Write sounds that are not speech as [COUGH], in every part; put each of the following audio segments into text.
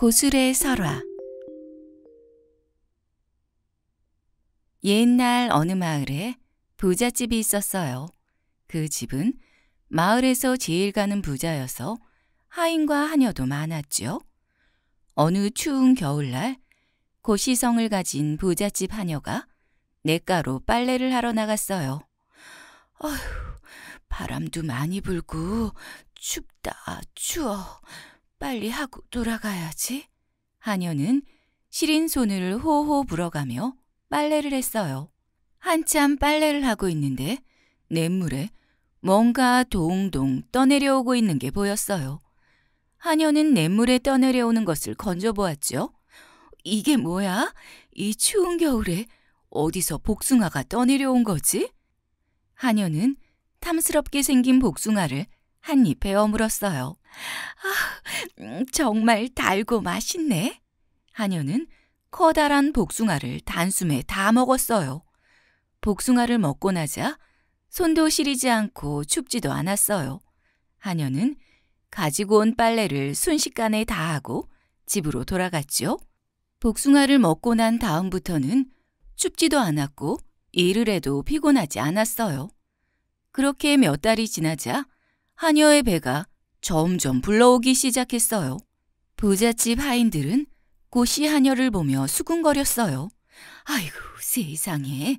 고술의 설화 옛날 어느 마을에 부잣집이 있었어요. 그 집은 마을에서 제일 가는 부자여서 하인과 하녀도 많았지요. 어느 추운 겨울날 고시성을 가진 부잣집 하녀가 냇가로 빨래를 하러 나갔어요. 어휴, 바람도 많이 불고 춥다, 추워. 빨리 하고 돌아가야지. 하녀는 시린 손을 호호 불어가며 빨래를 했어요. 한참 빨래를 하고 있는데 냇물에 뭔가 동동 떠내려오고 있는 게 보였어요. 하녀는 냇물에 떠내려오는 것을 건져보았죠. 이게 뭐야? 이 추운 겨울에 어디서 복숭아가 떠내려온 거지? 하녀는 탐스럽게 생긴 복숭아를 한입베 어물었어요. 아, 음, 정말 달고 맛있네. 하녀는 커다란 복숭아를 단숨에 다 먹었어요. 복숭아를 먹고 나자 손도 시리지 않고 춥지도 않았어요. 하녀는 가지고 온 빨래를 순식간에 다 하고 집으로 돌아갔지요. 복숭아를 먹고 난 다음부터는 춥지도 않았고 일을 해도 피곤하지 않았어요. 그렇게 몇 달이 지나자 하녀의 배가 점점 불러오기 시작했어요. 부잣집 하인들은 고시 하녀를 보며 수군거렸어요. 아이고 세상에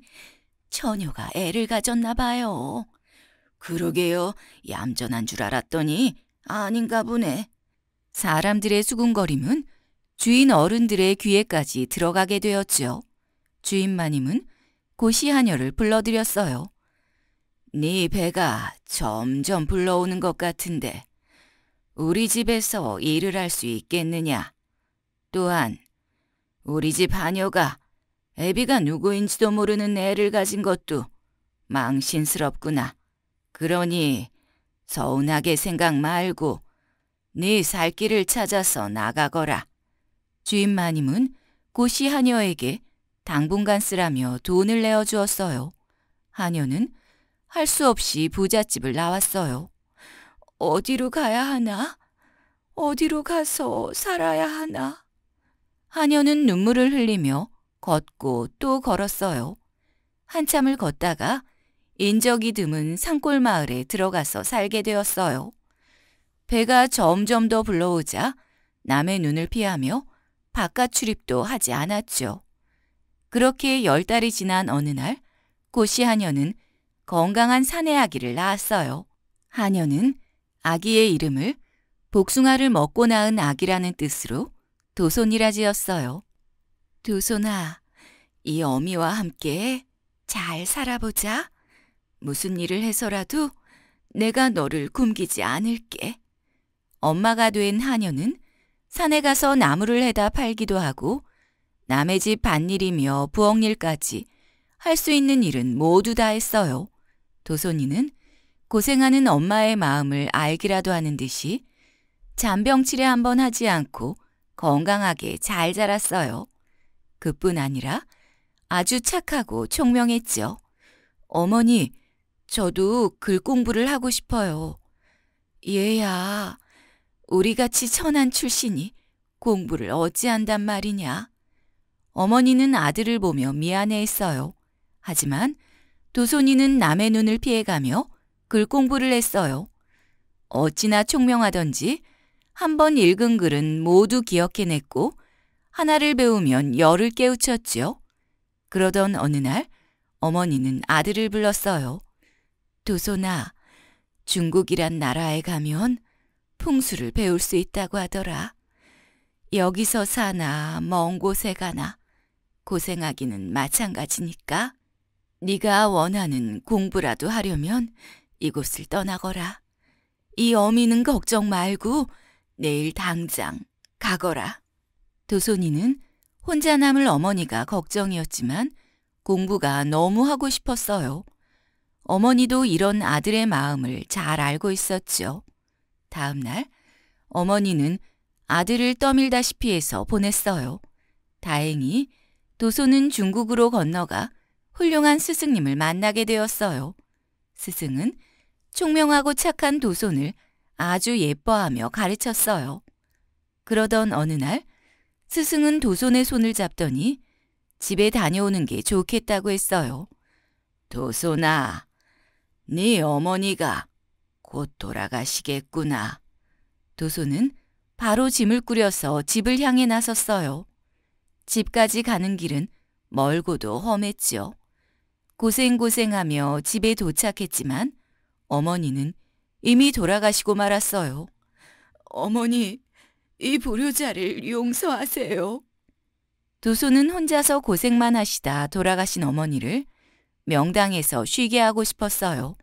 처녀가 애를 가졌나 봐요. 그러게요. 얌전한 줄 알았더니 아닌가 보네. 사람들의 수군거림은 주인 어른들의 귀에까지 들어가게 되었지요. 주인 마님은 고시 하녀를 불러들였어요. 네 배가 점점 불러오는 것 같은데 우리 집에서 일을 할 수 있겠느냐. 또한 우리 집 하녀가 애비가 누구인지도 모르는 애를 가진 것도 망신스럽구나. 그러니 서운하게 생각 말고 네 살 길을 찾아서 나가거라. 주인 마님은 고시 하녀에게 당분간 쓰라며 돈을 내어 주었어요. 하녀는 할 수 없이 부잣집을 나왔어요. 어디로 가야 하나? 어디로 가서 살아야 하나? 하녀는 눈물을 흘리며 걷고 또 걸었어요. 한참을 걷다가 인적이 드문 산골 마을에 들어가서 살게 되었어요. 배가 점점 더 불러오자 남의 눈을 피하며 바깥 출입도 하지 않았죠. 그렇게 열 달이 지난 어느 날 고시 하녀는 건강한 사내 아기를 낳았어요. 하녀는 아기의 이름을 복숭아를 먹고 낳은 아기라는 뜻으로 도손이라 지었어요. 도손아, 이 어미와 함께 잘 살아보자. 무슨 일을 해서라도 내가 너를 굶기지 않을게. 엄마가 된 하녀는 산에 가서 나무를 해다 팔기도 하고 남의 집반일이며 부엌일까지 할 수 있는 일은 모두 다 했어요. 도손이는 고생하는 엄마의 마음을 알기라도 하는 듯이 잔병 치레 한번 하지 않고 건강하게 잘 자랐어요. 그뿐 아니라 아주 착하고 총명했죠 어머니, 저도 글 공부를 하고 싶어요. 얘야, 우리같이 천안 출신이 공부를 어찌한단 말이냐. 어머니는 아들을 보며 미안해했어요. 하지만 도손이는 남의 눈을 피해가며 글 공부를 했어요. 어찌나 총명하던지 한 번 읽은 글은 모두 기억해냈고 하나를 배우면 열을 깨우쳤지요. 그러던 어느 날 어머니는 아들을 불렀어요. 도소나, 중국이란 나라에 가면 풍수를 배울 수 있다고 하더라. 여기서 사나 먼 곳에 가나 고생하기는 마찬가지니까 네가 원하는 공부라도 하려면 이곳을 떠나거라. 이 어미는 걱정 말고 내일 당장 가거라. 도손이는 혼자 남을 어머니가 걱정이었지만 공부가 너무 하고 싶었어요. 어머니도 이런 아들의 마음을 잘 알고 있었지요. 다음 날 어머니는 아들을 떠밀다시피 해서 보냈어요. 다행히 도손은 중국으로 건너가 훌륭한 스승님을 만나게 되었어요. 스승은 총명하고 착한 도손을 아주 예뻐하며 가르쳤어요. 그러던 어느 날 스승은 도손의 손을 잡더니 집에 다녀오는 게 좋겠다고 했어요. 도손아, 네 어머니가 곧 돌아가시겠구나. 도손은 바로 짐을 꾸려서 집을 향해 나섰어요. 집까지 가는 길은 멀고도 험했지요. 고생고생하며 집에 도착했지만 어머니는 이미 돌아가시고 말았어요. 어머니, 이 불효자를 용서하세요. 두손은 혼자서 고생만 하시다 돌아가신 어머니를 명당에서 쉬게 하고 싶었어요.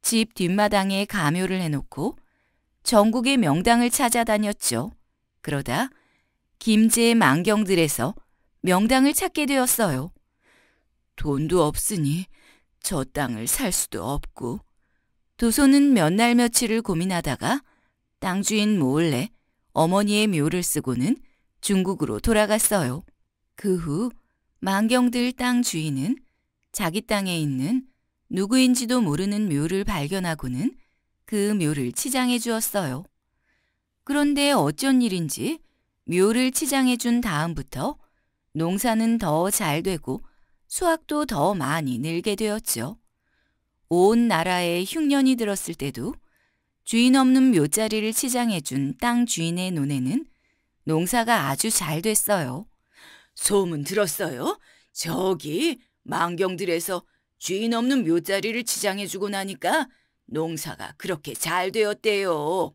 집 뒷마당에 가묘를 해놓고 전국의 명당을 찾아다녔죠. 그러다 김제의 망경들에서 명당을 찾게 되었어요. 돈도 없으니 저 땅을 살 수도 없고 도소는 몇 날 며칠을 고민하다가 땅 주인 몰래 어머니의 묘를 쓰고는 중국으로 돌아갔어요. 그 후 만경들 땅 주인은 자기 땅에 있는 누구인지도 모르는 묘를 발견하고는 그 묘를 치장해 주었어요. 그런데 어쩐 일인지 묘를 치장해 준 다음부터 농사는 더 잘 되고 수확도 더 많이 늘게 되었죠. 온 나라에 흉년이 들었을 때도 주인 없는 묘자리를 치장해 준 땅 주인의 눈에는 농사가 아주 잘 됐어요. 소문 들었어요? 저기 망경들에서 주인 없는 묘자리를 치장해 주고 나니까 농사가 그렇게 잘 되었대요.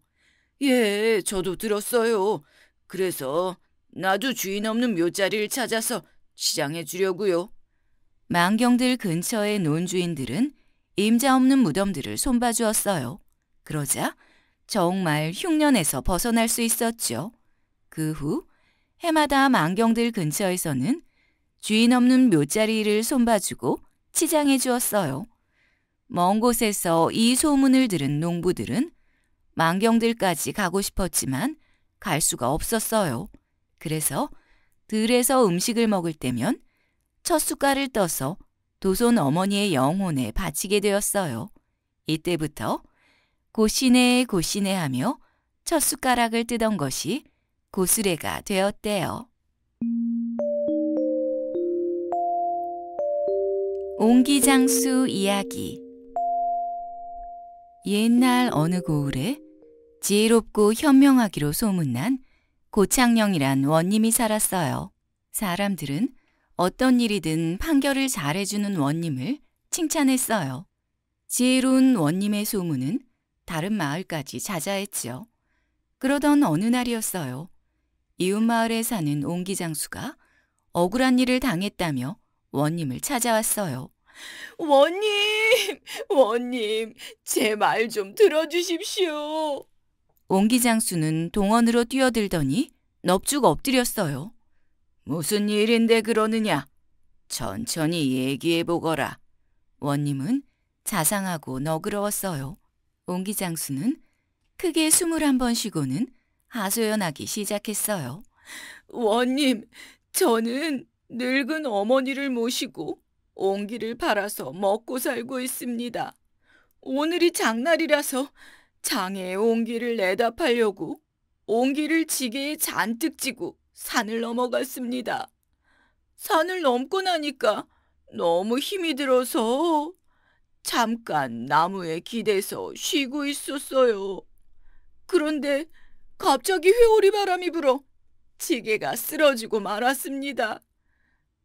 예, 저도 들었어요. 그래서 나도 주인 없는 묘자리를 찾아서 치장해 주려고요. 망경들 근처의 논주인들은 임자 없는 무덤들을 손봐주었어요. 그러자 정말 흉년에서 벗어날 수 있었죠. 그 후 해마다 망경들 근처에서는 주인 없는 묘자리를 손봐주고 치장해 주었어요. 먼 곳에서 이 소문을 들은 농부들은 망경들까지 가고 싶었지만 갈 수가 없었어요. 그래서 들에서 음식을 먹을 때면 첫 숟갈을 떠서 도손 어머니의 영혼에 바치게 되었어요. 이때부터 고시네 고시네 하며 첫 숟가락을 뜨던 것이 고수레가 되었대요. 옹기장수 이야기 옛날 어느 고을에 지혜롭고 현명하기로 소문난 고창령이란 원님이 살았어요. 사람들은 어떤 일이든 판결을 잘해주는 원님을 칭찬했어요. 지혜로운 원님의 소문은 다른 마을까지 자자했지요. 그러던 어느 날이었어요. 이웃마을에 사는 옹기장수가 억울한 일을 당했다며 원님을 찾아왔어요. 원님! 원님! 제 말 좀 들어주십시오. 옹기장수는 동원으로 뛰어들더니 넙죽 엎드렸어요. 무슨 일인데 그러느냐? 천천히 얘기해 보거라. 원님은 자상하고 너그러웠어요. 옹기 장수는 크게 숨을 한 번 쉬고는 하소연하기 시작했어요. 원님, 저는 늙은 어머니를 모시고 옹기를 팔아서 먹고 살고 있습니다. 오늘이 장날이라서 장에 옹기를 내다 팔려고 옹기를 지게에 잔뜩 지고 산을 넘어갔습니다. 산을 넘고 나니까 너무 힘이 들어서 잠깐 나무에 기대서 쉬고 있었어요. 그런데 갑자기 회오리 바람이 불어 지게가 쓰러지고 말았습니다.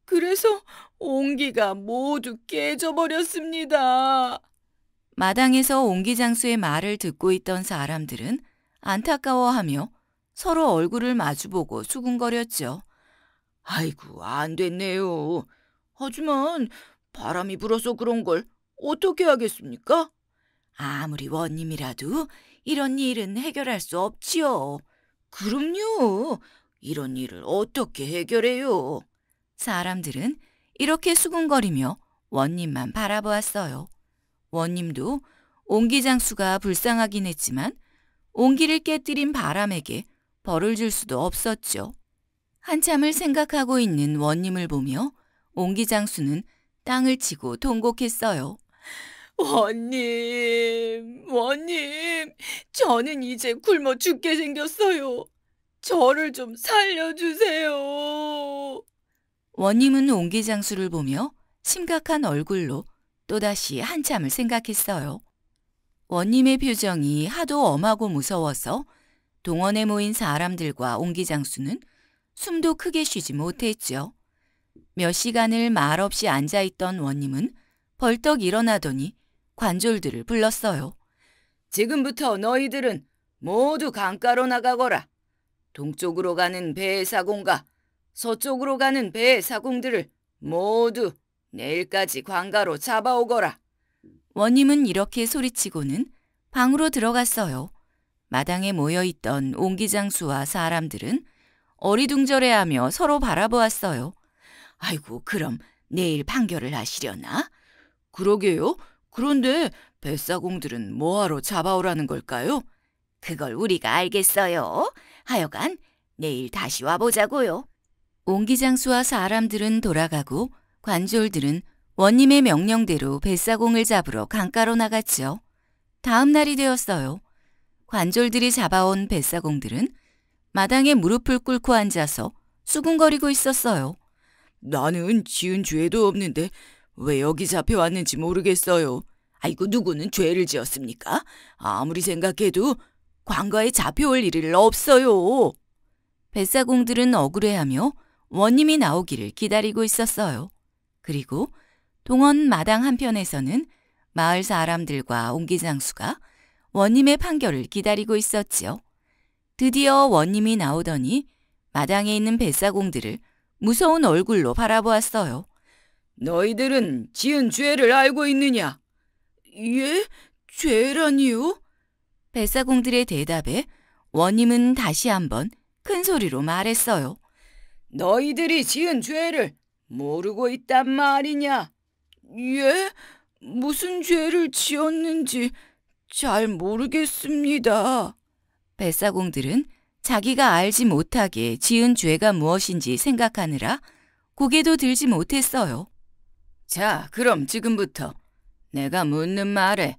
그래서 옹기가 모두 깨져버렸습니다. 마당에서 옹기 장수의 말을 듣고 있던 사람들은 안타까워하며 서로 얼굴을 마주보고 수군거렸죠. 아이고, 안 됐네요. 하지만 바람이 불어서 그런 걸 어떻게 하겠습니까? 아무리 원님이라도 이런 일은 해결할 수 없지요. 그럼요. 이런 일을 어떻게 해결해요? 사람들은 이렇게 수군거리며 원님만 바라보았어요. 원님도 옹기장수가 불쌍하긴 했지만 옹기를 깨뜨린 바람에게 벌을 줄 수도 없었죠. 한참을 생각하고 있는 원님을 보며 옹기장수는 땅을 치고 통곡했어요. 원님, 원님, 저는 이제 굶어 죽게 생겼어요. 저를 좀 살려주세요. 원님은 옹기장수를 보며 심각한 얼굴로 또다시 한참을 생각했어요. 원님의 표정이 하도 엄하고 무서워서 동원에 모인 사람들과 옹기장수는 숨도 크게 쉬지 못했지요. 몇 시간을 말없이 앉아있던 원님은 벌떡 일어나더니 관졸들을 불렀어요. 지금부터 너희들은 모두 강가로 나가거라. 동쪽으로 가는 배의 사공과 서쪽으로 가는 배의 사공들을 모두 내일까지 광가로 잡아오거라. 원님은 이렇게 소리치고는 방으로 들어갔어요. 마당에 모여 있던 옹기장수와 사람들은 어리둥절해하며 서로 바라보았어요. 아이고 그럼 내일 판결을 하시려나? 그러게요. 그런데 뱃사공들은 뭐하러 잡아오라는 걸까요? 그걸 우리가 알겠어요. 하여간 내일 다시 와보자고요. 옹기장수와 사람들은 돌아가고 관졸들은 원님의 명령대로 뱃사공을 잡으러 강가로 나갔지요. 다음 날이 되었어요. 관졸들이 잡아온 뱃사공들은 마당에 무릎을 꿇고 앉아서 수군거리고 있었어요. 나는 지은 죄도 없는데 왜 여기 잡혀왔는지 모르겠어요. 아이고 누구는 죄를 지었습니까? 아무리 생각해도 관과에 잡혀올 일일 없어요. 뱃사공들은 억울해하며 원님이 나오기를 기다리고 있었어요. 그리고 동원 마당 한편에서는 마을 사람들과 옹기장수가 원님의 판결을 기다리고 있었지요. 드디어 원님이 나오더니 마당에 있는 뱃사공들을 무서운 얼굴로 바라보았어요. 너희들은 지은 죄를 알고 있느냐? 예? 죄라니요? 뱃사공들의 대답에 원님은 다시 한번 큰 소리로 말했어요. 너희들이 지은 죄를 모르고 있단 말이냐? 예? 무슨 죄를 지었는지 잘 모르겠습니다. 뱃사공들은 자기가 알지 못하게 지은 죄가 무엇인지 생각하느라 고개도 들지 못했어요. 자, 그럼 지금부터 내가 묻는 말에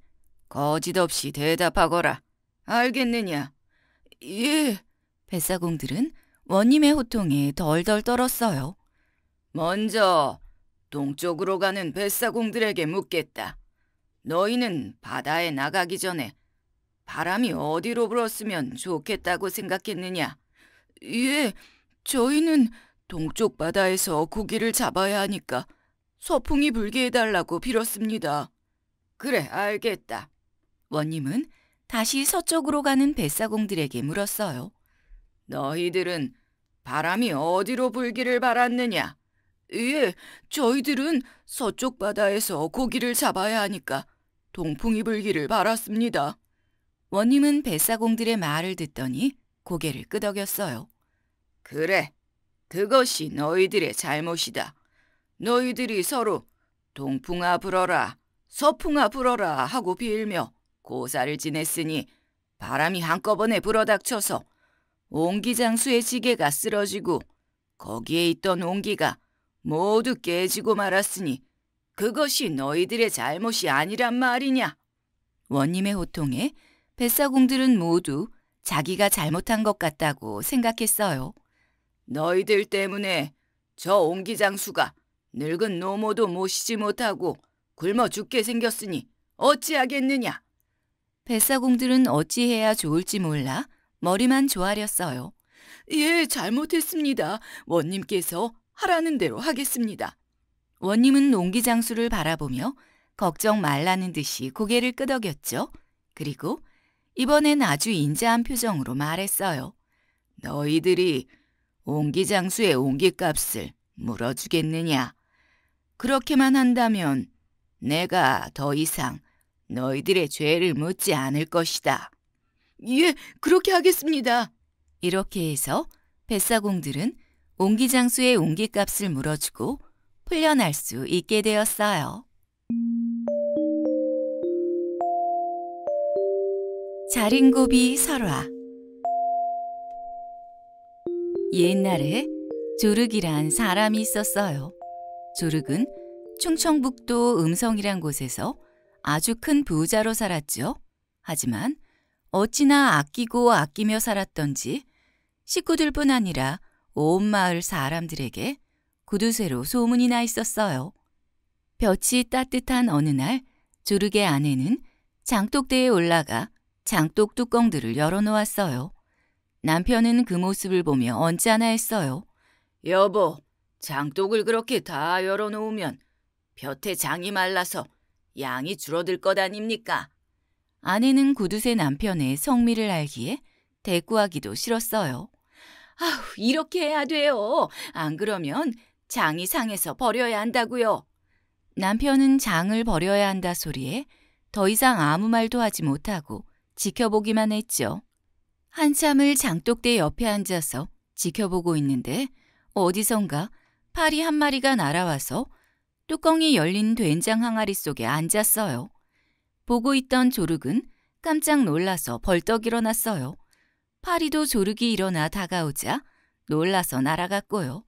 거짓 없이 대답하거라. 알겠느냐? 예. 뱃사공들은 원님의 호통에 덜덜 떨었어요. 먼저 동쪽으로 가는 뱃사공들에게 묻겠다. 너희는 바다에 나가기 전에 바람이 어디로 불었으면 좋겠다고 생각했느냐? 예, 저희는 동쪽 바다에서 고기를 잡아야 하니까 서풍이 불게 해달라고 빌었습니다. 그래, 알겠다. 원님은 다시 서쪽으로 가는 뱃사공들에게 물었어요. 너희들은 바람이 어디로 불기를 바랐느냐? 예, 저희들은 서쪽 바다에서 고기를 잡아야 하니까 동풍이 불기를 바랐습니다. 원님은 뱃사공들의 말을 듣더니 고개를 끄덕였어요. 그래, 그것이 너희들의 잘못이다. 너희들이 서로 동풍아 불어라, 서풍아 불어라 하고 빌며 고사를 지냈으니 바람이 한꺼번에 불어닥쳐서 옹기장수의 지게가 쓰러지고 거기에 있던 옹기가 모두 깨지고 말았으니 그것이 너희들의 잘못이 아니란 말이냐? 원님의 호통에 뱃사공들은 모두 자기가 잘못한 것 같다고 생각했어요. 너희들 때문에 저 옹기장수가 늙은 노모도 모시지 못하고 굶어 죽게 생겼으니 어찌하겠느냐? 뱃사공들은 어찌해야 좋을지 몰라 머리만 조아렸어요. 예, 잘못했습니다. 원님께서 하라는 대로 하겠습니다. 원님은 옹기장수를 바라보며 걱정 말라는 듯이 고개를 끄덕였죠. 그리고 이번엔 아주 인자한 표정으로 말했어요. 너희들이 옹기장수의 옹기값을 물어주겠느냐? 그렇게만 한다면 내가 더 이상 너희들의 죄를 묻지 않을 것이다. 예, 그렇게 하겠습니다. 이렇게 해서 뱃사공들은 옹기장수의 옹기값을 물어주고 훈련할 수 있게 되었어요. 자린고비 설화 옛날에 조륵이란 사람이 있었어요. 조륵은 충청북도 음성이란 곳에서 아주 큰 부자로 살았죠. 하지만 어찌나 아끼고 아끼며 살았던지 식구들뿐 아니라 온 마을 사람들에게 구두쇠로 소문이 나 있었어요. 볕이 따뜻한 어느 날 조르게 아내는 장독대에 올라가 장독 뚜껑들을 열어놓았어요. 남편은 그 모습을 보며 언짢아 했어요. 여보, 장독을 그렇게 다 열어놓으면 볕에 장이 말라서 양이 줄어들 것 아닙니까? 아내는 구두쇠 남편의 성미를 알기에 대꾸하기도 싫었어요. 아우, 이렇게 해야 돼요. 안 그러면 장이 상해서 버려야 한다고요. 남편은 장을 버려야 한다 소리에 더 이상 아무 말도 하지 못하고 지켜보기만 했죠. 한참을 장독대 옆에 앉아서 지켜보고 있는데 어디선가 파리 한 마리가 날아와서 뚜껑이 열린 된장 항아리 속에 앉았어요. 보고 있던 조륵은 깜짝 놀라서 벌떡 일어났어요. 파리도 조르기 일어나 다가오자 놀라서 날아갔고요.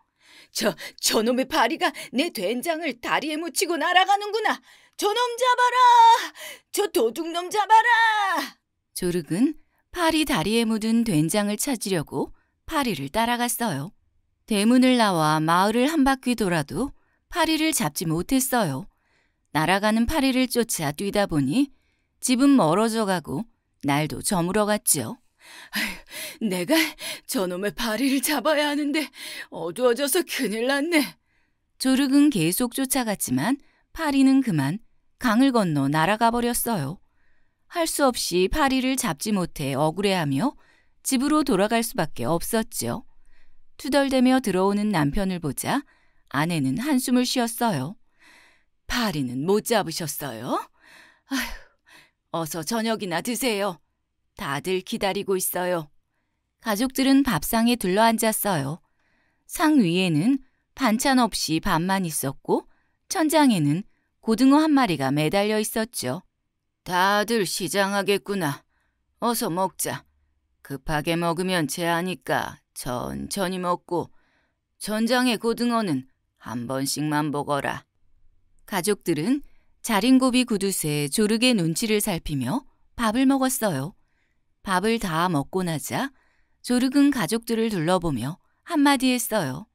저, 저놈의 바리가 내 된장을 다리에 묻히고 날아가는구나. 저놈 잡아라! 저 도둑놈 잡아라! 조르은 파리 다리에 묻은 된장을 찾으려고 파리를 따라갔어요. 대문을 나와 마을을 한 바퀴 돌아도 파리를 잡지 못했어요. 날아가는 파리를 쫓아 뛰다 보니 집은 멀어져 가고 날도 저물어 갔지요. 아휴, 내가 저놈의 발이를 잡아야 하는데 어두워져서 큰일 났네. 조르근 계속 쫓아갔지만 파리는 그만 강을 건너 날아가 버렸어요. 할 수 없이 파리를 잡지 못해 억울해하며 집으로 돌아갈 수밖에 없었지요. 투덜대며 들어오는 남편을 보자 아내는 한숨을 쉬었어요. 파리는 못 잡으셨어요? 아휴, 어서 저녁이나 드세요. 다들 기다리고 있어요. 가족들은 밥상에 둘러앉았어요. 상 위에는 반찬 없이 밥만 있었고 천장에는 고등어 한 마리가 매달려 있었죠. 다들 시장하겠구나. 어서 먹자. 급하게 먹으면 제하니까 천천히 먹고 전장의 고등어는 한 번씩만 먹어라. 가족들은 자린고비 구두쇠 에 조르게 눈치를 살피며 밥을 먹었어요. 밥을 다 먹고 나자 조르근 가족들을 둘러보며 한마디 했어요.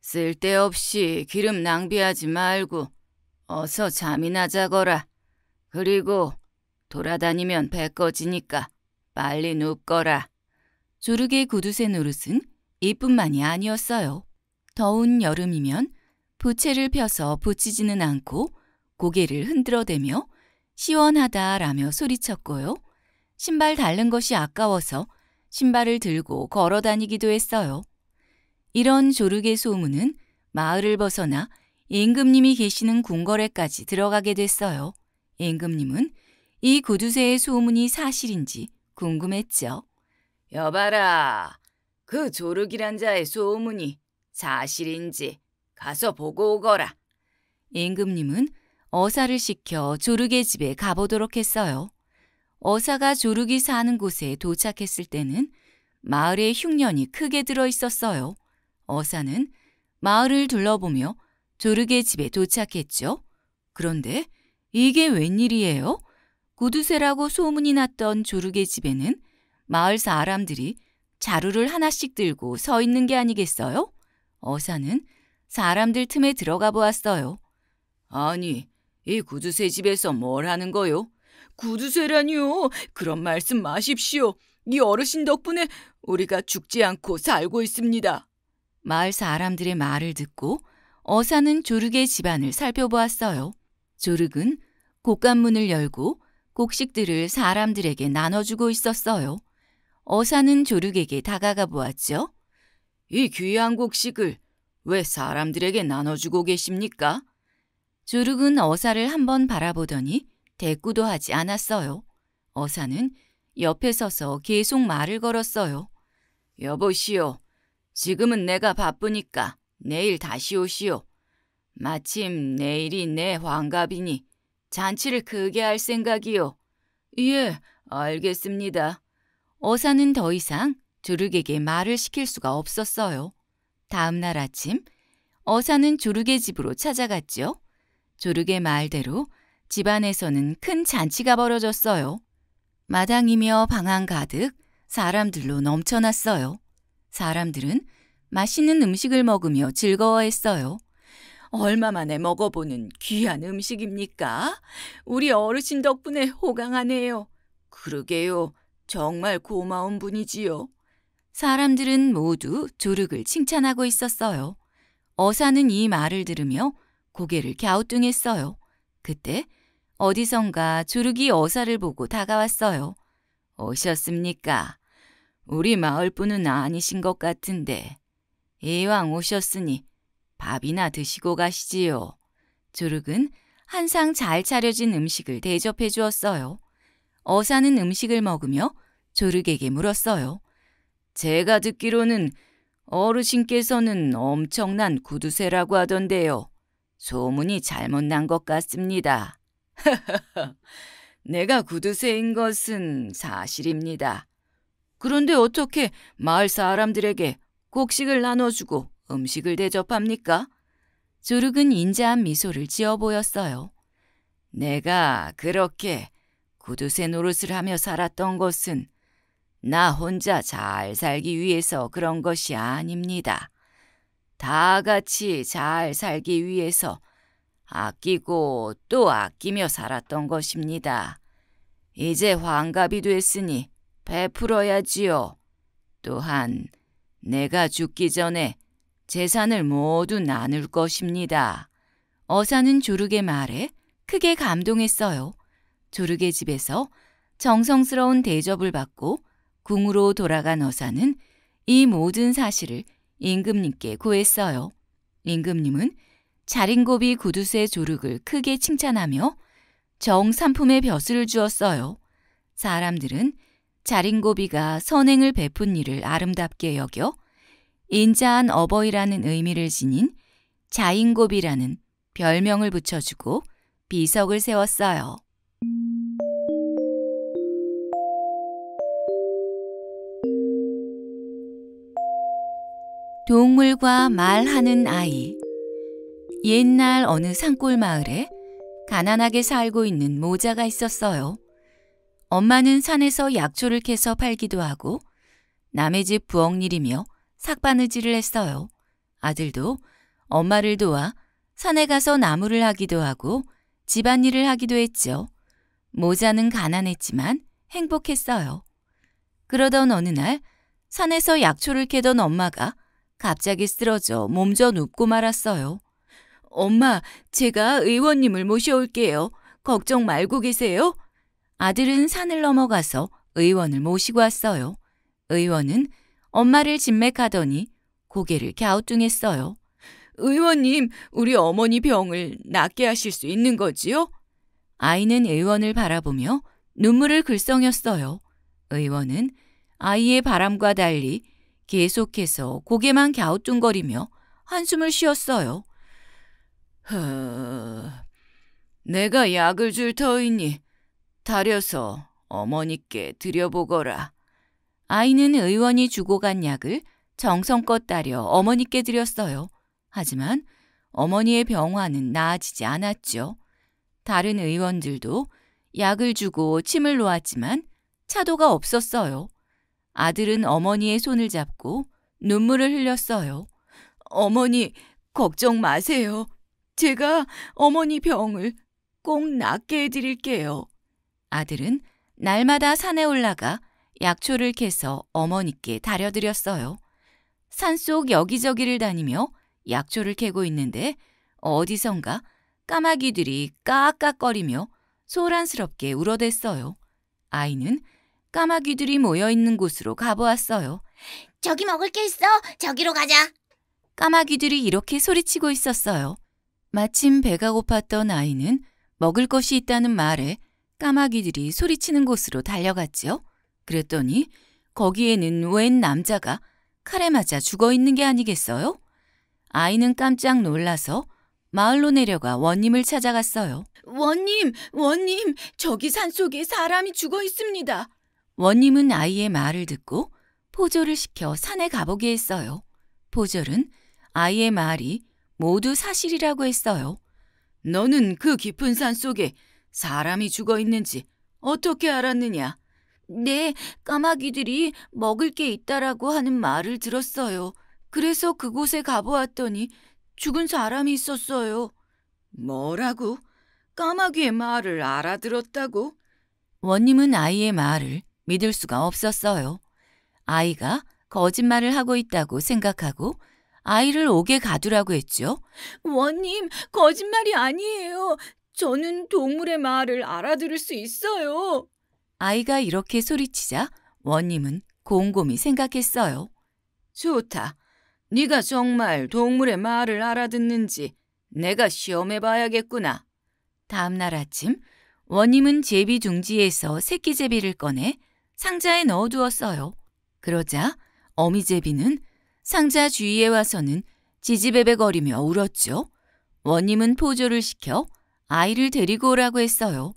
쓸데없이 기름 낭비하지 말고 어서 잠이나 자거라. 그리고 돌아다니면 배 꺼지니까 빨리 눕거라. 조르게 구두쇠 노릇은 이뿐만이 아니었어요. 더운 여름이면 부채를 펴서 붙이지는 않고 고개를 흔들어대며 시원하다라며 소리쳤고요. 신발 닳는 것이 아까워서 신발을 들고 걸어 다니기도 했어요. 이런 조르의 소문은 마을을 벗어나 임금님이 계시는 궁궐에까지 들어가게 됐어요. 임금님은 이 구두쇠의 소문이 사실인지 궁금했죠. 여봐라, 그 조르기란 자의 소문이 사실인지 가서 보고 오거라. 임금님은 어사를 시켜 조르의 집에 가보도록 했어요. 어사가 조르기 사는 곳에 도착했을 때는 마을에 흉년이 크게 들어 있었어요. 어사는 마을을 둘러보며 조르의 집에 도착했죠. 그런데 이게 웬일이에요? 구두쇠라고 소문이 났던 조르의 집에는 마을 사람들이 자루를 하나씩 들고 서 있는 게 아니겠어요? 어사는 사람들 틈에 들어가 보았어요. 아니, 이 구두쇠 집에서 뭘 하는 거요? 구두쇠라니요. 그런 말씀 마십시오. 이 어르신 덕분에 우리가 죽지 않고 살고 있습니다. 마을 사람들의 말을 듣고 어사는 조르의 집안을 살펴보았어요. 조륵은 곡간문을 열고 곡식들을 사람들에게 나눠주고 있었어요. 어사는 조륵에게 다가가 보았죠. 이 귀한 곡식을 왜 사람들에게 나눠주고 계십니까? 조륵은 어사를 한번 바라보더니 대꾸도 하지 않았어요. 어사는 옆에 서서 계속 말을 걸었어요. 여보시오. 지금은 내가 바쁘니까 내일 다시 오시오. 마침 내일이 내 환갑이니 잔치를 크게 할생각이오 예, 알겠습니다. 어사는 더 이상 주룩에게 말을 시킬 수가 없었어요. 다음 날 아침 어사는 조르의 집으로 찾아갔죠. 조르의 말대로 집안에서는 큰 잔치가 벌어졌어요. 마당이며 방안 가득 사람들로 넘쳐났어요. 사람들은 맛있는 음식을 먹으며 즐거워했어요. 얼마 만에 먹어보는 귀한 음식입니까? 우리 어르신 덕분에 호강하네요. 그러게요. 정말 고마운 분이지요. 사람들은 모두 조륵을 칭찬하고 있었어요. 어사는 이 말을 들으며 고개를 갸우뚱했어요. 그때 어디선가 주르기 어사를 보고 다가왔어요. 오셨습니까? 우리 마을분은 아니신 것 같은데 이왕 오셨으니 밥이나 드시고 가시지요. 주륵은 항상 잘 차려진 음식을 대접해 주었어요. 어사는 음식을 먹으며 주륵에게 물었어요. 제가 듣기로는 어르신께서는 엄청난 구두쇠라고 하던데요. 소문이 잘못 난 것 같습니다. [LAUGHS] 내가 구두쇠인 것은 사실입니다. 그런데 어떻게 마을 사람들에게 곡식을 나눠주고 음식을 대접합니까? 조르근 인자한 미소를 지어 보였어요. 내가 그렇게 구두쇠 노릇을 하며 살았던 것은 나 혼자 잘 살기 위해서 그런 것이 아닙니다. 다 같이 잘 살기 위해서 아끼고 또 아끼며 살았던 것입니다. 이제 환갑이 됐으니 베풀어야지요. 또한 내가 죽기 전에 재산을 모두 나눌 것입니다. 어사는 조르게 말해 크게 감동했어요. 조르게 집에서 정성스러운 대접을 받고 궁으로 돌아간 어사는 이 모든 사실을 임금님께 구했어요 임금님은 자린고비 구두쇠 조륵을 크게 칭찬하며 정산품의 벼슬을 주었어요. 사람들은 자린고비가 선행을 베푼 일을 아름답게 여겨 인자한 어버이라는 의미를 지닌 자인고비라는 별명을 붙여주고 비석을 세웠어요. 동물과 말하는 아이 옛날 어느 산골 마을에 가난하게 살고 있는 모자가 있었어요. 엄마는 산에서 약초를 캐서 팔기도 하고 남의 집 부엌일이며 삭바느질을 했어요. 아들도 엄마를 도와 산에 가서 나무를 하기도 하고 집안일을 하기도 했죠. 모자는 가난했지만 행복했어요. 그러던 어느 날 산에서 약초를 캐던 엄마가 갑자기 쓰러져 몸져 눕고 말았어요. 엄마, 제가 의원님을 모셔올게요. 걱정 말고 계세요. 아들은 산을 넘어가서 의원을 모시고 왔어요. 의원은 엄마를 진맥하더니 고개를 갸우뚱했어요. 의원님, 우리 어머니 병을 낫게 하실 수 있는 거지요? 아이는 의원을 바라보며 눈물을 글썽였어요. 의원은 아이의 바람과 달리 계속해서 고개만 갸우뚱거리며 한숨을 쉬었어요. 허... 내가 약을 줄 터이니 다려서 어머니께 드려보거라. 아이는 의원이 주고 간 약을 정성껏 따려 어머니께 드렸어요. 하지만 어머니의 병화는 나아지지 않았죠. 다른 의원들도 약을 주고 침을 놓았지만 차도가 없었어요. 아들은 어머니의 손을 잡고 눈물을 흘렸어요. 어머니, 걱정 마세요. 제가 어머니 병을 꼭 낫게 해드릴게요. 아들은 날마다 산에 올라가 약초를 캐서 어머니께 다려드렸어요. 산속 여기저기를 다니며 약초를 캐고 있는데 어디선가 까마귀들이 까악까거리며 소란스럽게 울어댔어요. 아이는 까마귀들이 모여있는 곳으로 가보았어요. 저기 먹을 게 있어. 저기로 가자. 까마귀들이 이렇게 소리치고 있었어요. 마침 배가 고팠던 아이는 먹을 것이 있다는 말에 까마귀들이 소리치는 곳으로 달려갔지요. 그랬더니 거기에는 웬 남자가 칼에 맞아 죽어 있는 게 아니겠어요? 아이는 깜짝 놀라서 마을로 내려가 원님을 찾아갔어요. 원님, 원님, 저기 산 속에 사람이 죽어 있습니다. 원님은 아이의 말을 듣고 포졸을 시켜 산에 가보게 했어요. 포졸은 아이의 말이 모두 사실이라고 했어요. 너는 그 깊은 산 속에 사람이 죽어 있는지 어떻게 알았느냐? 네, 까마귀들이 먹을 게 있다라고 하는 말을 들었어요. 그래서 그곳에 가보았더니 죽은 사람이 있었어요. 뭐라고? 까마귀의 말을 알아들었다고? 원님은 아이의 말을 믿을 수가 없었어요. 아이가 거짓말을 하고 있다고 생각하고 아이를 옥에 가두라고 했죠. 원님, 거짓말이 아니에요. 저는 동물의 말을 알아들을 수 있어요. 아이가 이렇게 소리치자 원님은 곰곰이 생각했어요. 좋다. 네가 정말 동물의 말을 알아듣는지 내가 시험해 봐야겠구나. 다음 날 아침 원님은 제비 둥지에서 새끼 제비를 꺼내 상자에 넣어두었어요. 그러자 어미 제비는 상자 주위에 와서는 지지배배거리며 울었죠. 원님은 포조를 시켜 아이를 데리고 오라고 했어요.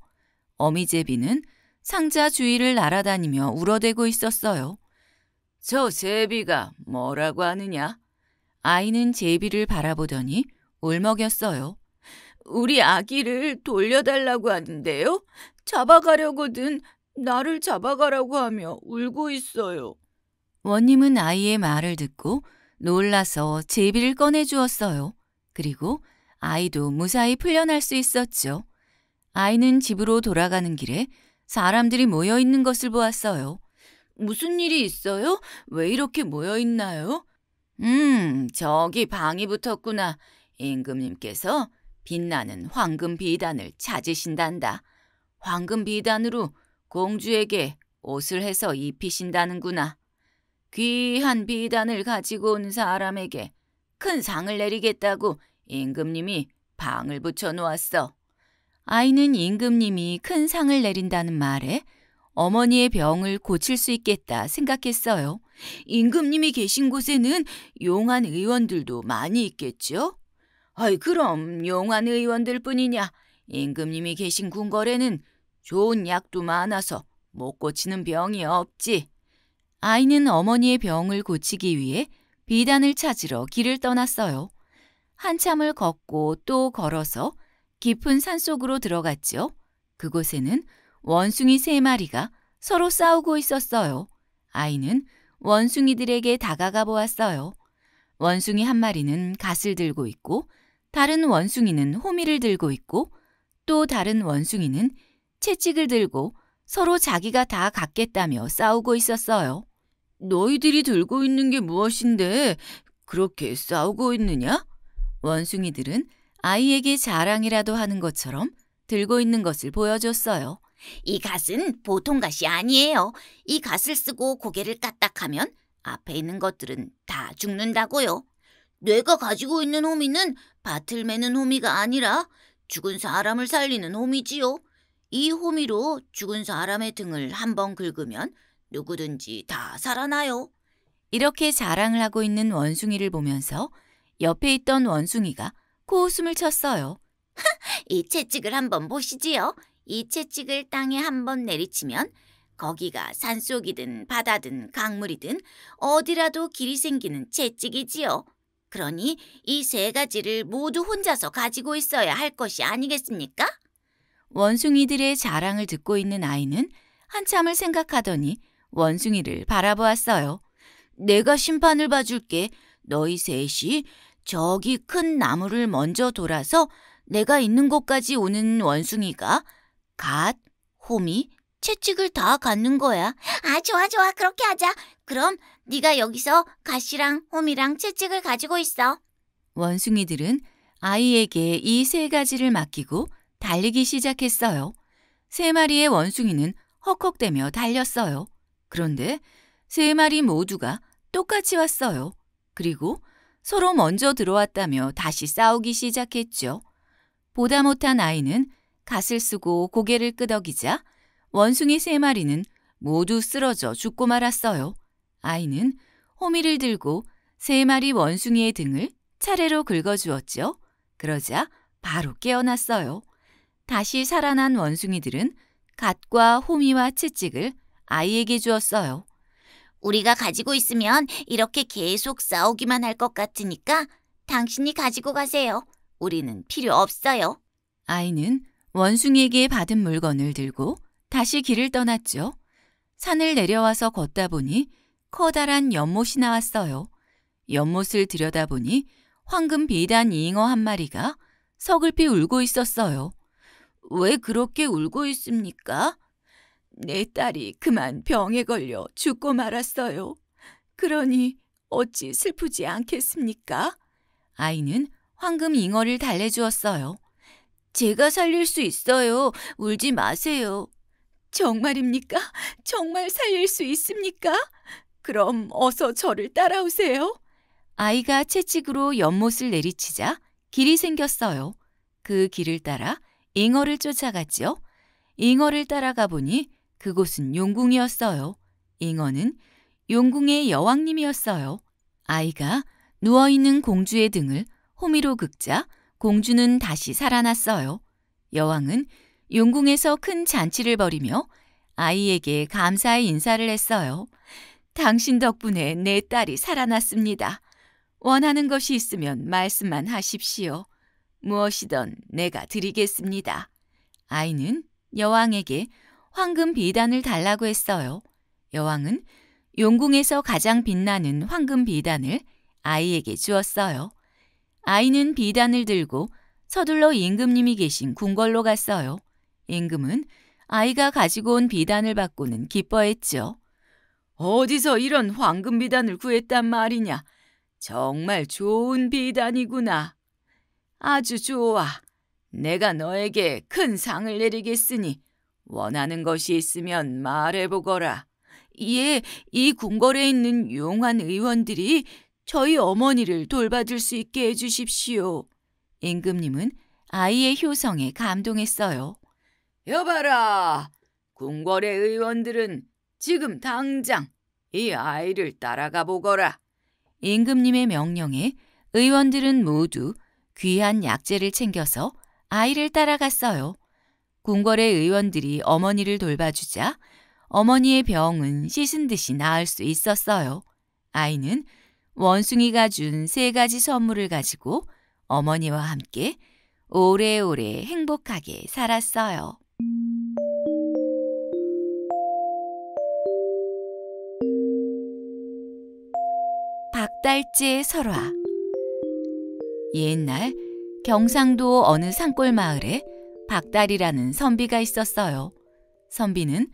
어미제비는 상자 주위를 날아다니며 울어대고 있었어요. 저 제비가 뭐라고 하느냐? 아이는 제비를 바라보더니 울먹였어요. 우리 아기를 돌려달라고 하는데요. 잡아가려거든 나를 잡아가라고 하며 울고 있어요. 원님은 아이의 말을 듣고 놀라서 제비를 꺼내주었어요. 그리고 아이도 무사히 풀려날 수 있었죠. 아이는 집으로 돌아가는 길에 사람들이 모여 있는 것을 보았어요. 무슨 일이 있어요? 왜 이렇게 모여 있나요? 음, 저기 방이 붙었구나. 임금님께서 빛나는 황금 비단을 찾으신단다. 황금 비단으로 공주에게 옷을 해서 입히신다는구나. 귀한 비단을 가지고 온 사람에게 큰 상을 내리겠다고 임금님이 방을 붙여 놓았어. 아이는 임금님이 큰 상을 내린다는 말에 어머니의 병을 고칠 수 있겠다 생각했어요. 임금님이 계신 곳에는 용한 의원들도 많이 있겠죠? 아이 그럼 용한 의원들 뿐이냐. 임금님이 계신 궁궐에는 좋은 약도 많아서 못 고치는 병이 없지. 아이는 어머니의 병을 고치기 위해 비단을 찾으러 길을 떠났어요. 한참을 걷고 또 걸어서 깊은 산속으로 들어갔지요. 그곳에는 원숭이 세 마리가 서로 싸우고 있었어요. 아이는 원숭이들에게 다가가 보았어요. 원숭이 한 마리는 갓을 들고 있고 다른 원숭이는 호미를 들고 있고 또 다른 원숭이는 채찍을 들고 서로 자기가 다 갖겠다며 싸우고 있었어요. 너희들이 들고 있는 게 무엇인데 그렇게 싸우고 있느냐? 원숭이들은 아이에게 자랑이라도 하는 것처럼 들고 있는 것을 보여줬어요. 이 갓은 보통 갓이 아니에요. 이 갓을 쓰고 고개를 까딱하면 앞에 있는 것들은 다 죽는다고요. 뇌가 가지고 있는 호미는 밭을 매는 호미가 아니라 죽은 사람을 살리는 호미지요. 이 호미로 죽은 사람의 등을 한번 긁으면 누구든지 다 살아나요. 이렇게 자랑을 하고 있는 원숭이를 보면서 옆에 있던 원숭이가 코웃음을 쳤어요. [LAUGHS] 이 채찍을 한번 보시지요. 이 채찍을 땅에 한번 내리치면 거기가 산속이든 바다든 강물이든 어디라도 길이 생기는 채찍이지요. 그러니 이 세 가지를 모두 혼자서 가지고 있어야 할 것이 아니겠습니까? 원숭이들의 자랑을 듣고 있는 아이는 한참을 생각하더니 원숭이를 바라보았어요. 내가 심판을 봐줄게. 너희 셋이 저기 큰 나무를 먼저 돌아서 내가 있는 곳까지 오는 원숭이가 갓, 호미, 채찍을 다 갖는 거야. 아 좋아 좋아 그렇게 하자. 그럼 네가 여기서 갓이랑 홈이랑 채찍을 가지고 있어. 원숭이들은 아이에게 이 세 가지를 맡기고 달리기 시작했어요. 세 마리의 원숭이는 헉헉대며 달렸어요. 그런데 세 마리 모두가 똑같이 왔어요. 그리고 서로 먼저 들어왔다며 다시 싸우기 시작했죠. 보다 못한 아이는 갓을 쓰고 고개를 끄덕이자 원숭이 세 마리는 모두 쓰러져 죽고 말았어요. 아이는 호미를 들고 세 마리 원숭이의 등을 차례로 긁어주었죠. 그러자 바로 깨어났어요. 다시 살아난 원숭이들은 갓과 호미와 채찍을 아이에게 주었어요. 우리가 가지고 있으면 이렇게 계속 싸우기만 할 것 같으니까 당신이 가지고 가세요. 우리는 필요 없어요. 아이는 원숭이에게 받은 물건을 들고 다시 길을 떠났죠. 산을 내려와서 걷다 보니 커다란 연못이 나왔어요. 연못을 들여다보니 황금 비단 잉어 한 마리가 서글피 울고 있었어요. 왜 그렇게 울고 있습니까? 내 딸이 그만 병에 걸려 죽고 말았어요. 그러니 어찌 슬프지 않겠습니까? 아이는 황금 잉어를 달래주었어요. 제가 살릴 수 있어요. 울지 마세요. 정말입니까? 정말 살릴 수 있습니까? 그럼 어서 저를 따라오세요. 아이가 채찍으로 연못을 내리치자 길이 생겼어요. 그 길을 따라 잉어를 쫓아갔지요. 잉어를 따라가 보니 그곳은 용궁이었어요. 잉어는 용궁의 여왕님이었어요. 아이가 누워있는 공주의 등을 호미로 긁자 공주는 다시 살아났어요. 여왕은 용궁에서 큰 잔치를 벌이며 아이에게 감사의 인사를 했어요. 당신 덕분에 내 딸이 살아났습니다. 원하는 것이 있으면 말씀만 하십시오. 무엇이든 내가 드리겠습니다. 아이는 여왕에게 황금 비단을 달라고 했어요. 여왕은 용궁에서 가장 빛나는 황금 비단을 아이에게 주었어요. 아이는 비단을 들고 서둘러 임금님이 계신 궁궐로 갔어요. 임금은 아이가 가지고 온 비단을 받고는 기뻐했지요. 어디서 이런 황금 비단을 구했단 말이냐? 정말 좋은 비단이구나. 아주 좋아. 내가 너에게 큰 상을 내리겠으니 원하는 것이 있으면 말해보거라. 이에 이 궁궐에 있는 용한 의원들이 저희 어머니를 돌봐줄 수 있게 해주십시오. 임금님은 아이의 효성에 감동했어요. 여봐라! 궁궐의 의원들은 지금 당장 이 아이를 따라가 보거라. 임금님의 명령에 의원들은 모두 귀한 약재를 챙겨서 아이를 따라갔어요. 궁궐의 의원들이 어머니를 돌봐주자 어머니의 병은 씻은 듯이 나을 수 있었어요. 아이는 원숭이가 준 세 가지 선물을 가지고 어머니와 함께 오래오래 행복하게 살았어요. 박달재 설화 옛날 경상도 어느 산골 마을에 박달이라는 선비가 있었어요. 선비는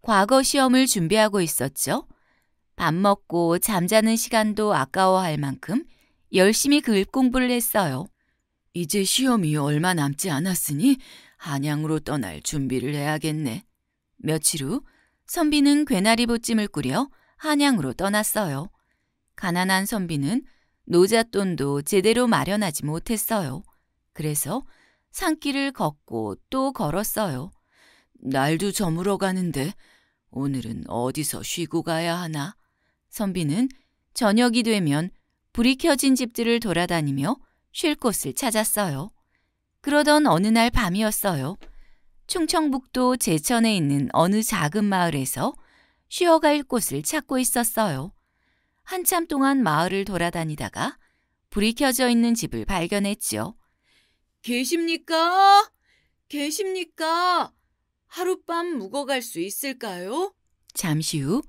과거 시험을 준비하고 있었죠. 밥 먹고 잠자는 시간도 아까워할 만큼 열심히 글 공부를 했어요. 이제 시험이 얼마 남지 않았으니 한양으로 떠날 준비를 해야겠네. 며칠 후 선비는 괴나리 보찜을 꾸려 한양으로 떠났어요. 가난한 선비는 노잣돈도 제대로 마련하지 못했어요. 그래서 산길을 걷고 또 걸었어요. 날도 저물어 가는데 오늘은 어디서 쉬고 가야 하나? 선비는 저녁이 되면 불이 켜진 집들을 돌아다니며 쉴 곳을 찾았어요. 그러던 어느 날 밤이었어요. 충청북도 제천에 있는 어느 작은 마을에서 쉬어갈 곳을 찾고 있었어요. 한참 동안 마을을 돌아다니다가 불이 켜져 있는 집을 발견했지요. 계십니까? 계십니까? 하룻밤 묵어갈 수 있을까요? 잠시 후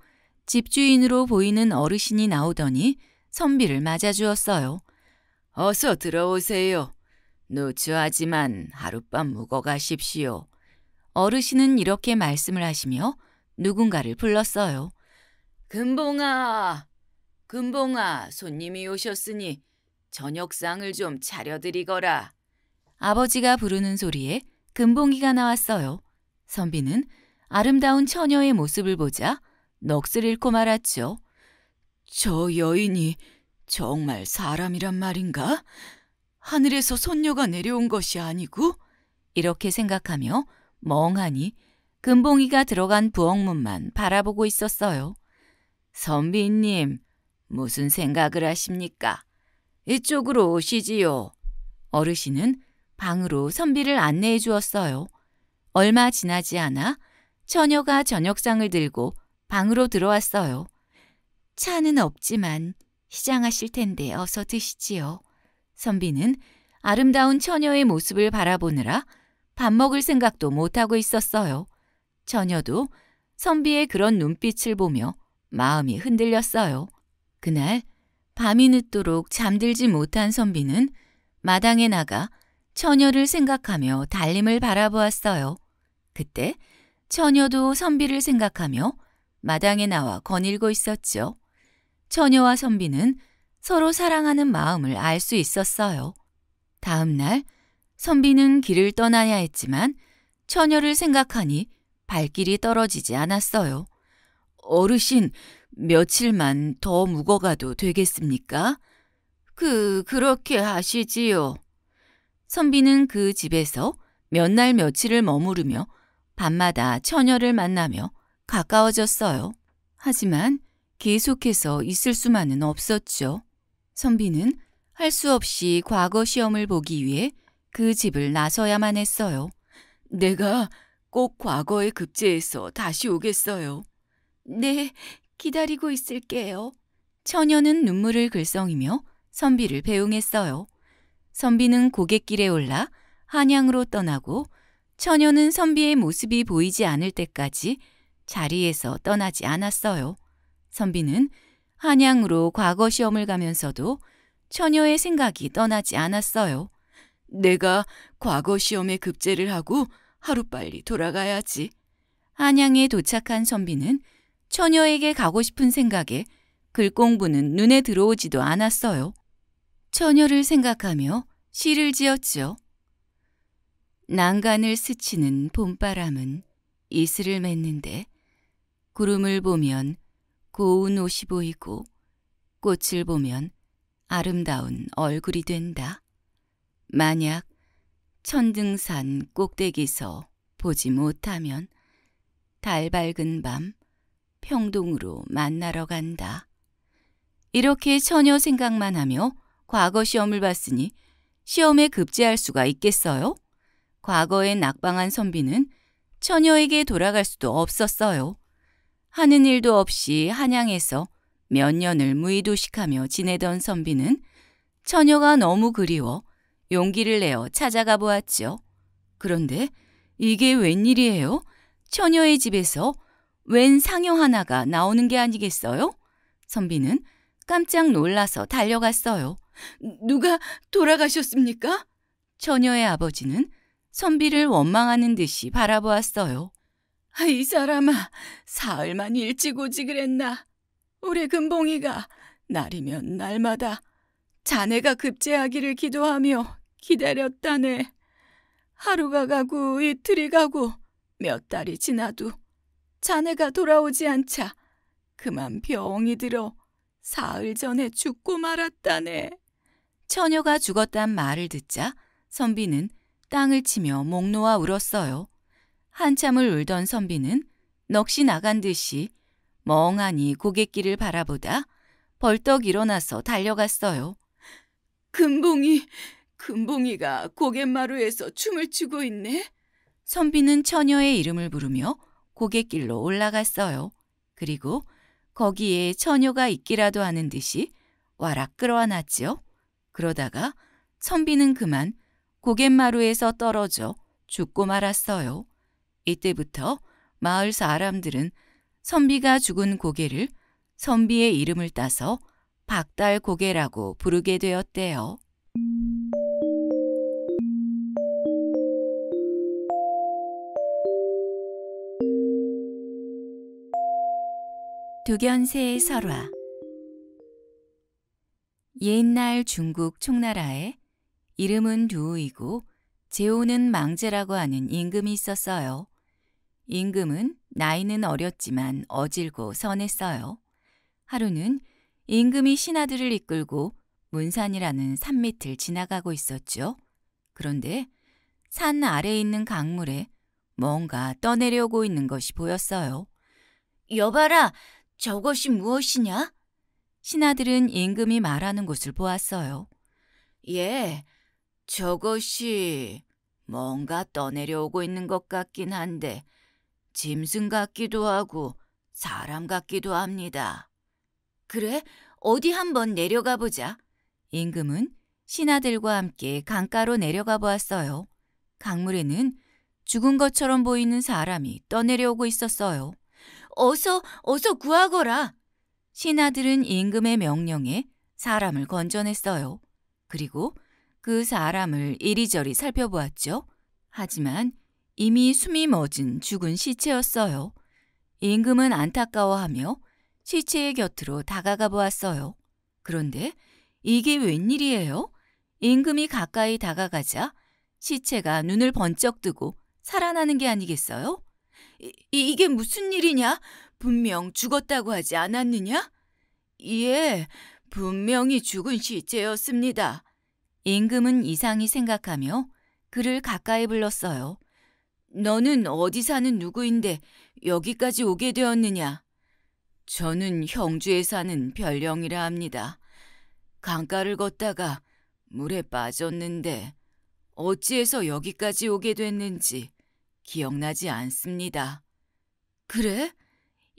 집주인으로 보이는 어르신이 나오더니 선비를 맞아주었어요. 어서 들어오세요. 노추하지만 하룻밤 묵어가십시오. 어르신은 이렇게 말씀을 하시며 누군가를 불렀어요. 금봉아, 금봉아, 손님이 오셨으니 저녁상을 좀 차려드리거라. 아버지가 부르는 소리에 금봉이가 나왔어요. 선비는 아름다운 처녀의 모습을 보자 넋을 잃고 말았죠. 저 여인이 정말 사람이란 말인가? 하늘에서 손녀가 내려온 것이 아니고? 이렇게 생각하며 멍하니 금봉이가 들어간 부엌문만 바라보고 있었어요. 선비님, 무슨 생각을 하십니까? 이쪽으로 오시지요. 어르신은 방으로 선비를 안내해 주었어요. 얼마 지나지 않아 처녀가 저녁상을 들고 방으로 들어왔어요. 차는 없지만 시장하실 텐데 어서 드시지요. 선비는 아름다운 처녀의 모습을 바라보느라 밥 먹을 생각도 못하고 있었어요. 처녀도 선비의 그런 눈빛을 보며 마음이 흔들렸어요. 그날 밤이 늦도록 잠들지 못한 선비는 마당에 나가 처녀를 생각하며 달림을 바라보았어요. 그때 처녀도 선비를 생각하며 마당에 나와 거닐고 있었죠. 처녀와 선비는 서로 사랑하는 마음을 알 수 있었어요. 다음 날 선비는 길을 떠나야 했지만 처녀를 생각하니 발길이 떨어지지 않았어요. 어르신, 며칠만 더 묵어가도 되겠습니까? 그, 그렇게 하시지요. 선비는 그 집에서 몇 날 며칠을 머무르며 밤마다 처녀를 만나며 가까워졌어요. 하지만 계속해서 있을 수만은 없었죠. 선비는 할 수 없이 과거 시험을 보기 위해 그 집을 나서야만 했어요. 내가 꼭 과거에 급제해서 다시 오겠어요. 네, 기다리고 있을게요. 처녀는 눈물을 글썽이며 선비를 배웅했어요. 선비는 고갯길에 올라 한양으로 떠나고 처녀는 선비의 모습이 보이지 않을 때까지 자리에서 떠나지 않았어요. 선비는 한양으로 과거 시험을 가면서도 처녀의 생각이 떠나지 않았어요. 내가 과거 시험에 급제를 하고 하루빨리 돌아가야지. 한양에 도착한 선비는 처녀에게 가고 싶은 생각에 글공부는 눈에 들어오지도 않았어요. 처녀를 생각하며 시를 지었지요. 난간을 스치는 봄바람은 이슬을 맺는데 구름을 보면 고운 옷이 보이고 꽃을 보면 아름다운 얼굴이 된다. 만약 천등산 꼭대기서 보지 못하면 달 밝은 밤 평동으로 만나러 간다. 이렇게 전혀 생각만 하며 과거 시험을 봤으니 시험에 급제할 수가 있겠어요? 과거에 낙방한 선비는 처녀에게 돌아갈 수도 없었어요. 하는 일도 없이 한양에서 몇 년을 무의도식하며 지내던 선비는 처녀가 너무 그리워 용기를 내어 찾아가 보았지요. 그런데 이게 웬일이에요? 처녀의 집에서 웬 상여 하나가 나오는 게 아니겠어요? 선비는 깜짝 놀라서 달려갔어요. 누가 돌아가셨습니까? 처녀의 아버지는 선비를 원망하는 듯이 바라보았어요. 아, 이 사람아, 사흘만 일찍 오지 그랬나. 우리 금봉이가 날이면 날마다 자네가 급제하기를 기도하며 기다렸다네. 하루가 가고 이틀이 가고 몇 달이 지나도 자네가 돌아오지 않자 그만 병이 들어 사흘 전에 죽고 말았다네. 처녀가 죽었단 말을 듣자 선비는 땅을 치며 목 놓아 울었어요. 한참을 울던 선비는 넋이 나간 듯이 멍하니 고갯길을 바라보다 벌떡 일어나서 달려갔어요. 금봉이, 금봉이가 고갯마루에서 춤을 추고 있네. 선비는 처녀의 이름을 부르며 고갯길로 올라갔어요. 그리고 거기에 처녀가 있기라도 하는 듯이 와락 끌어안았지요 그러다가 선비는 그만 고갯마루에서 떨어져 죽고 말았어요. 이때부터 마을 사람들은 선비가 죽은 고개를 선비의 이름을 따서 박달 고개라고 부르게 되었대요. 두견새의 설화 옛날 중국 총나라에 이름은 루이고 제오는 망제라고 하는 임금이 있었어요. 임금은 나이는 어렸지만 어질고 선했어요. 하루는 임금이 신하들을 이끌고 문산이라는 산 밑을 지나가고 있었죠. 그런데 산 아래에 있는 강물에 뭔가 떠내려고 있는 것이 보였어요. 여봐라, 저것이 무엇이냐? 신하들은 임금이 말하는 곳을 보았어요. 예, 저것이 뭔가 떠내려오고 있는 것 같긴 한데 짐승 같기도 하고 사람 같기도 합니다. 그래? 어디 한번 내려가 보자. 임금은 신하들과 함께 강가로 내려가 보았어요. 강물에는 죽은 것처럼 보이는 사람이 떠내려오고 있었어요. 어서 어서 구하거라. 신하들은 임금의 명령에 사람을 건져냈어요. 그리고 그 사람을 이리저리 살펴보았죠. 하지만 이미 숨이 멎은 죽은 시체였어요. 임금은 안타까워하며 시체의 곁으로 다가가 보았어요. 그런데 이게 웬일이에요? 임금이 가까이 다가가자 시체가 눈을 번쩍 뜨고 살아나는 게 아니겠어요? 이, 이게 무슨 일이냐? 분명 죽었다고 하지 않았느냐? 예, 분명히 죽은 시체였습니다. 임금은 이상히 생각하며 그를 가까이 불렀어요. 너는 어디 사는 누구인데 여기까지 오게 되었느냐? 저는 형주에 사는 별령이라 합니다. 강가를 걷다가 물에 빠졌는데 어찌해서 여기까지 오게 됐는지 기억나지 않습니다. 그래?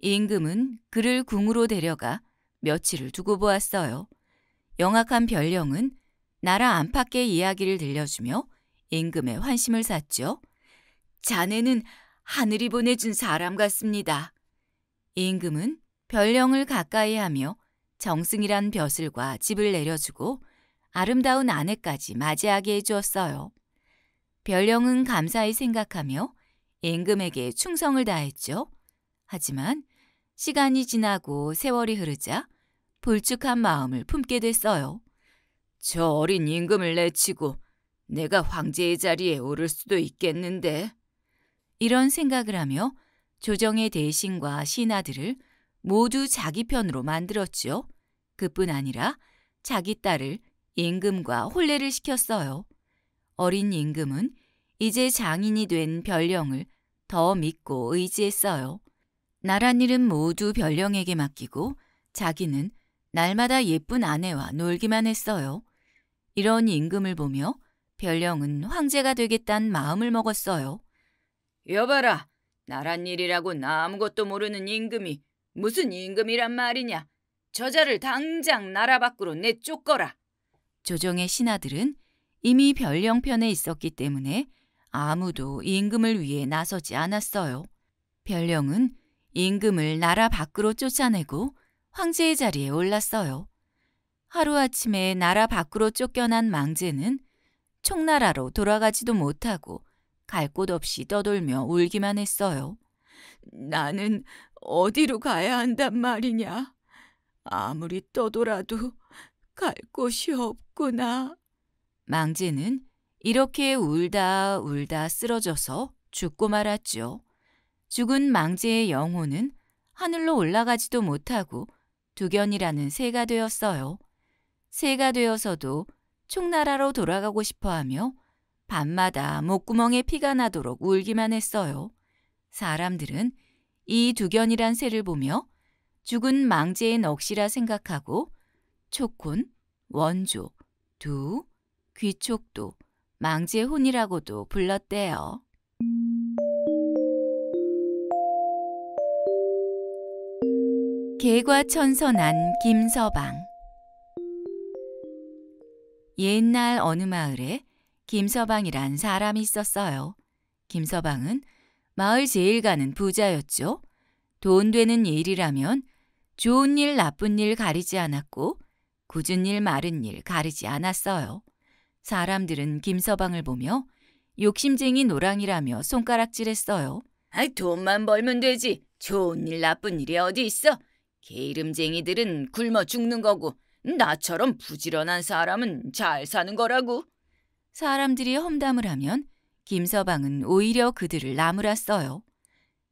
임금은 그를 궁으로 데려가 며칠을 두고 보았어요. 영악한 별령은 나라 안팎의 이야기를 들려주며 임금의 환심을 샀죠. 자네는 하늘이 보내준 사람 같습니다. 임금은 별령을 가까이 하며 정승이란 벼슬과 집을 내려주고 아름다운 아내까지 맞이하게 해주었어요. 별령은 감사히 생각하며 임금에게 충성을 다했죠. 하지만 시간이 지나고 세월이 흐르자 불축한 마음을 품게 됐어요. 저 어린 임금을 내치고 내가 황제의 자리에 오를 수도 있겠는데. 이런 생각을 하며 조정의 대신과 신하들을 모두 자기 편으로 만들었지요. 그뿐 아니라 자기 딸을 임금과 혼례를 시켰어요. 어린 임금은 이제 장인이 된 별령을 더 믿고 의지했어요. 나란 일은 모두 별령에게 맡기고 자기는 날마다 예쁜 아내와 놀기만 했어요. 이런 임금을 보며 별령은 황제가 되겠다는 마음을 먹었어요. 여봐라, 나란 일이라고 아무것도 모르는 임금이 무슨 임금이란 말이냐. 저자를 당장 나라 밖으로 내쫓거라. 조정의 신하들은 이미 별령편에 있었기 때문에 아무도 임금을 위해 나서지 않았어요. 별령은 임금을 나라 밖으로 쫓아내고 황제의 자리에 올랐어요. 하루아침에 나라 밖으로 쫓겨난 망제는 총나라로 돌아가지도 못하고 갈 곳 없이 떠돌며 울기만 했어요. 나는 어디로 가야 한단 말이냐? 아무리 떠돌아도 갈 곳이 없구나. 망제는 이렇게 울다 울다 쓰러져서 죽고 말았죠 죽은 망제의 영혼은 하늘로 올라가지도 못하고 두견이라는 새가 되었어요. 새가 되어서도 총나라로 돌아가고 싶어하며 밤마다 목구멍에 피가 나도록 울기만 했어요. 사람들은 이 두견이란 새를 보며 죽은 망제의 넋이라 생각하고 초콘, 원조, 두, 귀촉도, 망지의 혼이라고도 불렀대요. 개과 천선한 김서방 옛날 어느 마을에 김서방이란 사람이 있었어요. 김서방은 마을 제일가는 부자였죠. 돈 되는 일이라면 좋은 일, 나쁜 일 가리지 않았고 굳은 일, 마른 일 가리지 않았어요. 사람들은 김서방을 보며 욕심쟁이 노랑이라며 손가락질했어요. 아이 돈만 벌면 되지. 좋은 일 나쁜 일이 어디 있어. 게으름쟁이들은 굶어 죽는 거고 나처럼 부지런한 사람은 잘 사는 거라고. 사람들이 험담을 하면 김서방은 오히려 그들을 나무랐어요.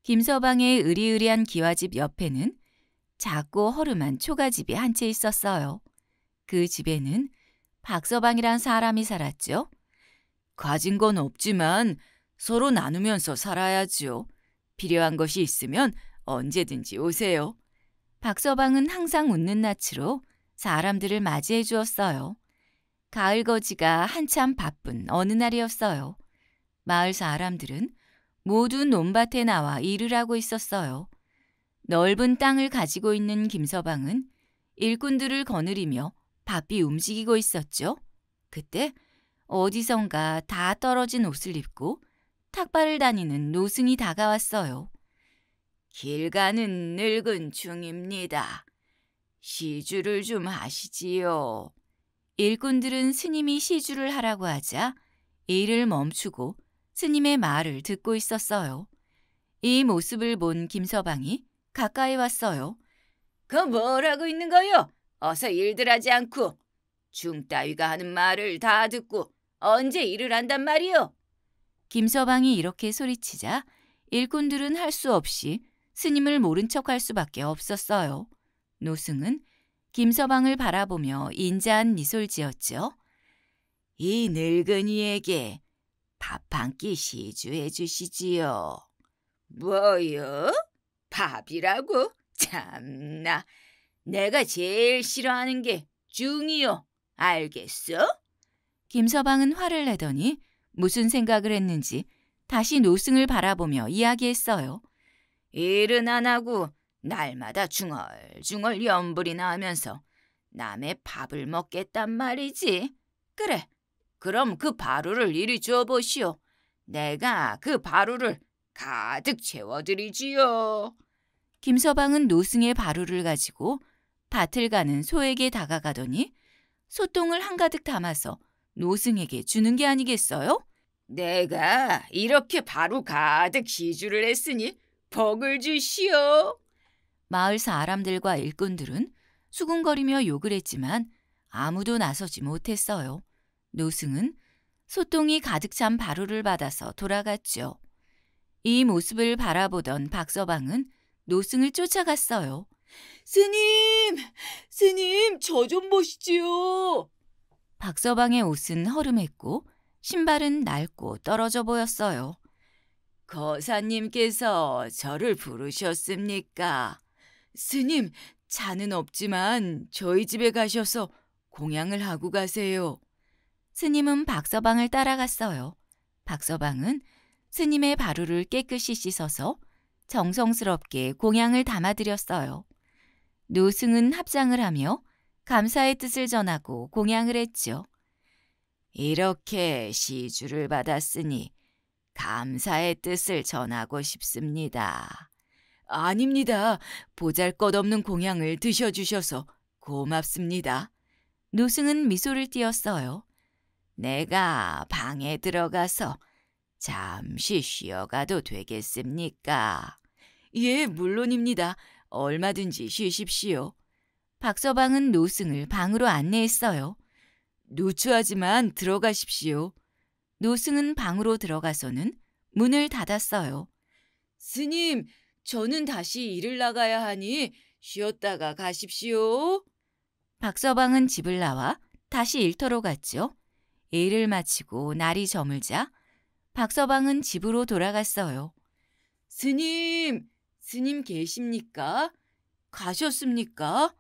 김서방의 으리으리한 기와집 옆에는 작고 허름한 초가집이 한 채 있었어요. 그 집에는 박서방이란 사람이 살았죠. 가진 건 없지만 서로 나누면서 살아야지요. 필요한 것이 있으면 언제든지 오세요. 박서방은 항상 웃는 낯으로 사람들을 맞이해 주었어요. 가을 거지가 한참 바쁜 어느 날이었어요. 마을 사람들은 모두 논밭에 나와 일을 하고 있었어요. 넓은 땅을 가지고 있는 김서방은 일꾼들을 거느리며 바삐 움직이고 있었죠. 그때 어디선가 다 떨어진 옷을 입고 탁발을 다니는 노승이 다가왔어요. 길 가는 늙은 중입니다. 시주를 좀 하시지요. 일꾼들은 스님이 시주를 하라고 하자 일을 멈추고 스님의 말을 듣고 있었어요. 이 모습을 본 김서방이 가까이 왔어요. 그 뭐라고 있는 거요? 어서 일들 하지 않고 중 따위가 하는 말을 다 듣고 언제 일을 한단 말이오? 김서방이 이렇게 소리치자 일꾼들은 할 수 없이 스님을 모른 척할 수밖에 없었어요. 노승은 김서방을 바라보며 인자한 미소를 지었지요. 이 늙은이에게 밥 한 끼 시주해 주시지요. 뭐요? 밥이라고? 참나 내가 제일 싫어하는 게 중이요. 알겠어? 김서방은 화를 내더니 무슨 생각을 했는지 다시 노승을 바라보며 이야기했어요. 일은 안 하고 날마다 중얼중얼 연불이나 하면서 남의 밥을 먹겠단 말이지. 그래, 그럼 그 바루를 이리 줘보시오. 내가 그 바루를 가득 채워드리지요. 김서방은 노승의 바루를 가지고 밭을 가는 소에게 다가가더니 소똥을 한가득 담아서 노승에게 주는 게 아니겠어요? 내가 이렇게 바로 가득 기주를 했으니 벅을 주시오. 마을 사람들과 일꾼들은 수군거리며 욕을 했지만 아무도 나서지 못했어요. 노승은 소똥이 가득 찬 바루를 받아서 돌아갔죠. 이 모습을 바라보던 박서방은 노승을 쫓아갔어요. 스님, 스님, 저 좀 보시지요. 박서방의 옷은 허름했고 신발은 낡고 떨어져 보였어요. 거사님께서 저를 부르셨습니까? 스님, 자는 없지만 저희 집에 가셔서 공양을 하고 가세요. 스님은 박서방을 따라갔어요. 박서방은 스님의 바루를 깨끗이 씻어서 정성스럽게 공양을 담아드렸어요. 노승은 합장을 하며 감사의 뜻을 전하고 공양을 했죠 이렇게 시주를 받았으니 감사의 뜻을 전하고 싶습니다. 아닙니다. 보잘것없는 공양을 드셔주셔서 고맙습니다. 노승은 미소를 띄었어요. 내가 방에 들어가서 잠시 쉬어가도 되겠습니까? 예, 물론입니다. 얼마든지 쉬십시오. 박서방은 노승을 방으로 안내했어요. 노추하지만 들어가십시오. 노승은 방으로 들어가서는 문을 닫았어요. 스님, 저는 다시 일을 나가야 하니 쉬었다가 가십시오. 박서방은 집을 나와 다시 일터로 갔죠. 일을 마치고 날이 저물자 박서방은 집으로 돌아갔어요. 스님, 스님 계십니까? 가셨습니까?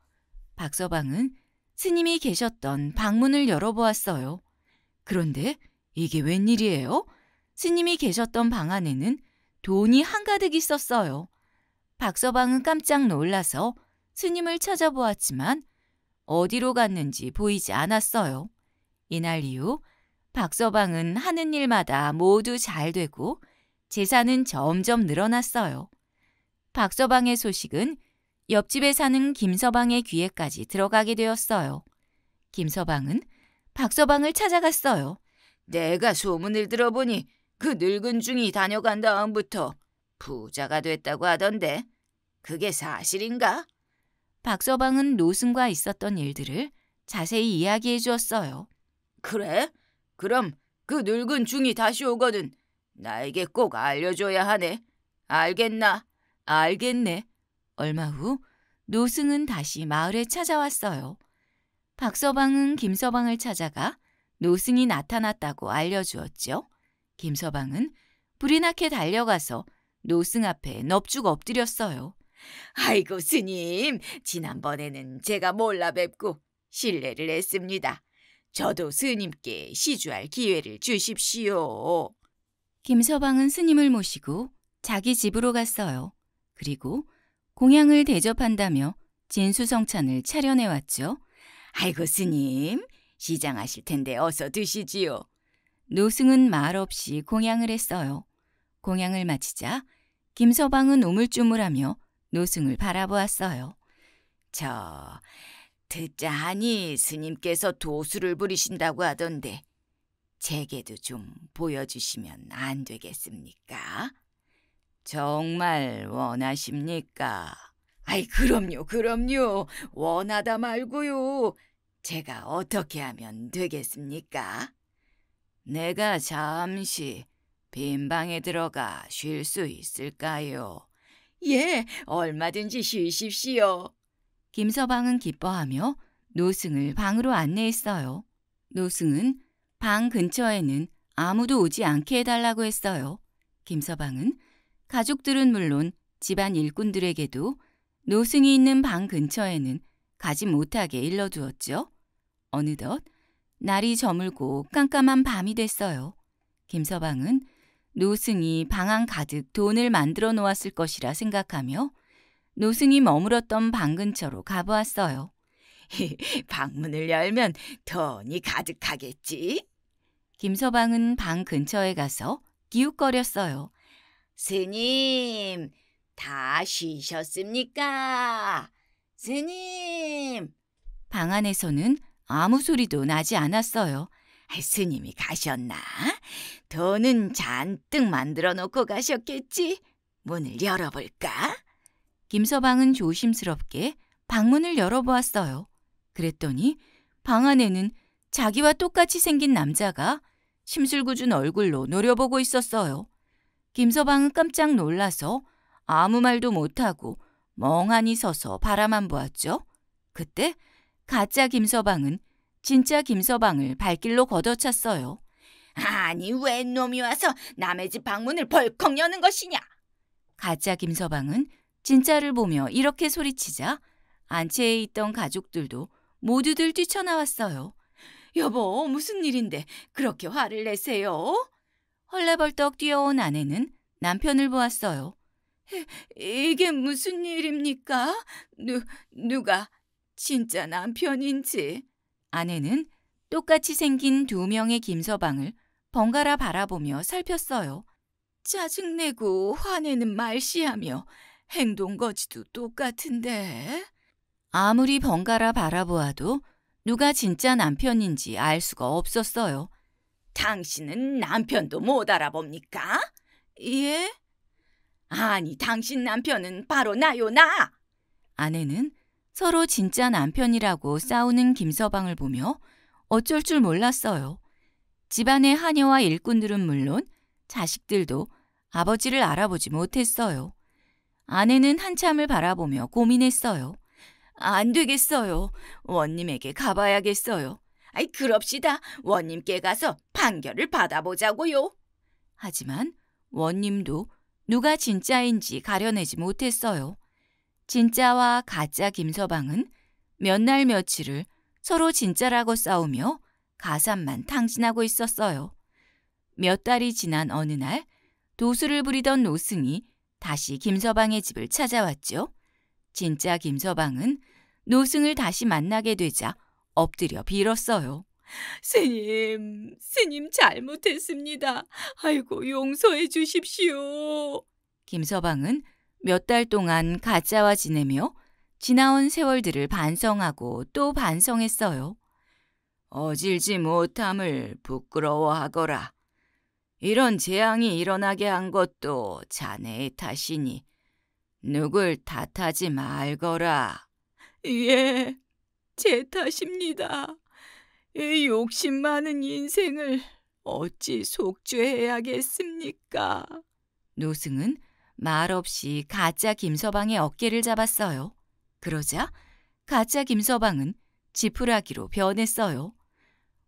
박서방은 스님이 계셨던 방문을 열어보았어요. 그런데 이게 웬일이에요? 스님이 계셨던 방 안에는 돈이 한가득 있었어요. 박서방은 깜짝 놀라서 스님을 찾아보았지만 어디로 갔는지 보이지 않았어요. 이날 이후 박서방은 하는 일마다 모두 잘 되고 재산은 점점 늘어났어요. 박서방의 소식은 옆집에 사는 김서방의 귀에까지 들어가게 되었어요. 김서방은 박서방을 찾아갔어요. 내가 소문을 들어보니 그 늙은 중이 다녀간 다음부터 부자가 됐다고 하던데 그게 사실인가? 박서방은 노승과 있었던 일들을 자세히 이야기해 주었어요. 그래? 그럼 그 늙은 중이 다시 오거든 나에게 꼭 알려줘야 하네. 알겠나? 알겠네. 얼마 후 노승은 다시 마을에 찾아왔어요. 박서방은 김서방을 찾아가 노승이 나타났다고 알려주었죠. 김서방은 불이 나게 달려가서 노승 앞에 넙죽 엎드렸어요. 아이고 스님, 지난번에는 제가 몰라 뵙고 실례를 했습니다. 저도 스님께 시주할 기회를 주십시오. 김서방은 스님을 모시고 자기 집으로 갔어요. 그리고 공양을 대접한다며 진수성찬을 차려내왔죠. 아이고 스님, 시장하실 텐데 어서 드시지요. 노승은 말없이 공양을 했어요. 공양을 마치자 김서방은 우물쭈물하며 노승을 바라보았어요. 저 듣자하니 스님께서 도수를 부리신다고 하던데 제게도 좀 보여주시면 안 되겠습니까? 정말 원하십니까? 아이, 그럼요, 그럼요. 원하다 말고요. 제가 어떻게 하면 되겠습니까? 내가 잠시 빈 방에 들어가 쉴 수 있을까요? 예, 얼마든지 쉬십시오. 김서방은 기뻐하며 노승을 방으로 안내했어요. 노승은 방 근처에는 아무도 오지 않게 해달라고 했어요. 김서방은 가족들은 물론 집안 일꾼들에게도 노승이 있는 방 근처에는 가지 못하게 일러두었죠. 어느덧 날이 저물고 깜깜한 밤이 됐어요. 김서방은 노승이 방 안 가득 돈을 만들어 놓았을 것이라 생각하며 노승이 머물었던 방 근처로 가보았어요. [LAUGHS] 방문을 열면 돈이 가득하겠지? 김서방은 방 근처에 가서 기웃거렸어요. 스님, 다 쉬셨습니까? 스님! 방 안에서는 아무 소리도 나지 않았어요. 스님이 가셨나? 돈은 잔뜩 만들어 놓고 가셨겠지? 문을 열어볼까? 김서방은 조심스럽게 방문을 열어보았어요. 그랬더니 방 안에는 자기와 똑같이 생긴 남자가 심술궂은 얼굴로 노려보고 있었어요. 김서방은 깜짝 놀라서 아무 말도 못하고 멍하니 서서 바라만 보았죠. 그때 가짜 김서방은 진짜 김서방을 발길로 걷어찼어요. 아니 웬 놈이 와서 남의 집 방문을 벌컥 여는 것이냐? 가짜 김서방은 진짜를 보며 이렇게 소리치자 안채에 있던 가족들도 모두들 뛰쳐나왔어요. 여보 무슨 일인데 그렇게 화를 내세요? 헐레벌떡 뛰어온 아내는 남편을 보았어요. 이게 무슨 일입니까? 누, 누가 진짜 남편인지. 아내는 똑같이 생긴 두 명의 김서방을 번갈아 바라보며 살폈어요. 짜증내고 화내는 말씨하며 행동거지도 똑같은데. 아무리 번갈아 바라보아도 누가 진짜 남편인지 알 수가 없었어요. 당신은 남편도 못 알아봅니까? 예? 아니, 당신 남편은 바로 나요, 나! 아내는 서로 진짜 남편이라고 싸우는 김서방을 보며 어쩔 줄 몰랐어요. 집안의 하녀와 일꾼들은 물론 자식들도 아버지를 알아보지 못했어요. 아내는 한참을 바라보며 고민했어요. 안 되겠어요. 원님에게 가봐야겠어요. 아이 그럽시다. 원님께 가서 판결을 받아보자고요. 하지만 원님도 누가 진짜인지 가려내지 못했어요. 진짜와 가짜 김서방은 몇 날 며칠을 서로 진짜라고 싸우며 가산만 탕진하고 있었어요. 몇 달이 지난 어느 날 도수를 부리던 노승이 다시 김서방의 집을 찾아왔죠. 진짜 김서방은 노승을 다시 만나게 되자 엎드려 빌었어요. 스님, 스님 잘못했습니다. 아이고 용서해 주십시오. 김서방은 몇 달 동안 가짜와 지내며 지나온 세월들을 반성하고 또 반성했어요. 어질지 못함을 부끄러워하거라. 이런 재앙이 일어나게 한 것도 자네의 탓이니 누굴 탓하지 말거라. 예, 제 탓입니다. 이 욕심 많은 인생을 어찌 속죄해야겠습니까? 노승은 말없이 가짜 김서방의 어깨를 잡았어요. 그러자 가짜 김서방은 지푸라기로 변했어요.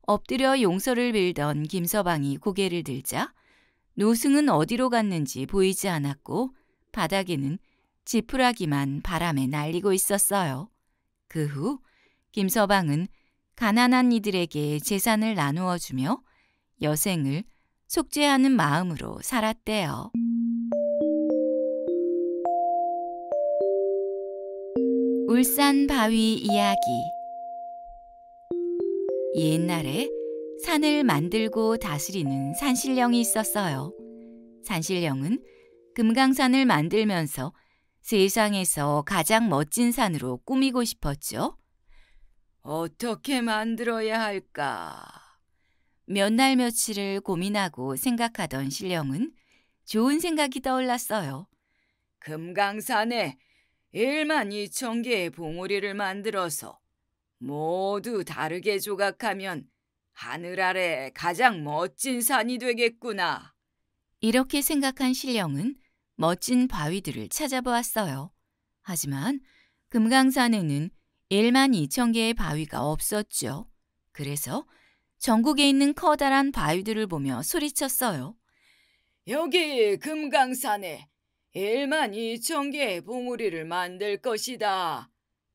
엎드려 용서를 빌던 김서방이 고개를 들자 노승은 어디로 갔는지 보이지 않았고 바닥에는 지푸라기만 바람에 날리고 있었어요. 그후 김서방은 가난한 이들에게 재산을 나누어 주며 여생을 속죄하는 마음으로 살았대요. 울산 바위 이야기 옛날에 산을 만들고 다스리는 산신령이 있었어요. 산신령은 금강산을 만들면서 세상에서 가장 멋진 산으로 꾸미고 싶었죠. 어떻게 만들어야 할까? 몇 날 며칠을 고민하고 생각하던 신령은 좋은 생각이 떠올랐어요. 금강산에 1만 2천 개의 봉우리를 만들어서 모두 다르게 조각하면 하늘 아래 가장 멋진 산이 되겠구나. 이렇게 생각한 신령은 멋진 바위들을 찾아보았어요. 하지만 금강산에는 1만 2천 개의 바위가 없었죠. 그래서 전국에 있는 커다란 바위들을 보며 소리쳤어요. 여기 금강산에 1만 2천 개의 봉우리를 만들 것이다.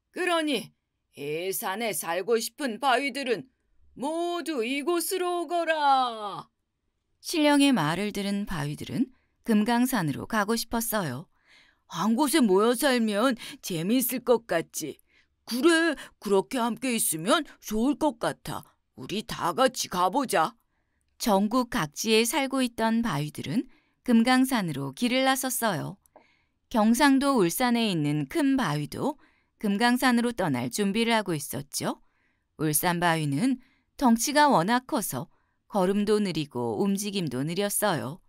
그러니 이 산에 살고 싶은 바위들은 모두 이곳으로 오거라. 신령의 말을 들은 바위들은 금강산으로 가고 싶었어요. 한 곳에 모여 살면 재미있을 것 같지. 그래, 그렇게 함께 있으면 좋을 것 같아. 우리 다 같이 가보자. 전국 각지에 살고 있던 바위들은 금강산으로 길을 나섰어요. 경상도 울산에 있는 큰 바위도 금강산으로 떠날 준비를 하고 있었죠. 울산 바위는 덩치가 워낙 커서 걸음도 느리고 움직임도 느렸어요.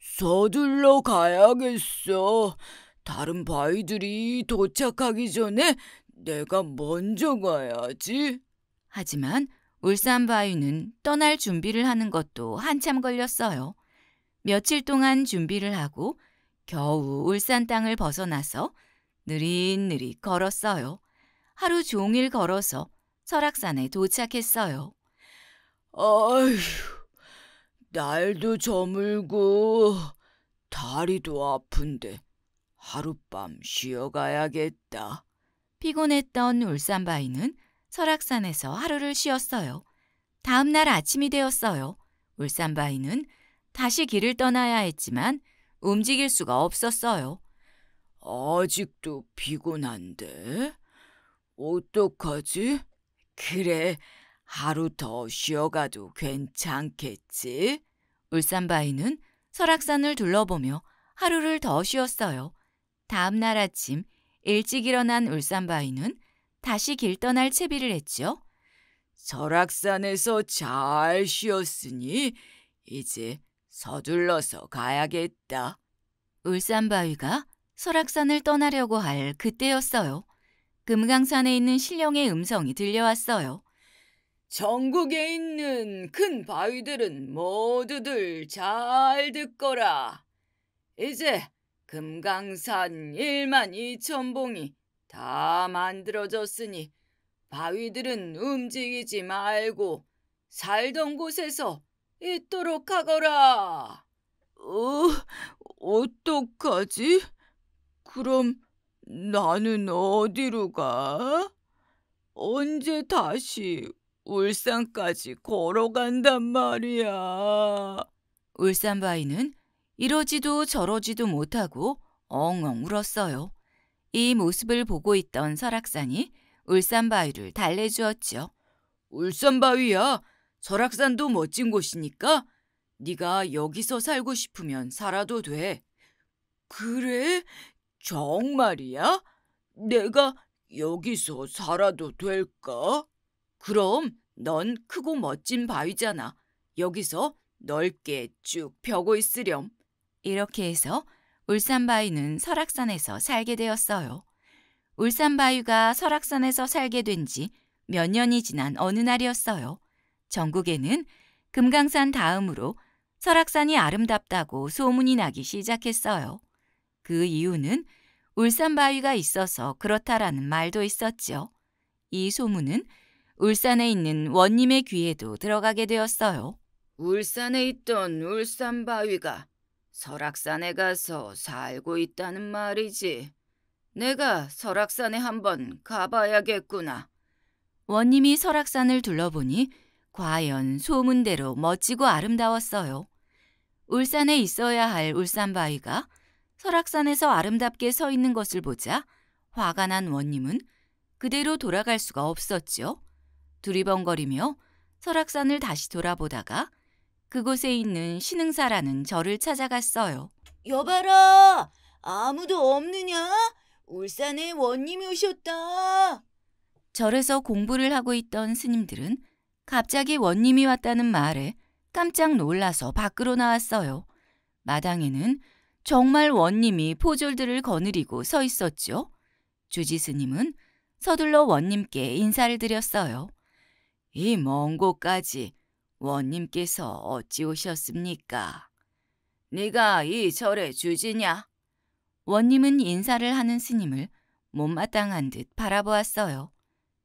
서둘러 가야겠어. 다른 바위들이 도착하기 전에 내가 먼저 가야지. 하지만 울산 바위는 떠날 준비를 하는 것도 한참 걸렸어요. 며칠 동안 준비를 하고 겨우 울산 땅을 벗어나서 느릿느릿 걸었어요. 하루 종일 걸어서 설악산에 도착했어요. 아휴, 날도 저물고 다리도 아픈데 하룻밤 쉬어가야겠다. 피곤했던 울산바위는 설악산에서 하루를 쉬었어요. 다음 날 아침이 되었어요. 울산바위는 다시 길을 떠나야 했지만 움직일 수가 없었어요. 아직도 피곤한데? 어떡하지? 그래, 하루 더 쉬어가도 괜찮겠지? 울산바위는 설악산을 둘러보며 하루를 더 쉬었어요. 다음 날 아침 일찍 일어난 울산바위는 다시 길 떠날 채비를 했죠 설악산에서 잘 쉬었으니 이제 서둘러서 가야겠다. 울산바위가 설악산을 떠나려고 할 그때였어요. 금강산에 있는 신령의 음성이 들려왔어요. 전국에 있는 큰 바위들은 모두들 잘 듣거라. 이제 금강산 1만 2천 봉이 다 만들어졌으니 바위들은 움직이지 말고 살던 곳에서 있도록 하거라. 어, 어떡하지? 그럼 나는 어디로 가? 언제 다시 울산까지 걸어간단 말이야. 울산바위는 이러지도 저러지도 못하고 엉엉 울었어요. 이 모습을 보고 있던 설악산이 울산바위를 달래주었지요. 울산바위야, 설악산도 멋진 곳이니까 네가 여기서 살고 싶으면 살아도 돼. 그래? 정말이야? 내가 여기서 살아도 될까? 그럼 넌 크고 멋진 바위잖아. 여기서 넓게 쭉 펴고 있으렴. 이렇게 해서 울산바위는 설악산에서 살게 되었어요. 울산바위가 설악산에서 살게 된 지 몇 년이 지난 어느 날이었어요. 전국에는 금강산 다음으로 설악산이 아름답다고 소문이 나기 시작했어요. 그 이유는 울산바위가 있어서 그렇다라는 말도 있었지요. 이 소문은 울산에 있는 원님의 귀에도 들어가게 되었어요. 울산에 있던 울산바위가 설악산에 가서 살고 있다는 말이지. 내가 설악산에 한번 가봐야겠구나. 원님이 설악산을 둘러보니 과연 소문대로 멋지고 아름다웠어요. 울산에 있어야 할 울산바위가 설악산에서 아름답게 서 있는 것을 보자 화가 난 원님은 그대로 돌아갈 수가 없었지요. 두리번거리며 설악산을 다시 돌아보다가 그곳에 있는 신흥사라는 절을 찾아갔어요. 여봐라! 아무도 없느냐? 울산에 원님이 오셨다. 절에서 공부를 하고 있던 스님들은 갑자기 원님이 왔다는 말에 깜짝 놀라서 밖으로 나왔어요. 마당에는 정말 원님이 포졸들을 거느리고 서 있었죠. 주지 스님은 서둘러 원님께 인사를 드렸어요. 이 먼 곳까지 원님께서 어찌 오셨습니까? 네가 이절의 주지냐? 원님은 인사를 하는 스님을 못마땅한 듯 바라보았어요.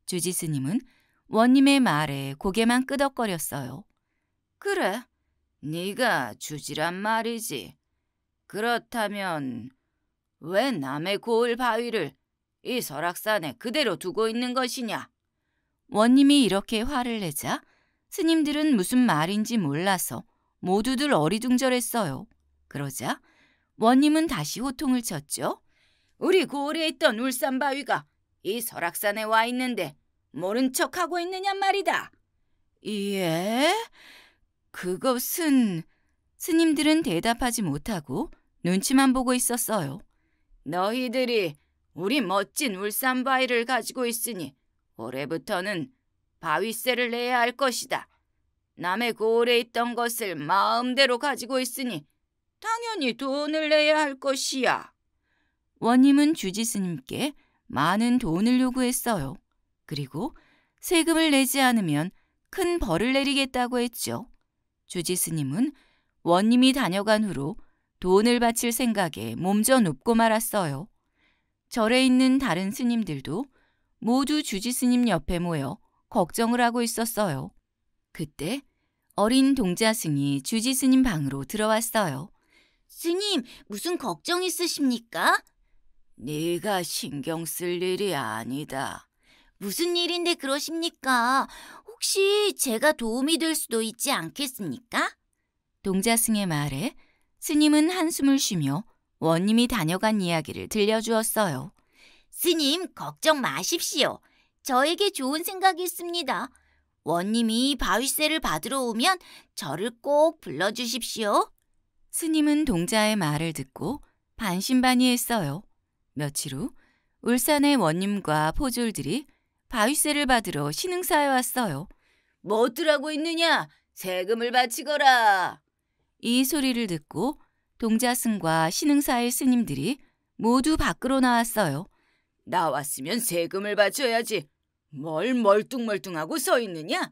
주지 스님은 원님의 말에 고개만 끄덕거렸어요. 그래, 네가 주지란 말이지. 그렇다면 왜 남의 고을 바위를 이 설악산에 그대로 두고 있는 것이냐? 원님이 이렇게 화를 내자 스님들은 무슨 말인지 몰라서 모두들 어리둥절했어요. 그러자 원님은 다시 호통을 쳤죠. 우리 고을에 있던 울산바위가 이 설악산에 와 있는데 모른 척하고 있느냐 말이다. 예? 그것은... 스님들은 대답하지 못하고 눈치만 보고 있었어요. 너희들이 우리 멋진 울산바위를 가지고 있으니 올해부터는 바위세를 내야 할 것이다. 남의 고을에 있던 것을 마음대로 가지고 있으니 당연히 돈을 내야 할 것이야. 원님은 주지스님께 많은 돈을 요구했어요. 그리고 세금을 내지 않으면 큰 벌을 내리겠다고 했죠. 주지스님은 원님이 다녀간 후로 돈을 바칠 생각에 몸져 눕고 말았어요. 절에 있는 다른 스님들도 모두 주지스님 옆에 모여 걱정을 하고 있었어요. 그때 어린 동자승이 주지스님 방으로 들어왔어요. 스님, 무슨 걱정 있으십니까? 네가 신경 쓸 일이 아니다. 무슨 일인데 그러십니까? 혹시 제가 도움이 될 수도 있지 않겠습니까? 동자승의 말에 스님은 한숨을 쉬며 원님이 다녀간 이야기를 들려주었어요. 스님, 걱정 마십시오. 저에게 좋은 생각이 있습니다. 원님이 바위세를 받으러 오면 저를 꼭 불러주십시오. 스님은 동자의 말을 듣고 반신반의했어요. 며칠 후 울산의 원님과 포졸들이 바위세를 받으러 신흥사에 왔어요. 뭐들 하고 있느냐? 세금을 바치거라. 이 소리를 듣고 동자승과 신흥사의 스님들이 모두 밖으로 나왔어요. 나왔으면 세금을 바쳐야지. 뭘 멀뚱멀뚱하고 서 있느냐?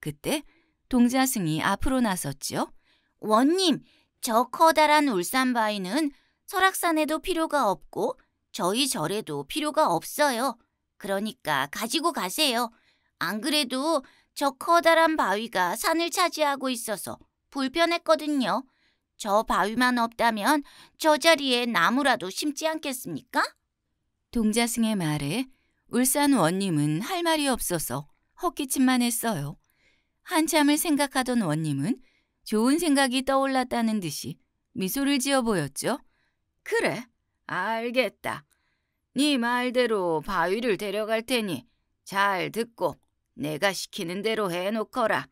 그때 동자승이 앞으로 나섰지요. 원님, 저 커다란 울산 바위는 설악산에도 필요가 없고 저희 절에도 필요가 없어요. 그러니까 가지고 가세요. 안 그래도 저 커다란 바위가 산을 차지하고 있어서 불편했거든요. 저 바위만 없다면 저 자리에 나무라도 심지 않겠습니까? 동자승의 말에 울산 원님은 할 말이 없어서 헛기침만 했어요. 한참을 생각하던 원님은 좋은 생각이 떠올랐다는 듯이 미소를 지어 보였죠. 그래, 알겠다. 네 말대로 바위를 데려갈 테니 잘 듣고 내가 시키는 대로 해놓거라.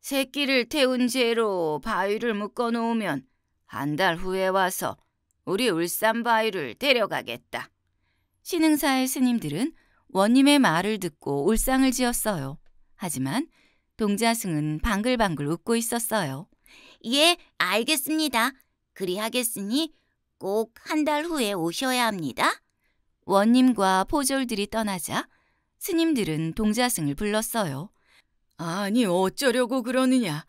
새끼를 태운 죄로 바위를 묶어놓으면 한 달 후에 와서 우리 울산 바위를 데려가겠다. 신흥사의 스님들은 원님의 말을 듣고 울상을 지었어요. 하지만 동자승은 방글방글 웃고 있었어요. 예, 알겠습니다. 그리하겠으니 꼭 한 달 후에 오셔야 합니다. 원님과 포졸들이 떠나자 스님들은 동자승을 불렀어요. 아니 어쩌려고 그러느냐.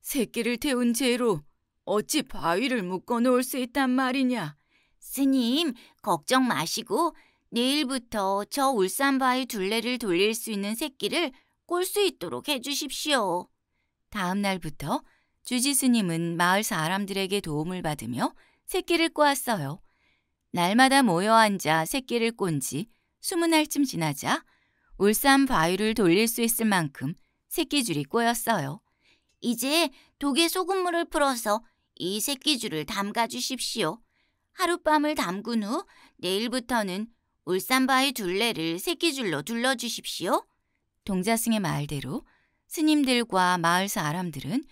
새끼를 태운 채로 어찌 바위를 묶어놓을 수 있단 말이냐. 스님 걱정 마시고 내일부터 저 울산바위 둘레를 돌릴 수 있는 새끼를 꼴 수 있도록 해주십시오. 다음 날부터 주지스님은 마을 사람들에게 도움을 받으며 새끼를 꼬았어요. 날마다 모여 앉아 새끼를 꼰지 스무 날쯤 지나자 울산 바위를 돌릴 수 있을 만큼 새끼줄이 꼬였어요. 이제 독에 소금물을 풀어서 이 새끼줄을 담가 주십시오. 하룻밤을 담근 후 내일부터는 울산바위 둘레를 새끼줄로 둘러주십시오. 동자승의 말대로 스님들과 마을 사람들은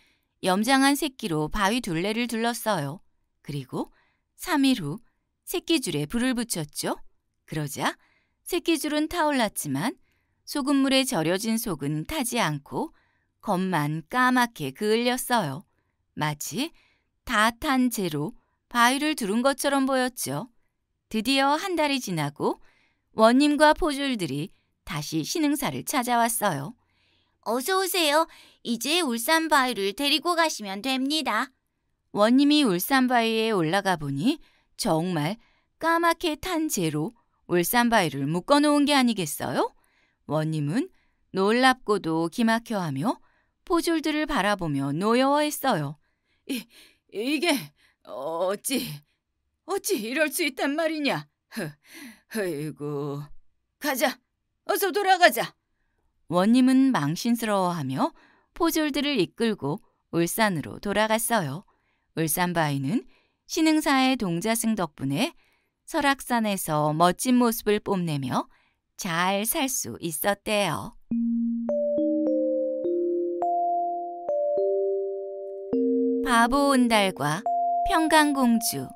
염장한 새끼로 바위 둘레를 둘렀어요. 그리고 3일 후 새끼줄에 불을 붙였죠. 그러자 새끼줄은 타올랐지만 소금물에 절여진 속은 타지 않고 겉만 까맣게 그을렸어요. 마치 다 탄 채로 바위를 두른 것처럼 보였죠. 드디어 한 달이 지나고 원님과 포졸들이 다시 신흥사를 찾아왔어요. 어서 오세요. 이제 울산바위를 데리고 가시면 됩니다. 원님이 울산바위에 올라가 보니 정말 까맣게 탄 재로 울산바위를 묶어놓은 게 아니겠어요? 원님은 놀랍고도 기막혀하며 포졸들을 바라보며 노여워했어요. 이, 이게 어찌... 어찌 이럴 수 있단 말이냐. 허, 이고 가자. 어서 돌아가자. 원님은 망신스러워하며 포졸들을 이끌고 울산으로 돌아갔어요. 울산바위는 신흥사의 동자승 덕분에 설악산에서 멋진 모습을 뽐내며 잘 살 수 있었대요. 바보 온달과 평강공주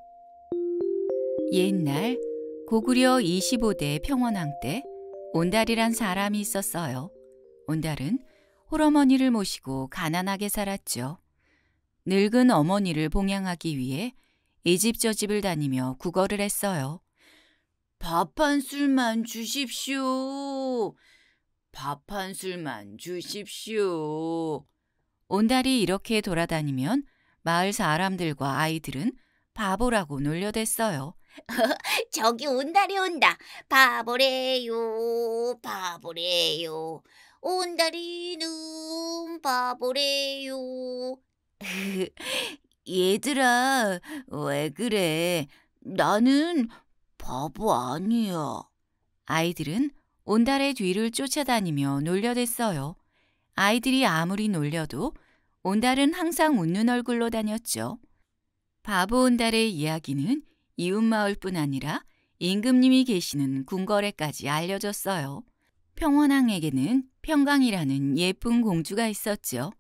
옛날 고구려 25대 평원왕 때 온달이란 사람이 있었어요. 온달은 홀어머니를 모시고 가난하게 살았죠. 늙은 어머니를 봉양하기 위해 이집저 집을 다니며 구걸을 했어요. 밥 한 술만 주십시오. 밥 한 술만 주십시오. 온달이 이렇게 돌아다니면 마을 사람들과 아이들은 바보라고 놀려댔어요. [LAUGHS] 저기 온달이 온다. 바보래요, 바보래요. 온달이눈 바보래요. [LAUGHS] 얘들아, 왜 그래? 나는 바보 아니야. 아이들은 온달의 뒤를 쫓아다니며 놀려댔어요. 아이들이 아무리 놀려도 온달은 항상 웃는 얼굴로 다녔죠. 바보 온달의 이야기는 이웃마을뿐 아니라 임금님이 계시는 궁궐에까지 알려졌어요. 평원왕에게는 평강이라는 예쁜 공주가 있었지요.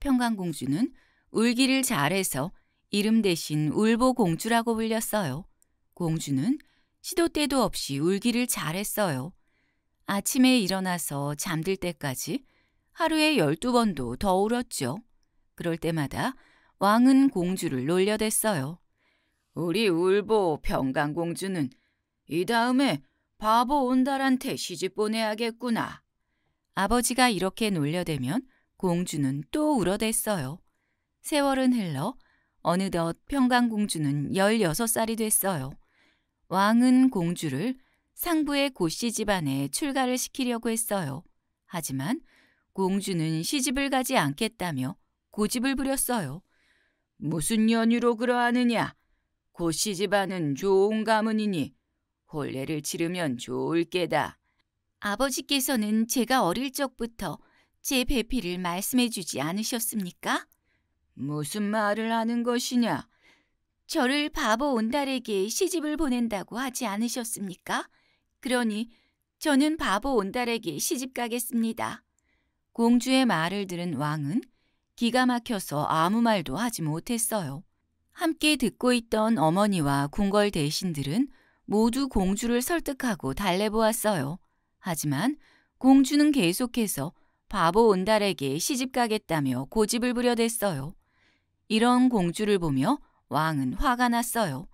평강공주는 울기를 잘해서 이름 대신 울보공주라고 불렸어요. 공주는 시도 때도 없이 울기를 잘했어요. 아침에 일어나서 잠들 때까지 하루에 1 2 번도더 울었죠. 그럴 때마다 왕은 공주를 놀려댔어요. 우리 울보 병강공주는이 다음에 바보 온달한테 시집 보내야겠구나. 아버지가 이렇게 놀려대면 공주는 또 울어댔어요. 세월은 흘러 어느덧 평강공주는 16살이 됐어요. 왕은 공주를 상부의 고씨 집안에 출가를 시키려고 했어요. 하지만 공주는 시집을 가지 않겠다며 고집을 부렸어요. 무슨 연유로 그러하느냐? 고시 집안은 좋은 가문이니 혼례를 치르면 좋을 게다. 아버지께서는 제가 어릴 적부터 제 배필을 말씀해 주지 않으셨습니까? 무슨 말을 하는 것이냐? 저를 바보 온달에게 시집을 보낸다고 하지 않으셨습니까? 그러니 저는 바보 온달에게 시집 가겠습니다. 공주의 말을 들은 왕은 기가 막혀서 아무 말도 하지 못했어요. 함께 듣고 있던 어머니와 궁궐 대신들은 모두 공주를 설득하고 달래보았어요. 하지만 공주는 계속해서 바보 온달에게 시집가겠다며 고집을 부려댔어요. 이런 공주를 보며 왕은 화가 났어요.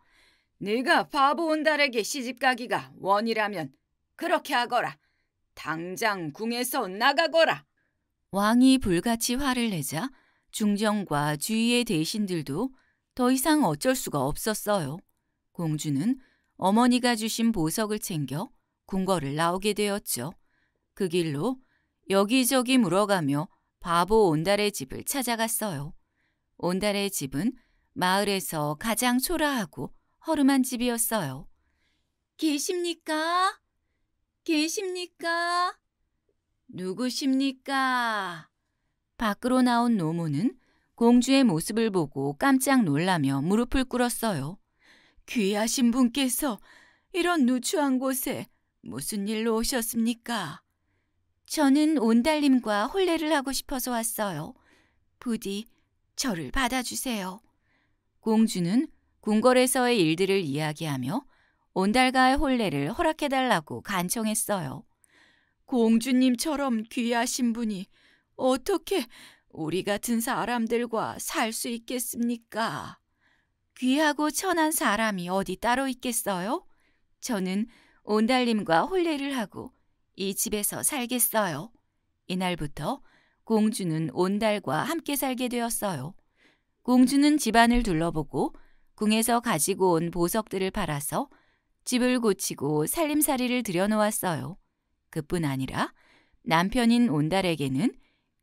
네가 바보 온달에게 시집가기가 원이라면 그렇게 하거라. 당장 궁에서 나가거라. 왕이 불같이 화를 내자 중정과 주위의 대신들도 더 이상 어쩔 수가 없었어요. 공주는 어머니가 주신 보석을 챙겨 궁궐을 나오게 되었죠. 그 길로 여기저기 물어가며 바보 온달의 집을 찾아갔어요. 온달의 집은 마을에서 가장 초라하고 허름한 집이었어요. 계십니까? 계십니까? 누구십니까? 밖으로 나온 노모는 공주의 모습을 보고 깜짝 놀라며 무릎을 꿇었어요. 귀하신 분께서 이런 누추한 곳에 무슨 일로 오셨습니까? 저는 온달님과 혼례를 하고 싶어서 왔어요. 부디 저를 받아주세요. 공주는 궁궐에서의 일들을 이야기하며 온달가의 혼례를 허락해달라고 간청했어요. 공주님처럼 귀하신 분이 어떻게 우리 같은 사람들과 살 수 있겠습니까? 귀하고 천한 사람이 어디 따로 있겠어요? 저는 온달님과 혼례를 하고 이 집에서 살겠어요. 이날부터 공주는 온달과 함께 살게 되었어요. 공주는 집안을 둘러보고 궁에서 가지고 온 보석들을 팔아서 집을 고치고 살림살이를 들여놓았어요. 그뿐 아니라 남편인 온달에게는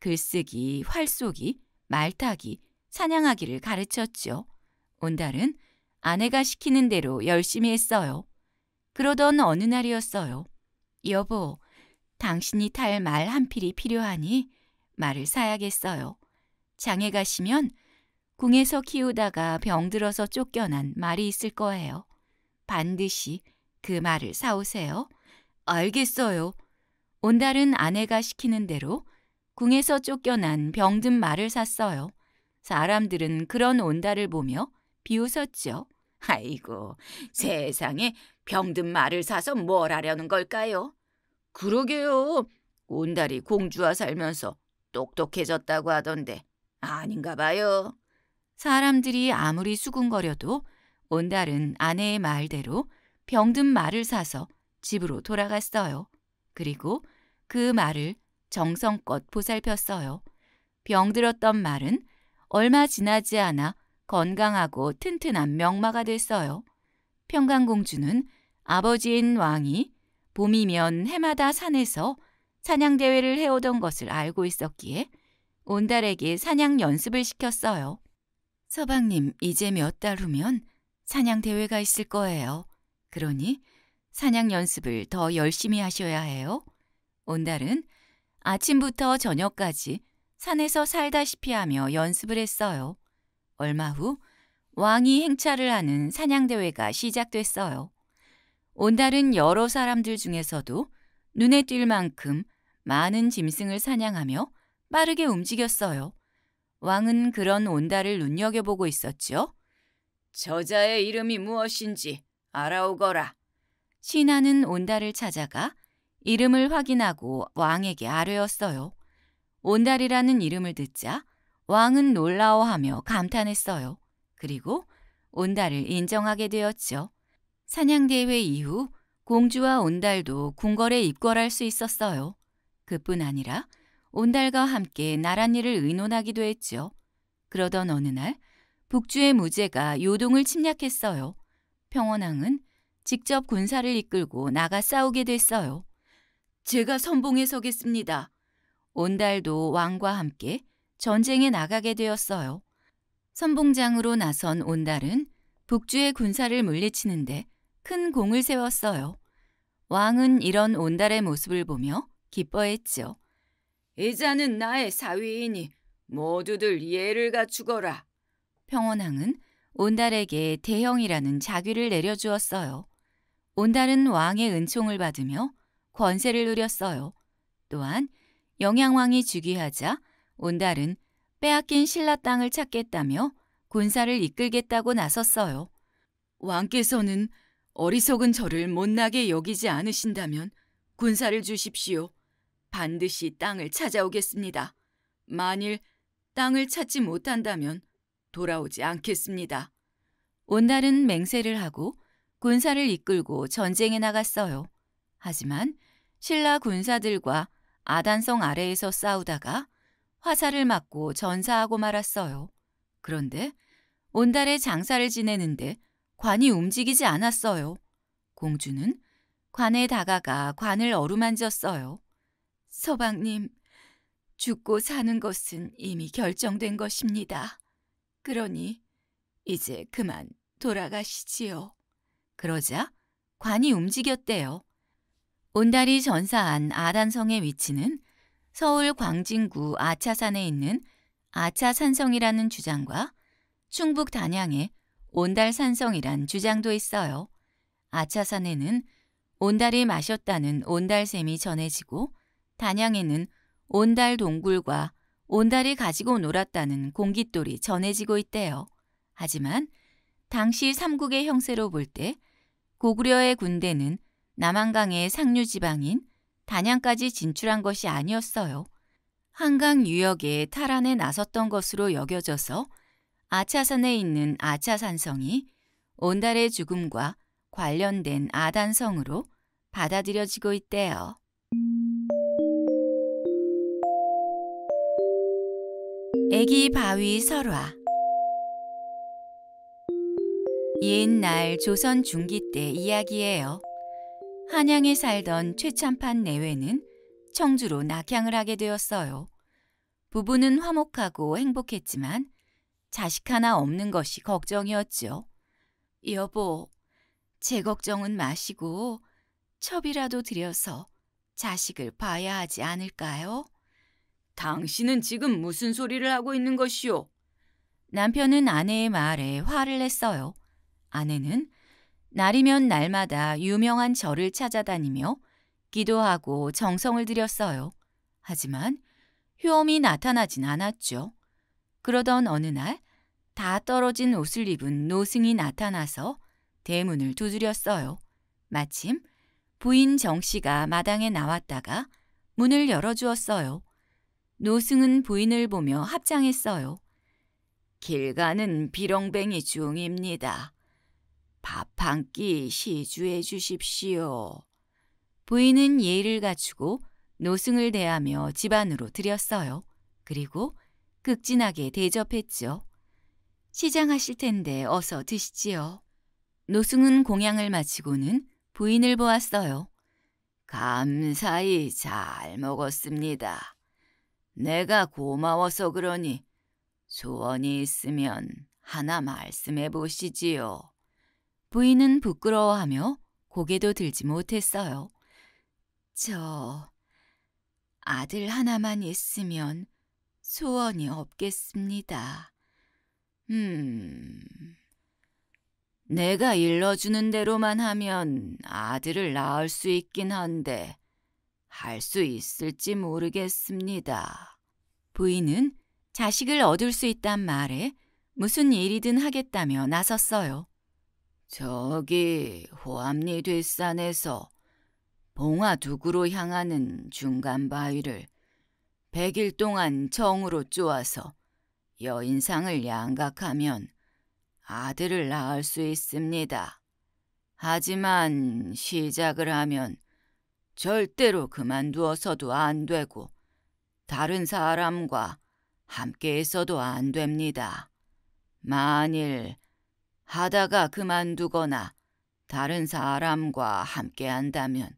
글쓰기, 활쏘기, 말타기, 사냥하기를 가르쳤죠. 온달은 아내가 시키는 대로 열심히 했어요. 그러던 어느 날이었어요. 여보, 당신이 탈 말 한 필이 필요하니 말을 사야겠어요. 장에 가시면 궁에서 키우다가 병들어서 쫓겨난 말이 있을 거예요. 반드시 그 말을 사오세요. 알겠어요. 온달은 아내가 시키는 대로 궁에서 쫓겨난 병든 말을 샀어요. 사람들은 그런 온달을 보며 비웃었죠. 아이고, 세상에 병든 말을 사서 뭘 하려는 걸까요? 그러게요. 온달이 공주와 살면서 똑똑해졌다고 하던데 아닌가 봐요. 사람들이 아무리 수군거려도 온달은 아내의 말대로 병든 말을 사서 집으로 돌아갔어요. 그리고 그 말을 정성껏 보살폈어요. 병들었던 말은 얼마 지나지 않아 건강하고 튼튼한 명마가 됐어요. 평강공주는 아버지인 왕이 봄이면 해마다 산에서 사냥대회를 해오던 것을 알고 있었기에 온달에게 사냥 연습을 시켰어요. 서방님, 이제 몇 달 후면 사냥대회가 있을 거예요. 그러니 사냥 연습을 더 열심히 하셔야 해요. 온달은 아침부터 저녁까지 산에서 살다시피 하며 연습을 했어요. 얼마 후 왕이 행차를 하는 사냥대회가 시작됐어요. 온달은 여러 사람들 중에서도 눈에 띌 만큼 많은 짐승을 사냥하며 빠르게 움직였어요. 왕은 그런 온달을 눈여겨보고 있었죠 저자의 이름이 무엇인지 알아오거라. 신하는 온달을 찾아가 이름을 확인하고 왕에게 아뢰었어요. 온달이라는 이름을 듣자 왕은 놀라워하며 감탄했어요. 그리고 온달을 인정하게 되었죠. 사냥대회 이후 공주와 온달도 궁궐에 입궐할 수 있었어요. 그뿐 아니라 온달과 함께 나랏일을 의논하기도 했지요. 그러던 어느 날 북주의 무제가 요동을 침략했어요. 평원왕은 직접 군사를 이끌고 나가 싸우게 됐어요. 제가 선봉에 서겠습니다. 온달도 왕과 함께 전쟁에 나가게 되었어요. 선봉장으로 나선 온달은 북주의 군사를 물리치는데 큰 공을 세웠어요. 왕은 이런 온달의 모습을 보며 기뻐했지요. 이자는 나의 사위이니 모두들 예를 갖추거라. 평원왕은 온달에게 대형이라는 자귀를 내려주었어요. 온달은 왕의 은총을 받으며 권세를 누렸어요. 또한 영양왕이 즉위하자 온달은 빼앗긴 신라 땅을 찾겠다며 군사를 이끌겠다고 나섰어요. 왕께서는 어리석은 저를 못나게 여기지 않으신다면 군사를 주십시오. 반드시 땅을 찾아오겠습니다. 만일 땅을 찾지 못한다면 돌아오지 않겠습니다. 온달은 맹세를 하고 군사를 이끌고 전쟁에 나갔어요. 하지만 신라 군사들과 아단성 아래에서 싸우다가 화살을 맞고 전사하고 말았어요. 그런데 온달에 장사를 지내는데 관이 움직이지 않았어요. 공주는 관에 다가가 관을 어루만졌어요. 서방님, 죽고 사는 것은 이미 결정된 것입니다. 그러니 이제 그만 돌아가시지요. 그러자 관이 움직였대요. 온달이 전사한 아단성의 위치는 서울 광진구 아차산에 있는 아차산성이라는 주장과 충북 단양의 온달산성이란 주장도 있어요. 아차산에는 온달이 마셨다는 온달샘이 전해지고 단양에는 온달 동굴과 온달이 가지고 놀았다는 공깃돌이 전해지고 있대요. 하지만 당시 삼국의 형세로 볼 때 고구려의 군대는 남한강의 상류지방인 단양까지 진출한 것이 아니었어요. 한강 유역의 탈환에 나섰던 것으로 여겨져서 아차산에 있는 아차산성이 온달의 죽음과 관련된 아단성으로 받아들여지고 있대요. 애기 바위 설화 옛날 조선 중기 때 이야기예요. 한양에 살던 최참판 내외는 청주로 낙향을 하게 되었어요. 부부는 화목하고 행복했지만 자식 하나 없는 것이 걱정이었지요. 여보, 제 걱정은 마시고 첩이라도 들여서 자식을 봐야 하지 않을까요? 당신은 지금 무슨 소리를 하고 있는 것이오? 남편은 아내의 말에 화를 냈어요. 아내는 날이면 날마다 유명한 절을 찾아다니며 기도하고 정성을 들였어요. 하지만 효험이 나타나진 않았죠. 그러던 어느 날 다 떨어진 옷을 입은 노승이 나타나서 대문을 두드렸어요. 마침 부인 정 씨가 마당에 나왔다가 문을 열어주었어요. 노승은 부인을 보며 합장했어요. 길 가는 비렁뱅이 중입니다. 밥한끼 시주해 주십시오. 부인은 예의를 갖추고 노승을 대하며 집안으로 들였어요. 그리고 극진하게 대접했죠 시장하실 텐데 어서 드시지요. 노승은 공양을 마치고는 부인을 보았어요. 감사히 잘 먹었습니다. 내가 고마워서 그러니 소원이 있으면 하나 말씀해 보시지요. 부인은 부끄러워하며 고개도 들지 못했어요. 저 아들 하나만 있으면 소원이 없겠습니다. 음... 내가 일러주는 대로만 하면 아들을 낳을 수 있긴 한데 할 수 있을지 모르겠습니다. 부인은 자식을 얻을 수 있단 말에 무슨 일이든 하겠다며 나섰어요. 저기 호암리 뒷산에서 봉화두구로 향하는 중간 바위를 백일 동안 정으로 쪼아서 여인상을 양각하면 아들을 낳을 수 있습니다. 하지만 시작을 하면 절대로 그만두어서도 안 되고 다른 사람과 함께 있어도 안 됩니다. 만일 하다가 그만두거나 다른 사람과 함께 한다면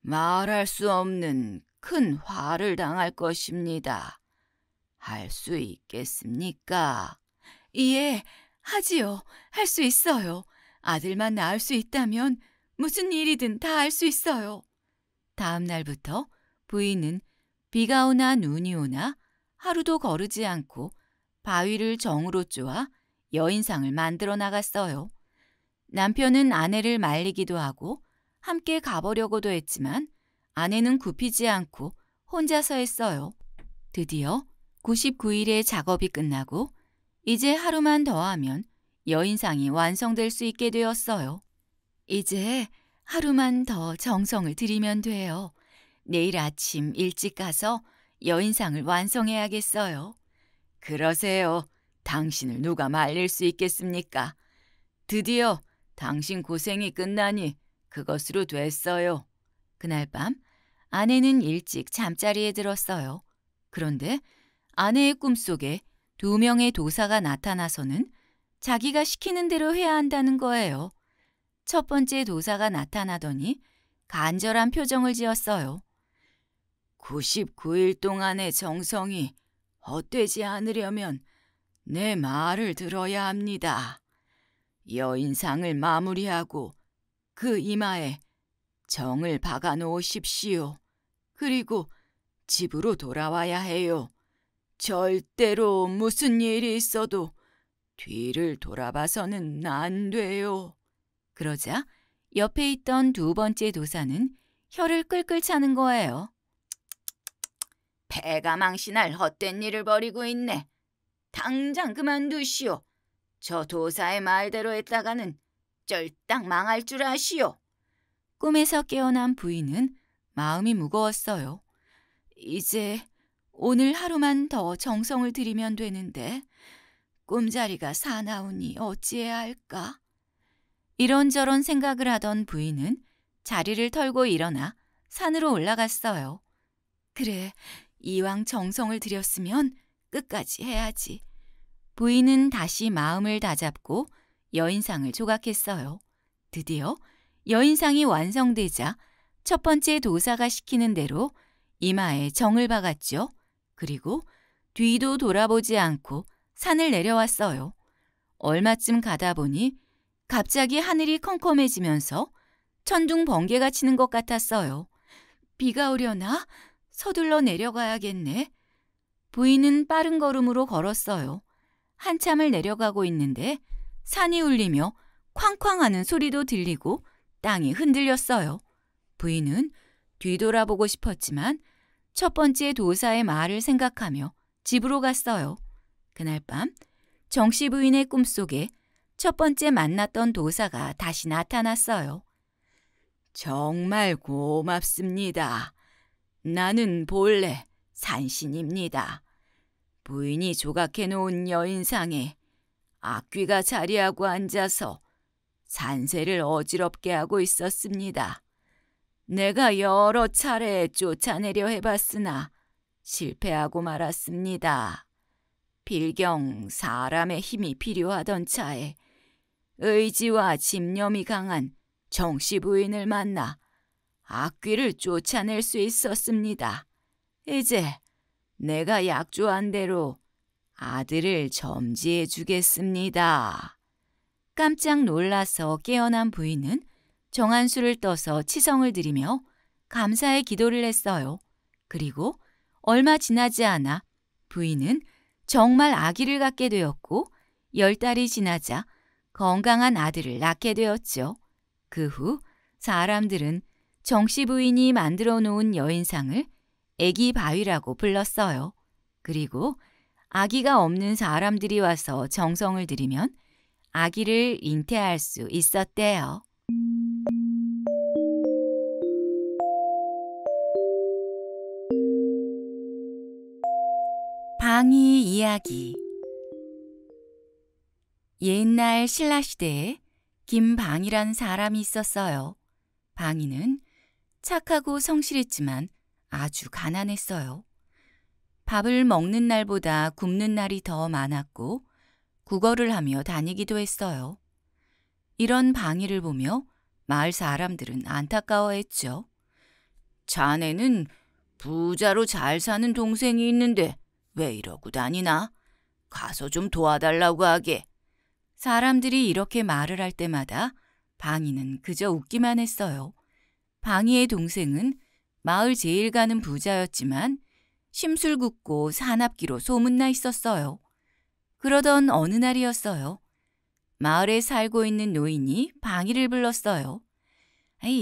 말할 수 없는 큰 화를 당할 것입니다. 할 수 있겠습니까? 예, 하지요. 할 수 있어요. 아들만 낳을 수 있다면 무슨 일이든 다 할 수 있어요. 다음 날부터 부인은 비가 오나 눈이 오나 하루도 거르지 않고 바위를 정으로 쪼아 여인상을 만들어 나갔어요. 남편은 아내를 말리기도 하고 함께 가보려고도 했지만 아내는 굽히지 않고 혼자서 했어요. 드디어 99일의 작업이 끝나고 이제 하루만 더하면 여인상이 완성될 수 있게 되었어요. 이제 하루만 더 정성을 들이면 돼요. 내일 아침 일찍 가서 여인상을 완성해야겠어요. 그러세요. 당신을 누가 말릴 수 있겠습니까? 드디어 당신 고생이 끝나니 그것으로 됐어요. 그날 밤 아내는 일찍 잠자리에 들었어요. 그런데 아내의 꿈속에 두 명의 도사가 나타나서는 자기가 시키는 대로 해야 한다는 거예요. 첫 번째 도사가 나타나더니 간절한 표정을 지었어요. 99일 동안의 정성이 헛되지 않으려면 내 말을 들어야 합니다. 여인상을 마무리하고 그 이마에 정을 박아 놓으십시오. 그리고 집으로 돌아와야 해요. 절대로 무슨 일이 있어도 뒤를 돌아봐서는 안 돼요. 그러자 옆에 있던 두 번째 도사는 혀를 끌끌 차는 거예요. 배가 망신할 헛된 일을 벌이고 있네. 당장 그만두시오. 저 도사의 말대로 했다가는 쩔딱 망할 줄 아시오. 꿈에서 깨어난 부인은 마음이 무거웠어요. 이제 오늘 하루만 더 정성을 들이면 되는데 꿈자리가 사나우니 어찌해야 할까? 이런저런 생각을 하던 부인은 자리를 털고 일어나 산으로 올라갔어요. 그래, 이왕 정성을 들였으면 끝까지 해야지. 부인은 다시 마음을 다잡고 여인상을 조각했어요. 드디어 여인상이 완성되자 첫 번째 도사가 시키는 대로 이마에 정을 박았죠. 그리고 뒤도 돌아보지 않고 산을 내려왔어요. 얼마쯤 가다 보니 갑자기 하늘이 컴컴해지면서 천둥 번개가 치는 것 같았어요. 비가 오려나? 서둘러 내려가야겠네. 부인은 빠른 걸음으로 걸었어요. 한참을 내려가고 있는데 산이 울리며 쾅쾅 하는 소리도 들리고 땅이 흔들렸어요. 부인은 뒤돌아보고 싶었지만 첫 번째 도사의 말을 생각하며 집으로 갔어요. 그날 밤 정씨 부인의 꿈속에 첫 번째 만났던 도사가 다시 나타났어요. 정말 고맙습니다. 나는 본래 산신입니다. 부인이 조각해 놓은 여인상에 악귀가 자리하고 앉아서 산세를 어지럽게 하고 있었습니다. 내가 여러 차례 쫓아내려 해봤으나 실패하고 말았습니다. 필경 사람의 힘이 필요하던 차에 의지와 집념이 강한 정씨 부인을 만나 악귀를 쫓아낼 수 있었습니다. 이제 내가 약조한 대로 아들을 점지해 주겠습니다. 깜짝 놀라서 깨어난 부인은 정한수를 떠서 치성을 드리며 감사의 기도를 했어요. 그리고 얼마 지나지 않아 부인은 정말 아기를 갖게 되었고 열 달이 지나자 건강한 아들을 낳게 되었죠. 그 후 사람들은 정씨 부인이 만들어 놓은 여인상을 애기 바위라고 불렀어요. 그리고 아기가 없는 사람들이 와서 정성을 들이면 아기를 잉태할 수 있었대요. 방위 이야기 옛날 신라 시대에 김방이란 사람이 있었어요. 방위는 착하고 성실했지만 아주 가난했어요. 밥을 먹는 날보다 굶는 날이 더 많았고 구걸을 하며 다니기도 했어요. 이런 방위를 보며 마을 사람들은 안타까워했죠. 자네는 부자로 잘 사는 동생이 있는데 왜 이러고 다니나? 가서 좀 도와달라고 하게. 사람들이 이렇게 말을 할 때마다 방이는 그저 웃기만 했어요. 방이의 동생은 마을 제일가는 부자였지만 심술궂고 사납기로 소문나 있었어요. 그러던 어느 날이었어요. 마을에 살고 있는 노인이 방이를 불렀어요.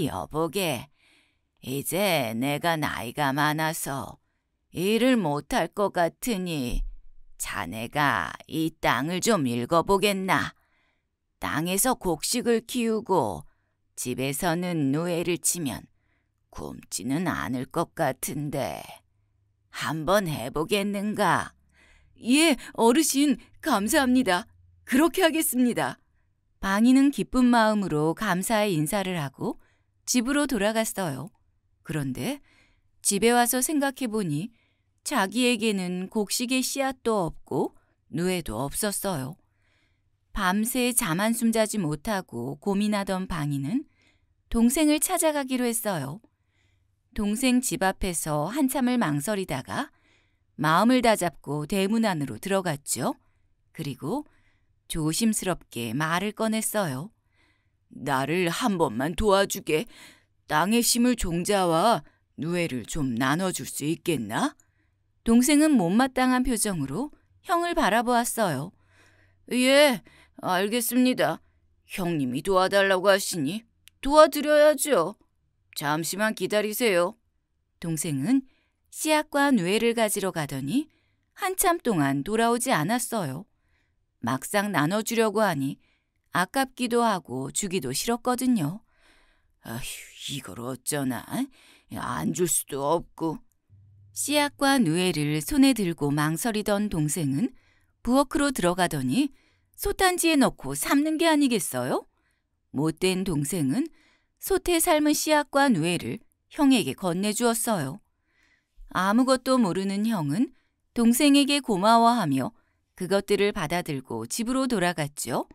여보게, 이제 내가 나이가 많아서 일을 못할 것 같으니 자네가 이 땅을 좀 읽어보겠나? 땅에서 곡식을 키우고 집에서는 노예를 치면 굶지는 않을 것 같은데 한 번 해보겠는가? 예, 어르신 감사합니다. 그렇게 하겠습니다. 방이는 기쁜 마음으로 감사의 인사를 하고 집으로 돌아갔어요. 그런데 집에 와서 생각해보니 자기에게는 곡식의 씨앗도 없고 누에도 없었어요. 밤새 잠안숨 자지 못하고 고민하던 방이는 동생을 찾아가기로 했어요. 동생 집 앞에서 한참을 망설이다가 마음을 다잡고 대문 안으로 들어갔죠. 그리고 조심스럽게 말을 꺼냈어요. 나를 한 번만 도와주게 땅의 심을 종자와 누에를 좀 나눠줄 수 있겠나? 동생은 못마땅한 표정으로 형을 바라보았어요. 예, 알겠습니다. 형님이 도와달라고 하시니 도와드려야죠. 잠시만 기다리세요. 동생은 씨앗과 뇌를 가지러 가더니 한참 동안 돌아오지 않았어요. 막상 나눠주려고 하니 아깝기도 하고 주기도 싫었거든요. 아휴, 이걸 어쩌나. 안 줄 수도 없고. 씨앗과 누에를 손에 들고 망설이던 동생은 부엌으로 들어가더니 소탄지에 넣고 삶는 게 아니겠어요? 못된 동생은 소태 삶은 씨앗과 뇌를 형에게 건네주었어요. 아무것도 모르는 형은 동생에게 고마워하며 그것들을 받아들고 집으로 돌아갔죠.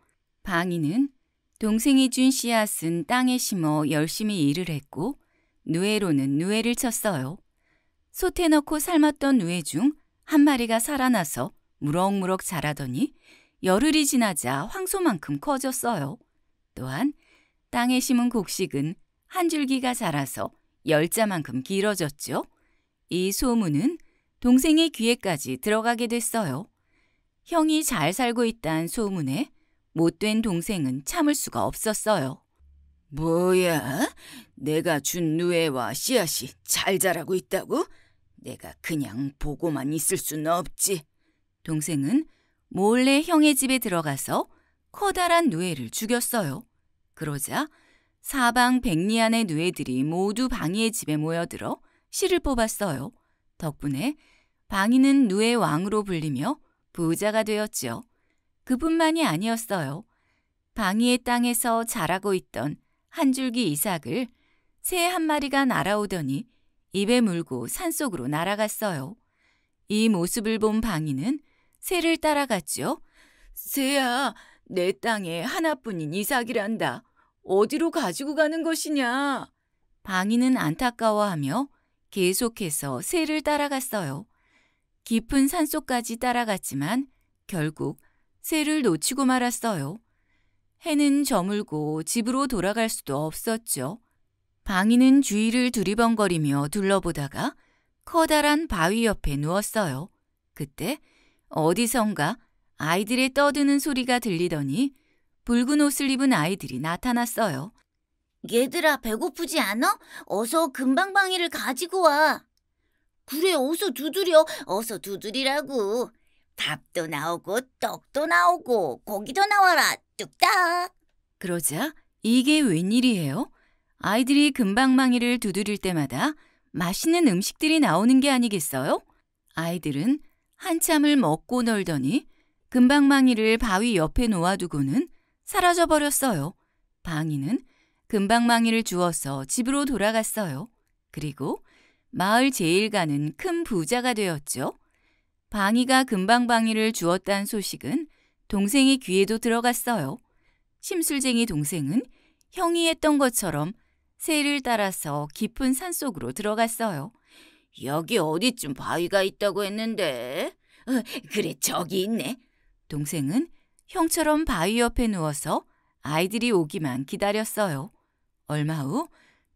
방이는 동생이 준 씨앗은 땅에 심어 열심히 일을 했고 누에로는 누에를 쳤어요. 솥에 넣고 삶았던 누에 중 한 마리가 살아나서 무럭무럭 자라더니 열흘이 지나자 황소만큼 커졌어요. 또한 땅에 심은 곡식은 한 줄기가 자라서 열자만큼 길어졌죠. 이 소문은 동생의 귀에까지 들어가게 됐어요. 형이 잘 살고 있다는 소문에 못된 동생은 참을 수가 없었어요. 뭐야? 내가 준 누에와 씨앗이 잘 자라고 있다고? 내가 그냥 보고만 있을 수는 없지. 동생은 몰래 형의 집에 들어가서 커다란 누에를 죽였어요. 그러자 사방 백리안의 누에들이 모두 방이의 집에 모여들어 씨를 뽑았어요. 덕분에 방이는 누의 왕으로 불리며 부자가 되었지요. 그뿐만이 아니었어요. 방이의 땅에서 자라고 있던 한 줄기 이삭을 새 한 마리가 날아오더니 입에 물고 산속으로 날아갔어요. 이 모습을 본 방이는 새를 따라갔지요. 새야, 내 땅에 하나뿐인 이삭이란다. 어디로 가지고 가는 것이냐. 방이는 안타까워하며 계속해서 새를 따라갔어요. 깊은 산속까지 따라갔지만 결국 새를 놓치고 말았어요. 해는 저물고 집으로 돌아갈 수도 없었죠. 방이는 주위를 두리번거리며 둘러보다가 커다란 바위 옆에 누웠어요. 그때 어디선가 아이들의 떠드는 소리가 들리더니 붉은 옷을 입은 아이들이 나타났어요. 얘들아, 배고프지 않아? 어서 금방방이를 가지고 와. 그래, 어서 두드려. 어서 두드리라고. 밥도 나오고 떡도 나오고 고기도 나와라. 뚝딱. 그러자 이게 웬일이에요? 아이들이 금방망이를 두드릴 때마다 맛있는 음식들이 나오는 게 아니겠어요? 아이들은 한참을 먹고 놀더니 금방망이를 바위 옆에 놓아두고는 사라져버렸어요. 방이는 금방망이를 주워서 집으로 돌아갔어요. 그리고 마을 제일가는 큰 부자가 되었죠. 방이가 금방방이를 주었다는 소식은 동생의 귀에도 들어갔어요. 심술쟁이 동생은 형이 했던 것처럼 새를 따라서 깊은 산속으로 들어갔어요. 여기 어디쯤 바위가 있다고 했는데? 어, 그래, 저기 있네. 동생은 형처럼 바위 옆에 누워서 아이들이 오기만 기다렸어요. 얼마 후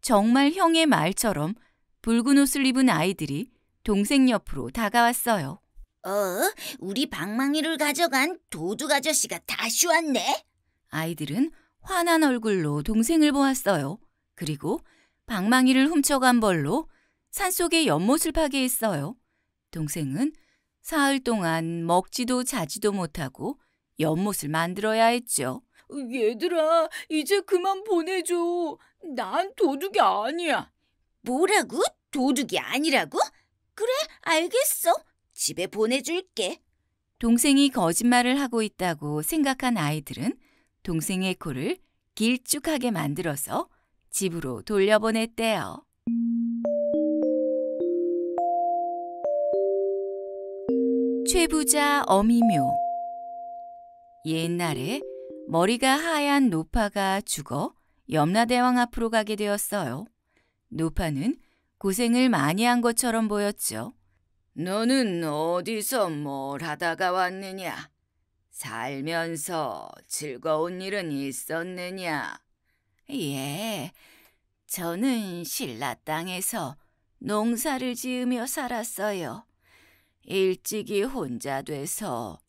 정말 형의 말처럼 붉은 옷을 입은 아이들이 동생 옆으로 다가왔어요. 어, 우리 방망이를 가져간 도둑 아저씨가 다시 왔네. 아이들은 화난 얼굴로 동생을 보았어요. 그리고 방망이를 훔쳐간 벌로 산속에 연못을 파괴했어요. 동생은 사흘 동안 먹지도 자지도 못하고 연못을 만들어야 했죠. 얘들아, 이제 그만 보내줘. 난 도둑이 아니야. 뭐라고? 도둑이 아니라고? 그래, 알겠어. 집에 보내줄게. 동생이 거짓말을 하고 있다고 생각한 아이들은 동생의 코를 길쭉하게 만들어서 집으로 돌려보냈대요. 최부자 어미묘 옛날에 머리가 하얀 노파가 죽어 염라대왕 앞으로 가게 되었어요. 노파는 고생을 많이 한 것처럼 보였죠. 너는 어디서 뭘 하다가 왔느냐? 살면서 즐거운 일은 있었느냐? 예, 저는 신라 땅에서 농사를 지으며 살았어요. 일찍이 혼자 돼서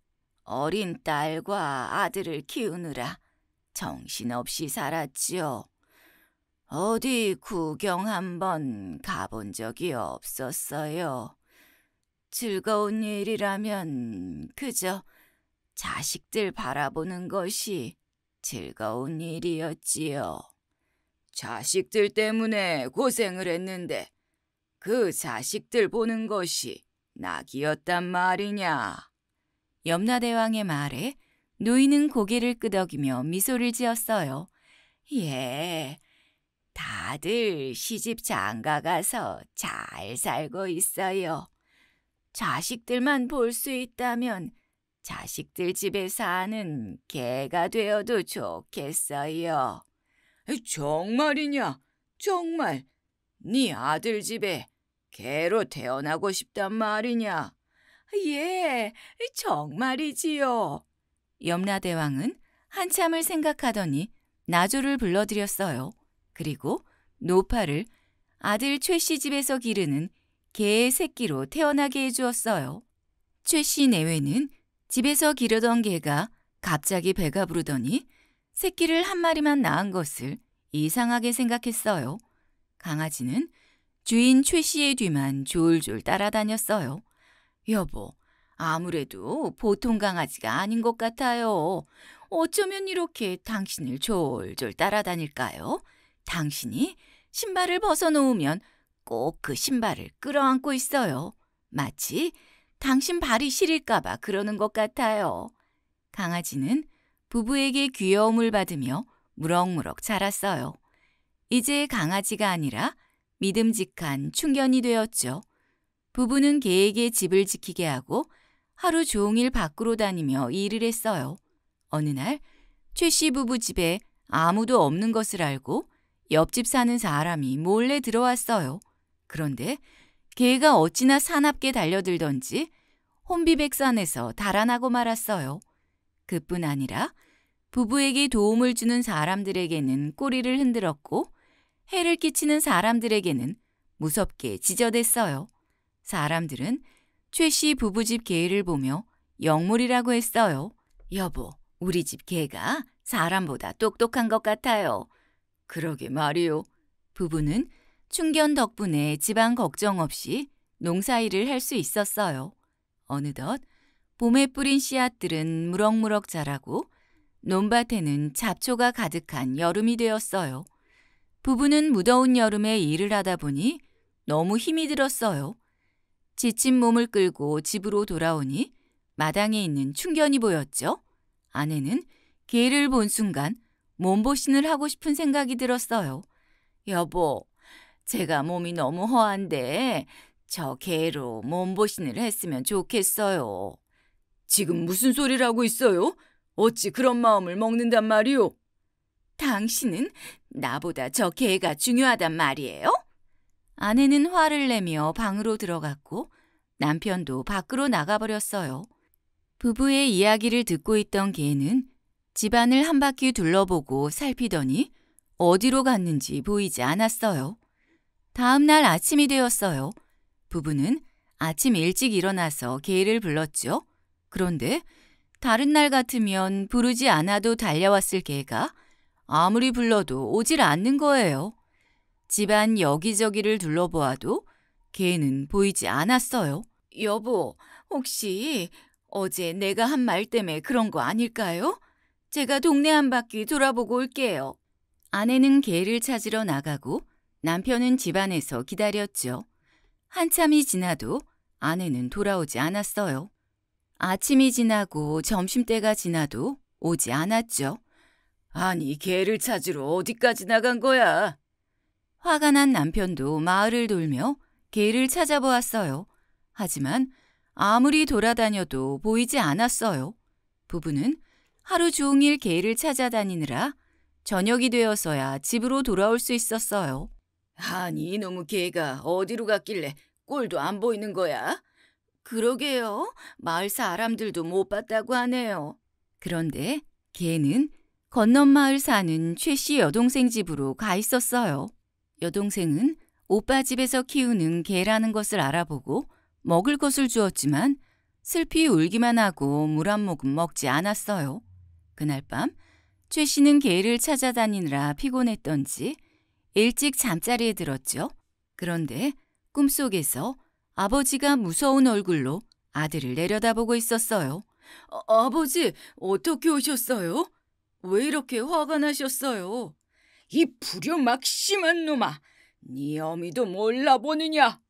어린 딸과 아들을 키우느라 정신없이 살았지요. 어디 구경 한번 가본 적이 없었어요. 즐거운 일이라면 그저 자식들 바라보는 것이 즐거운 일이었지요. 자식들 때문에 고생을 했는데 그 자식들 보는 것이 낙이었단 말이냐. 염라대왕의 말에 노인은 고개를 끄덕이며 미소를 지었어요. 예, 다들 시집 장가가서 잘 살고 있어요. 자식들만 볼 수 있다면 자식들 집에 사는 개가 되어도 좋겠어요. 정말이냐? 정말? 네 아들 집에 개로 태어나고 싶단 말이냐? 예, 정말이지요. 염라대왕은 한참을 생각하더니 나조를 불러들였어요. 그리고 노파를 아들 최씨 집에서 기르는 개의 새끼로 태어나게 해주었어요. 최씨 내외는 집에서 기르던 개가 갑자기 배가 부르더니 새끼를 한 마리만 낳은 것을 이상하게 생각했어요. 강아지는 주인 최 씨의 뒤만 졸졸 따라다녔어요. 여보, 아무래도 보통 강아지가 아닌 것 같아요. 어쩌면 이렇게 당신을 졸졸 따라다닐까요? 당신이 신발을 벗어놓으면 꼭 그 신발을 끌어안고 있어요. 마치 당신 발이 시릴까봐 그러는 것 같아요. 강아지는 부부에게 귀여움을 받으며 무럭무럭 자랐어요. 이제 강아지가 아니라 믿음직한 충견이 되었죠. 부부는 개에게 집을 지키게 하고 하루 종일 밖으로 다니며 일을 했어요. 어느 날최씨 부부 집에 아무도 없는 것을 알고 옆집 사는 사람이 몰래 들어왔어요. 그런데 개가 어찌나 사납게 달려들던지 혼비백산에서 달아나고 말았어요. 그뿐 아니라 부부에게 도움을 주는 사람들에게는 꼬리를 흔들었고 해를 끼치는 사람들에게는 무섭게 지저댔어요. 사람들은 최씨 부부집 개를 보며 영물이라고 했어요. 여보, 우리 집 개가 사람보다 똑똑한 것 같아요. 그러게 말이요. 부부는 충견 덕분에 집안 걱정 없이 농사일을 할 수 있었어요. 어느덧 봄에 뿌린 씨앗들은 무럭무럭 자라고 논밭에는 잡초가 가득한 여름이 되었어요. 부부는 무더운 여름에 일을 하다 보니 너무 힘이 들었어요. 지친 몸을 끌고 집으로 돌아오니 마당에 있는 충견이 보였죠. 아내는 개를 본 순간 몸보신을 하고 싶은 생각이 들었어요. 여보, 제가 몸이 너무 허한데 저 개로 몸보신을 했으면 좋겠어요. 지금 무슨 소리를 하고 있어요? 어찌 그런 마음을 먹는단 말이오? 당신은 나보다 저 개가 중요하단 말이에요? 아내는 화를 내며 방으로 들어갔고 남편도 밖으로 나가버렸어요. 부부의 이야기를 듣고 있던 개는 집안을 한 바퀴 둘러보고 살피더니 어디로 갔는지 보이지 않았어요. 다음 날 아침이 되었어요. 부부는 아침 일찍 일어나서 개를 불렀죠. 그런데 다른 날 같으면 부르지 않아도 달려왔을 개가 아무리 불러도 오질 않는 거예요. 집안 여기저기를 둘러보아도 개는 보이지 않았어요. 여보, 혹시 어제 내가 한 말 때문에 그런 거 아닐까요? 제가 동네 한 바퀴 돌아보고 올게요. 아내는 개를 찾으러 나가고 남편은 집안에서 기다렸죠. 한참이 지나도 아내는 돌아오지 않았어요. 아침이 지나고 점심때가 지나도 오지 않았죠. 아니, 개를 찾으러 어디까지 나간 거야? 화가 난 남편도 마을을 돌며 개를 찾아보았어요. 하지만 아무리 돌아다녀도 보이지 않았어요. 부부는 하루 종일 개를 찾아다니느라 저녁이 되어서야 집으로 돌아올 수 있었어요. 아니 이놈의 개가 어디로 갔길래 꼴도 안 보이는 거야? 그러게요. 마을 사람들도 못 봤다고 하네요. 그런데 개는 건넌 마을 사는 최 씨 여동생 집으로 가 있었어요. 여동생은 오빠 집에서 키우는 개라는 것을 알아보고 먹을 것을 주었지만 슬피 울기만 하고 물 한 모금 먹지 않았어요. 그날 밤, 최 씨는 개를 찾아다니느라 피곤했던지 일찍 잠자리에 들었죠. 그런데 꿈속에서 아버지가 무서운 얼굴로 아들을 내려다보고 있었어요. 아, 아버지, 어떻게 오셨어요? 왜 이렇게 화가 나셨어요? 이 불효막심한 놈아, 네 어미도 몰라보느냐?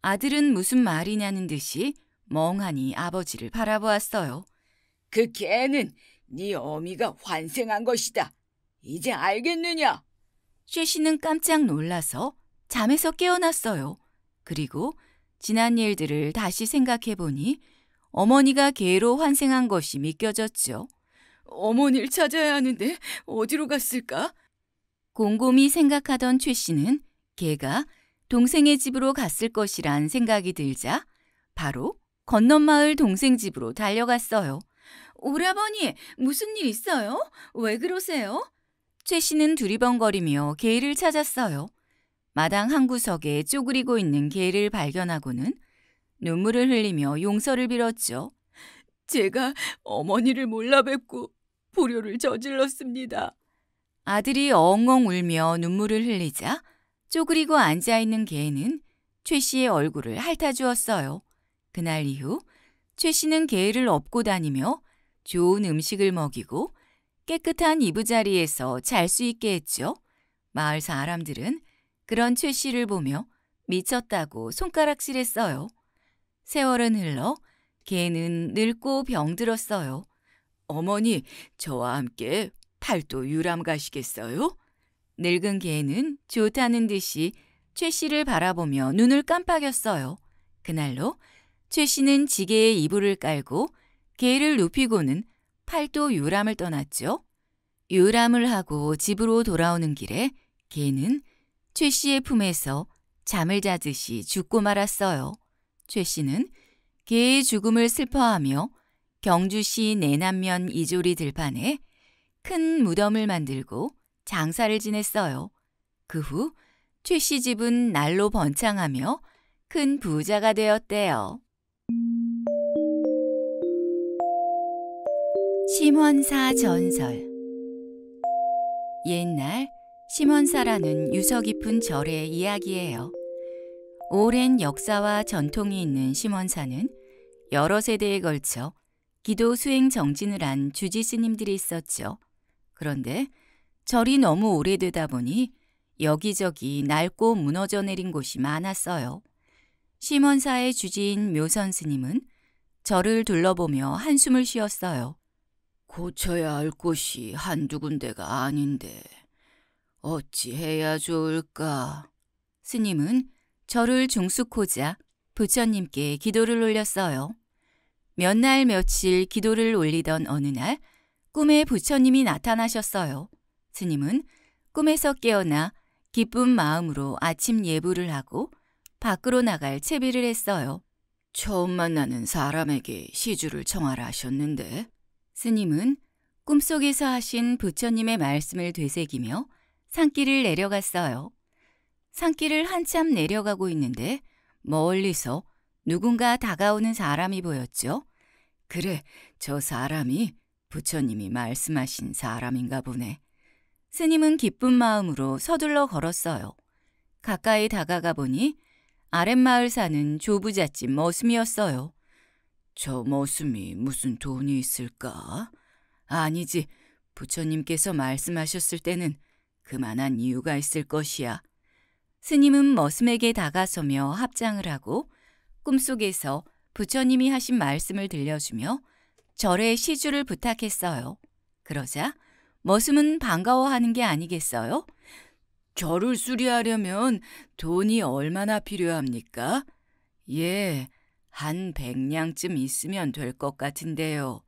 아들은 무슨 말이냐는 듯이 멍하니 아버지를 바라보았어요. 그 개는 네 어미가 환생한 것이다. 이제 알겠느냐? 쇠씨는 깜짝 놀라서 잠에서 깨어났어요. 그리고 지난 일들을 다시 생각해보니 어머니가 개로 환생한 것이 믿겨졌죠. 어머니를 찾아야 하는데 어디로 갔을까? 곰곰이 생각하던 최 씨는 개가 동생의 집으로 갔을 것이란 생각이 들자 바로 건넌마을 동생 집으로 달려갔어요. 오라버니, 무슨 일 있어요? 왜 그러세요? 최 씨는 두리번거리며 개를 찾았어요. 마당 한 구석에 쪼그리고 있는 개를 발견하고는 눈물을 흘리며 용서를 빌었죠. 제가 어머니를 몰라뵙고 불효를 저질렀습니다. 아들이 엉엉 울며 눈물을 흘리자 쪼그리고 앉아있는 개는 최 씨의 얼굴을 핥아주었어요. 그날 이후 최 씨는 개를 업고 다니며 좋은 음식을 먹이고 깨끗한 이부자리에서 잘 수 있게 했죠. 마을 사람들은 그런 최 씨를 보며 미쳤다고 손가락질했어요. 세월은 흘러 개는 늙고 병들었어요. 어머니, 저와 함께 팔도 유람 가시겠어요? 늙은 개는 좋다는 듯이 최 씨를 바라보며 눈을 깜빡였어요. 그날로 최 씨는 지게에 이불을 깔고 개를 눕히고는 팔도 유람을 떠났죠. 유람을 하고 집으로 돌아오는 길에 개는 최 씨의 품에서 잠을 자듯이 죽고 말았어요. 최 씨는 개의 죽음을 슬퍼하며 경주시 내남면 이조리 들판에 큰 무덤을 만들고 장사를 지냈어요. 그 후최씨 집은 날로 번창하며 큰 부자가 되었대요. 심원사 전설 옛날 심원사라는 유서 깊은 절의 이야기예요. 오랜 역사와 전통이 있는 심원사는 여러 세대에 걸쳐 기도 수행 정진을 한 주지 스님들이 있었죠. 그런데 절이 너무 오래되다 보니 여기저기 낡고 무너져 내린 곳이 많았어요. 심원사의 주지인 묘선 스님은 절을 둘러보며 한숨을 쉬었어요. 고쳐야 할 곳이 한두 군데가 아닌데 어찌 해야 좋을까? 스님은 절을 중숙호자 부처님께 기도를 올렸어요. 몇 날 며칠 기도를 올리던 어느 날 꿈에 부처님이 나타나셨어요. 스님은 꿈에서 깨어나 기쁜 마음으로 아침 예불을 하고 밖으로 나갈 채비를 했어요. 처음 만나는 사람에게 시주를 청하라 하셨는데 스님은 꿈속에서 하신 부처님의 말씀을 되새기며 산길을 내려갔어요. 산길을 한참 내려가고 있는데 멀리서 누군가 다가오는 사람이 보였죠. 그래, 저 사람이 부처님이 말씀하신 사람인가 보네. 스님은 기쁜 마음으로 서둘러 걸었어요. 가까이 다가가 보니 아랫마을 사는 조부잣집 머슴이었어요. 저 머슴이 무슨 돈이 있을까? 아니지, 부처님께서 말씀하셨을 때는 그만한 이유가 있을 것이야. 스님은 머슴에게 다가서며 합장을 하고 꿈속에서 부처님이 하신 말씀을 들려주며 절에 시주를 부탁했어요. 그러자 머슴은 반가워하는 게 아니겠어요? 절을 수리하려면 돈이 얼마나 필요합니까? 예, 한 백냥쯤 있으면 될 것 같은데요.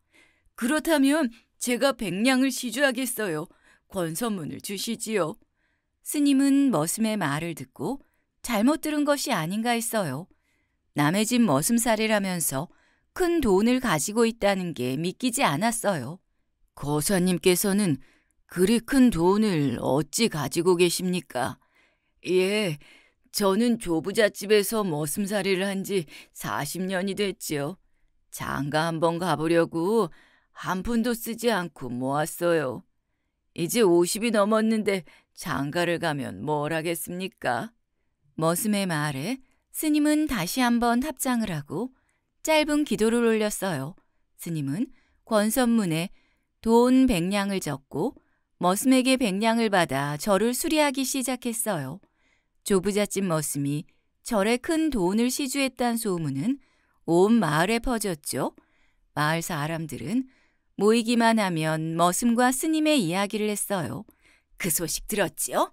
그렇다면 제가 백냥을 시주하겠어요. 권선문을 주시지요. 스님은 머슴의 말을 듣고 잘못 들은 것이 아닌가 했어요. 남의 집 머슴살이라면서 큰 돈을 가지고 있다는 게 믿기지 않았어요. 거사님께서는 그리 큰 돈을 어찌 가지고 계십니까? 예, 저는 조부잣집에서 머슴살이를 한 지 40년이 됐지요. 장가 한 번 가보려고 한 푼도 쓰지 않고 모았어요. 이제 50이 넘었는데 장가를 가면 뭘 하겠습니까? 머슴의 말에 스님은 다시 한 번 합장을 하고 짧은 기도를 올렸어요. 스님은 권선문에 돈 백냥을 적고 머슴에게 백냥을 받아 절을 수리하기 시작했어요. 조부잣집 머슴이 절에 큰 돈을 시주했단 소문은 온 마을에 퍼졌죠. 마을 사람들은 모이기만 하면 머슴과 스님의 이야기를 했어요. 그 소식 들었지요?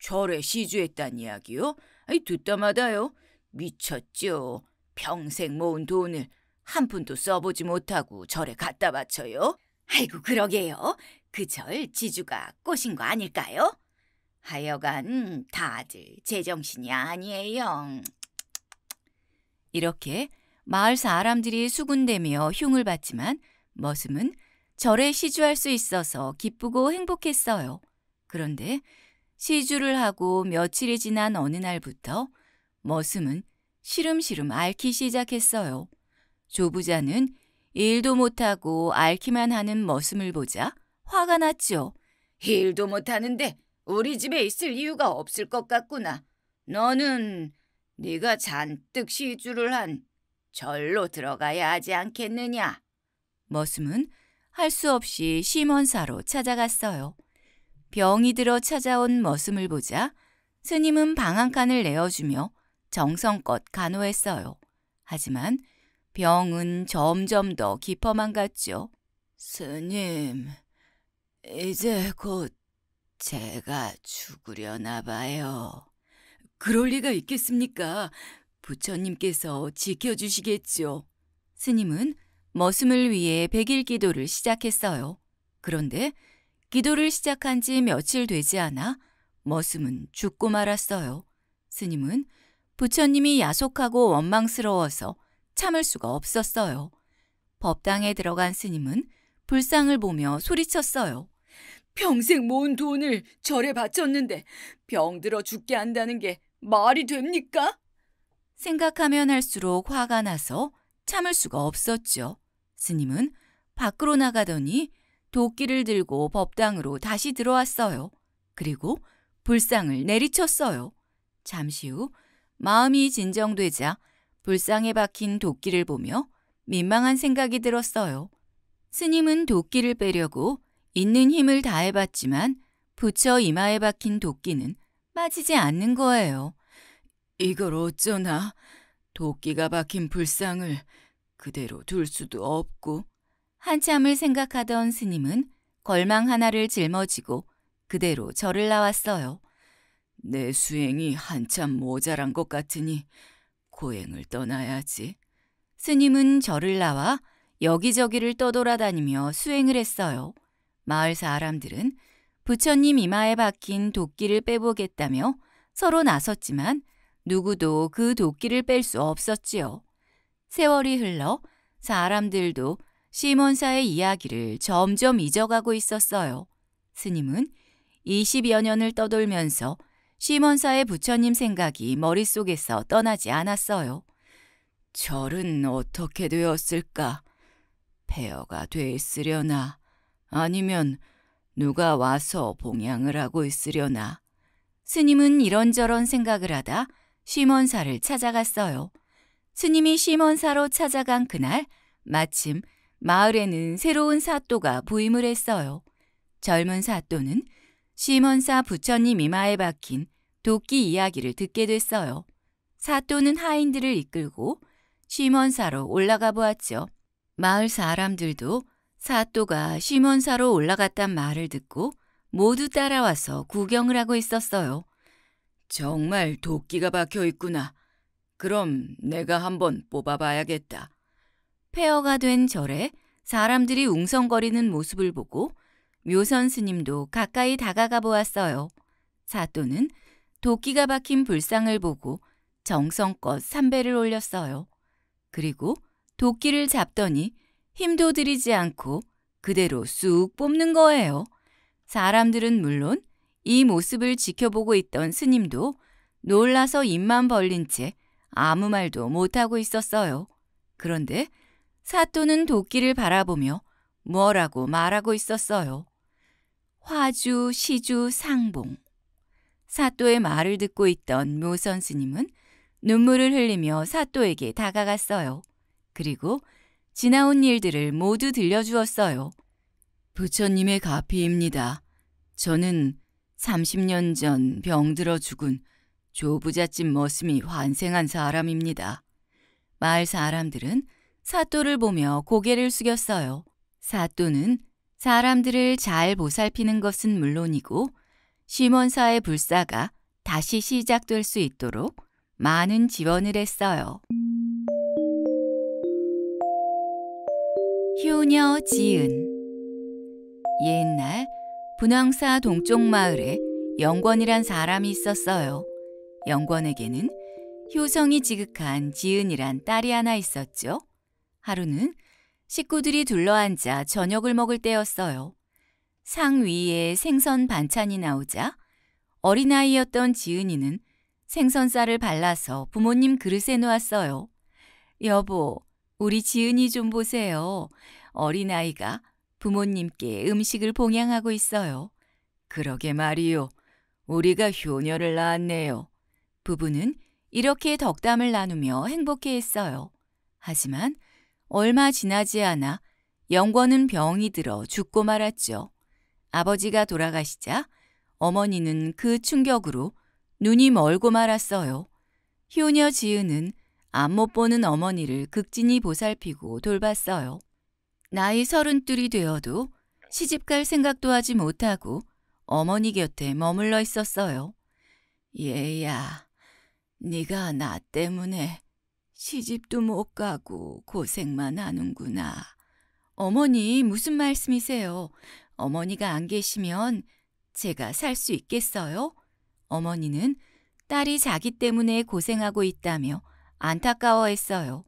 절에 시주했다는 이야기요? 아이, 듣다마다요. 미쳤죠. 평생 모은 돈을 한 푼도 써보지 못하고 절에 갖다 바쳐요? 아이고 그러게요. 그 절 지주가 꼬신 거 아닐까요? 하여간 다들 제정신이 아니에요. 이렇게 마을 사람들이 수군대며 흉을 봤지만 머슴은 절에 시주할 수 있어서 기쁘고 행복했어요. 그런데 시주를 하고 며칠이 지난 어느 날부터 머슴은 시름시름 앓기 시작했어요. 조부자는 일도 못하고 앓기만 하는 머슴을 보자 화가 났죠. 일도 못하는데 우리 집에 있을 이유가 없을 것 같구나. 너는 네가 잔뜩 시주를 한 절로 들어가야 하지 않겠느냐. 머슴은 할 수 없이 심원사로 찾아갔어요. 병이 들어 찾아온 머슴을 보자 스님은 방 한 칸을 내어주며 정성껏 간호했어요. 하지만 병은 점점 더 깊어만 갔죠. 스님, 이제 곧 제가 죽으려나 봐요. 그럴 리가 있겠습니까? 부처님께서 지켜주시겠죠. 스님은 머슴을 위해 백일 기도를 시작했어요. 그런데 기도를 시작한 지 며칠 되지 않아 머슴은 죽고 말았어요. 스님은 부처님이 야속하고 원망스러워서 참을 수가 없었어요. 법당에 들어간 스님은 불상을 보며 소리쳤어요. 평생 모은 돈을 절에 바쳤는데 병들어 죽게 한다는 게 말이 됩니까? 생각하면 할수록 화가 나서 참을 수가 없었죠. 스님은 밖으로 나가더니 도끼를 들고 법당으로 다시 들어왔어요. 그리고 불상을 내리쳤어요. 잠시 후 마음이 진정되자 불상에 박힌 도끼를 보며 민망한 생각이 들었어요. 스님은 도끼를 빼려고 있는 힘을 다해봤지만 부처 이마에 박힌 도끼는 빠지지 않는 거예요. 이걸 어쩌나 도끼가 박힌 불상을 그대로 둘 수도 없고 한참을 생각하던 스님은 걸망 하나를 짊어지고 그대로 절을 나왔어요. 내 수행이 한참 모자란 것 같으니 고행을 떠나야지. 스님은 절을 나와 여기저기를 떠돌아다니며 수행을 했어요. 마을 사람들은 부처님 이마에 박힌 도끼를 빼보겠다며 서로 나섰지만 누구도 그 도끼를 뺄 수 없었지요. 세월이 흘러 사람들도 시몬사의 이야기를 점점 잊어가고 있었어요. 스님은 20여 년을 떠돌면서 심원사의 부처님 생각이 머릿속에서 떠나지 않았어요. 절은 어떻게 되었을까? 폐허가 돼 있으려나? 아니면 누가 와서 봉양을 하고 있으려나? 스님은 이런저런 생각을 하다 시몬사를 찾아갔어요. 스님이 시몬사로 찾아간 그날 마침 마을에는 새로운 사또가 부임을 했어요. 젊은 사또는 시몬사 부처님 이마에 박힌 도끼 이야기를 듣게 됐어요. 사또는 하인들을 이끌고 시몬사로 올라가 보았죠. 마을 사람들도 사또가 시몬사로 올라갔단 말을 듣고 모두 따라와서 구경을 하고 있었어요. 정말 도끼가 박혀 있구나. 그럼 내가 한번 뽑아봐야겠다. 폐허가 된 절에 사람들이 웅성거리는 모습을 보고 묘선 스님도 가까이 다가가 보았어요. 사또는 도끼가 박힌 불상을 보고 정성껏 삼배를 올렸어요. 그리고 도끼를 잡더니 힘도 들이지 않고 그대로 쑥 뽑는 거예요. 사람들은 물론 이 모습을 지켜보고 있던 스님도 놀라서 입만 벌린 채 아무 말도 못하고 있었어요. 그런데 사또는 도끼를 바라보며 뭐라고 말하고 있었어요. 화주, 시주, 상봉. 사또의 말을 듣고 있던 모 선스님은 눈물을 흘리며 사또에게 다가갔어요. 그리고 지나온 일들을 모두 들려주었어요. 부처님의 가피입니다. 저는 30년 전 병들어 죽은 조부잣집 머슴이 환생한 사람입니다. 마을 사람들은 사또를 보며 고개를 숙였어요. 사또는 사람들을 잘 보살피는 것은 물론이고 심원사의 불사가 다시 시작될 수 있도록 많은 지원을 했어요. 효녀 지은 옛날 분황사 동쪽 마을에 영권이란 사람이 있었어요. 영권에게는 효성이 지극한 지은이란 딸이 하나 있었죠. 하루는 식구들이 둘러앉아 저녁을 먹을 때였어요. 상 위에 생선 반찬이 나오자 어린아이였던 지은이는 생선살을 발라서 부모님 그릇에 놓았어요. 여보, 우리 지은이 좀 보세요. 어린아이가 부모님께 음식을 봉양하고 있어요. 그러게 말이요. 우리가 효녀를 낳았네요. 부부는 이렇게 덕담을 나누며 행복해했어요. 하지만 얼마 지나지 않아 영권은 병이 들어 죽고 말았죠. 아버지가 돌아가시자 어머니는 그 충격으로 눈이 멀고 말았어요. 효녀 지은은 안 못 보는 어머니를 극진히 보살피고 돌봤어요. 나이 서른둘이 되어도 시집갈 생각도 하지 못하고 어머니 곁에 머물러 있었어요. 얘야, 네가 나 때문에 시집도 못 가고 고생만 하는구나. 어머니 무슨 말씀이세요? 어머니가 안 계시면 제가 살 수 있겠어요? 어머니는 딸이 자기 때문에 고생하고 있다며 안타까워했어요.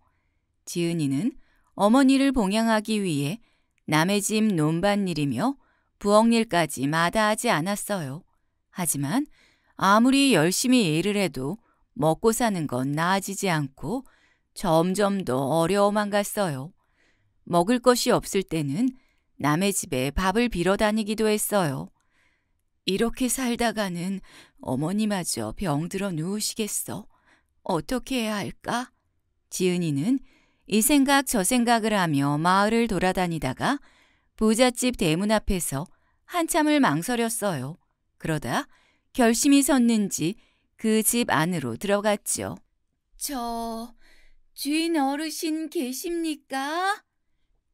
지은이는 어머니를 봉양하기 위해 남의 집 논밭일이며 부엌일까지 마다하지 않았어요. 하지만 아무리 열심히 일을 해도 먹고 사는 건 나아지지 않고 점점 더 어려워만 갔어요. 먹을 것이 없을 때는 남의 집에 밥을 빌어 다니기도 했어요. 이렇게 살다가는 어머니마저 병들어 누우시겠어. 어떻게 해야 할까? 지은이는 이 생각 저 생각을 하며 마을을 돌아다니다가 부잣집 대문 앞에서 한참을 망설였어요. 그러다 결심이 섰는지 그 집 안으로 들어갔죠. 저 주인 어르신 계십니까?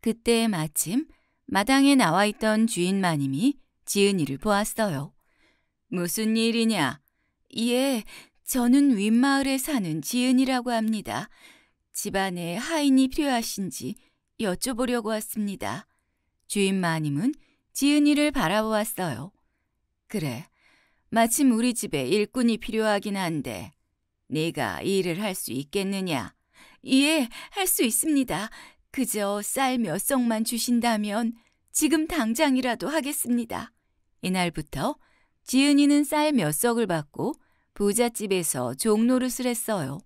그때 마침 마당에 나와 있던 주인 마님이 지은이를 보았어요. 무슨 일이냐? 예, 저는 윗마을에 사는 지은이라고 합니다. 집안에 하인이 필요하신지 여쭤보려고 왔습니다. 주인 마님은 지은이를 바라보았어요. 그래, 마침 우리 집에 일꾼이 필요하긴 한데 네가 일을 할 수 있겠느냐? 예, 할 수 있습니다. 그저 쌀몇송만 주신다면 지금 당장이라도 하겠습니다. 이날부터 지은이는 쌀 몇 석을 받고 부잣집에서 종노릇을 했어요.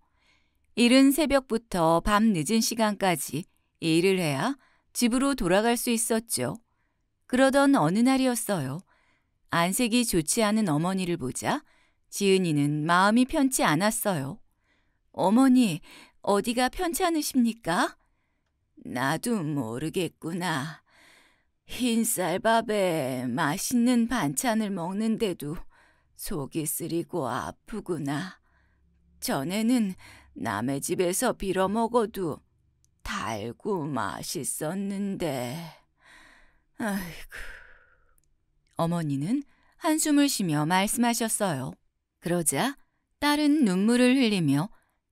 이른 새벽부터 밤 늦은 시간까지 일을 해야 집으로 돌아갈 수 있었죠. 그러던 어느 날이었어요. 안색이 좋지 않은 어머니를 보자 지은이는 마음이 편치 않았어요. 어머니, 어디가 편찮으십니까? 나도 모르겠구나. 흰쌀밥에 맛있는 반찬을 먹는데도 속이 쓰리고 아프구나. 전에는 남의 집에서 빌어 먹어도 달고 맛있었는데. 아이고. 어머니는 한숨을 쉬며 말씀하셨어요. 그러자 딸은 눈물을 흘리며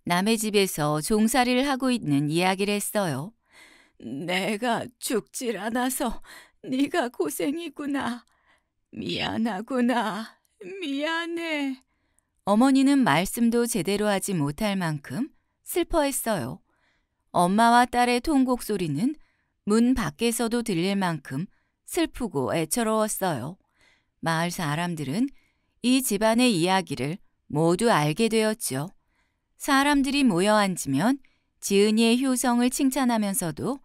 남의 집에서 종살이를 하고 있는 이야기를 했어요. 내가 죽질 않아서 네가 고생이구나. 미안하구나. 미안해. 어머니는 말씀도 제대로 하지 못할 만큼 슬퍼했어요. 엄마와 딸의 통곡 소리는 문 밖에서도 들릴 만큼 슬프고 애처로웠어요. 마을 사람들은 이 집안의 이야기를 모두 알게 되었죠. 사람들이 모여 앉으면 지은이의 효성을 칭찬하면서도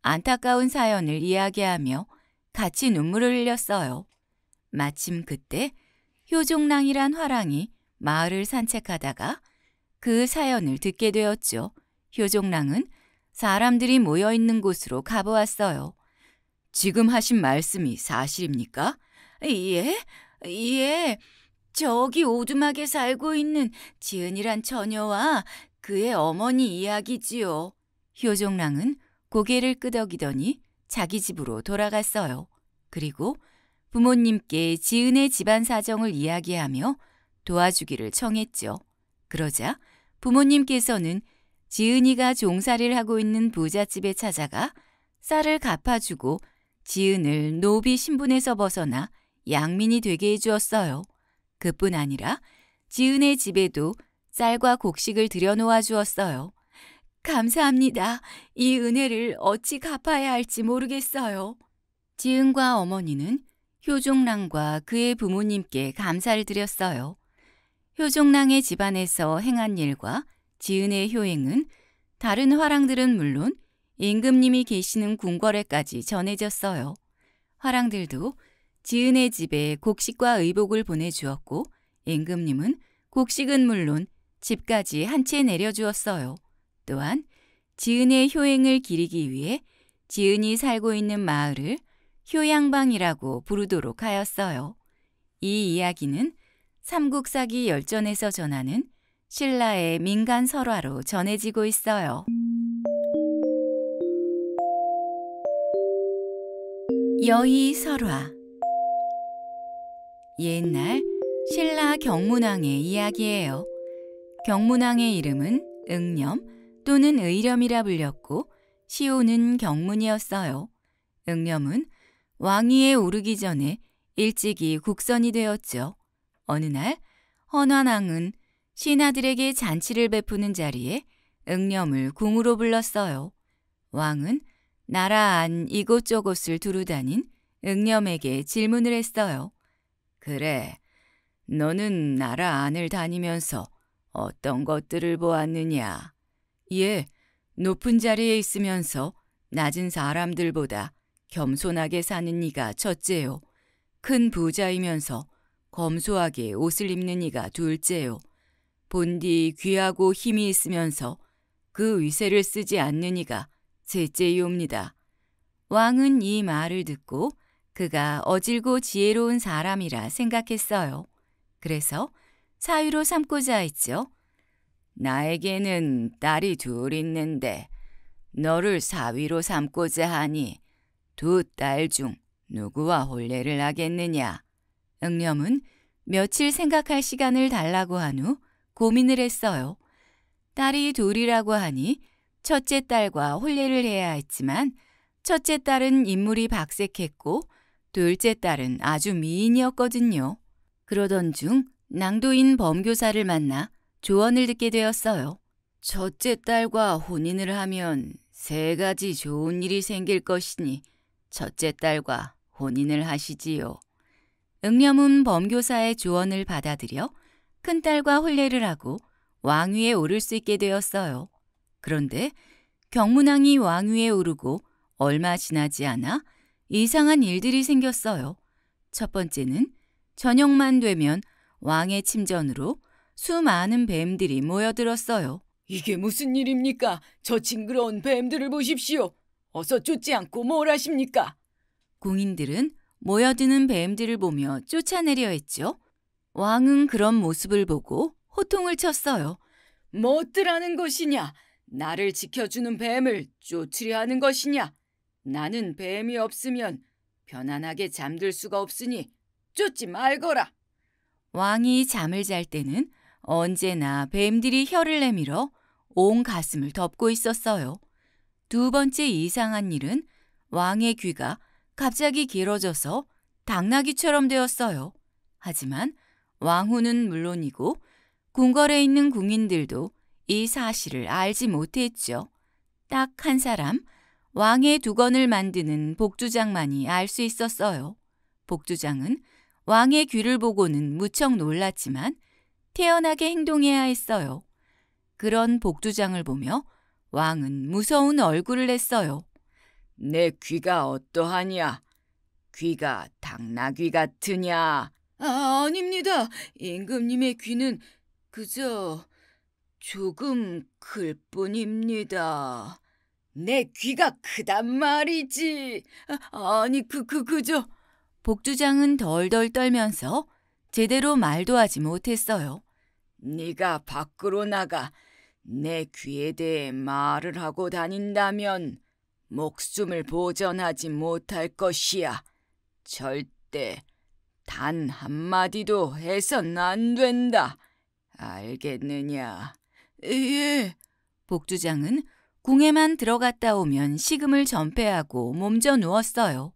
안타까운 사연을 이야기하며 같이 눈물을 흘렸어요. 마침 그때 효종랑이란 화랑이 마을을 산책하다가 그 사연을 듣게 되었죠. 효종랑은 사람들이 모여 있는 곳으로 가보았어요. 지금 하신 말씀이 사실입니까? 예, 예. 저기 오두막에 살고 있는 지은이란 처녀와 그의 어머니 이야기지요. 효종랑은 고개를 끄덕이더니 자기 집으로 돌아갔어요. 그리고 부모님께 지은의 집안 사정을 이야기하며 도와주기를 청했죠. 그러자 부모님께서는 지은이가 종사를 하고 있는 부잣집에 찾아가 쌀을 갚아주고 지은을 노비 신분에서 벗어나 양민이 되게 해주었어요. 그뿐 아니라 지은의 집에도 쌀과 곡식을 들여놓아 주었어요. 감사합니다. 이 은혜를 어찌 갚아야 할지 모르겠어요. 지은과 어머니는 효종랑과 그의 부모님께 감사를 드렸어요. 효종랑의 집안에서 행한 일과 지은의 효행은 다른 화랑들은 물론 임금님이 계시는 궁궐에까지 전해졌어요. 화랑들도 지은의 집에 곡식과 의복을 보내주었고 임금님은 곡식은 물론 집까지 한 채 내려주었어요. 또한 지은의 효행을 기리기 위해 지은이 살고 있는 마을을 효양방이라고 부르도록 하였어요. 이 이야기는 삼국사기 열전에서 전하는 신라의 민간 설화로 전해지고 있어요. 여의 설화 옛날 신라 경문왕의 이야기예요. 경문왕의 이름은 응렴 또는 의렴이라 불렸고 시호는 경문이었어요. 응렴은 왕위에 오르기 전에 일찍이 국선이 되었죠. 어느 날헌화왕은 신하들에게 잔치를 베푸는 자리에 응렴을 궁으로 불렀어요. 왕은 나라 안 이곳저곳을 두루 다닌 응렴에게 질문을 했어요. 그래, 너는 나라 안을 다니면서 어떤 것들을 보았느냐? 예, 높은 자리에 있으면서 낮은 사람들보다 겸손하게 사는 이가 첫째요. 큰 부자이면서 검소하게 옷을 입는 이가 둘째요. 본디 귀하고 힘이 있으면서 그 위세를 쓰지 않는 이가 셋째이옵니다. 왕은 이 말을 듣고 그가 어질고 지혜로운 사람이라 생각했어요. 그래서 사위로 삼고자 했죠. 나에게는 딸이 둘 있는데 너를 사위로 삼고자 하니 두 딸 중 누구와 혼례를 하겠느냐. 응념은 며칠 생각할 시간을 달라고 한 후 고민을 했어요. 딸이 둘이라고 하니 첫째 딸과 혼례를 해야 했지만 첫째 딸은 인물이 박색했고 둘째 딸은 아주 미인이었거든요. 그러던 중 낭도인 범교사를 만나 조언을 듣게 되었어요. 첫째 딸과 혼인을 하면 세 가지 좋은 일이 생길 것이니 첫째 딸과 혼인을 하시지요. 응렴은 범교사의 조언을 받아들여 큰딸과 혼례를 하고 왕위에 오를 수 있게 되었어요. 그런데 경문왕이 왕위에 오르고 얼마 지나지 않아 이상한 일들이 생겼어요. 첫 번째는 저녁만 되면 왕의 침전으로 수많은 뱀들이 모여들었어요. 이게 무슨 일입니까? 저 징그러운 뱀들을 보십시오. 어서 쫓지 않고 뭘 하십니까? 공인들은 모여드는 뱀들을 보며 쫓아내려 했죠. 왕은 그런 모습을 보고 호통을 쳤어요. 뭣들 뭐 하는 것이냐? 나를 지켜주는 뱀을 쫓으려 하는 것이냐? 나는 뱀이 없으면 편안하게 잠들 수가 없으니 쫓지 말거라. 왕이 잠을 잘 때는 언제나 뱀들이 혀를 내밀어 온 가슴을 덮고 있었어요. 두 번째 이상한 일은 왕의 귀가 갑자기 길어져서 당나귀처럼 되었어요. 하지만 왕후는 물론이고 궁궐에 있는 궁인들도 이 사실을 알지 못했죠. 딱 한 사람, 왕의 두건을 만드는 복주장만이 알 수 있었어요. 복주장은 왕의 귀를 보고는 무척 놀랐지만 태연하게 행동해야 했어요. 그런 복주장을 보며 왕은 무서운 얼굴을 했어요. 내 귀가 어떠하냐? 귀가 당나귀 같으냐? 아, 아닙니다. 임금님의 귀는 그저 조금 클 뿐입니다. 내 귀가 크단 말이지. 아, 아니 그그 그, 그저 복주장은 덜덜 떨면서 제대로 말도 하지 못했어요. 네가 밖으로 나가 내 귀에 대해 말을 하고 다닌다면 목숨을 보전하지 못할 것이야. 절대 단 한마디도 해선 안 된다. 알겠느냐? 예. 복주장은 궁에만 들어갔다 오면 식음을 전폐하고 몸져 누웠어요.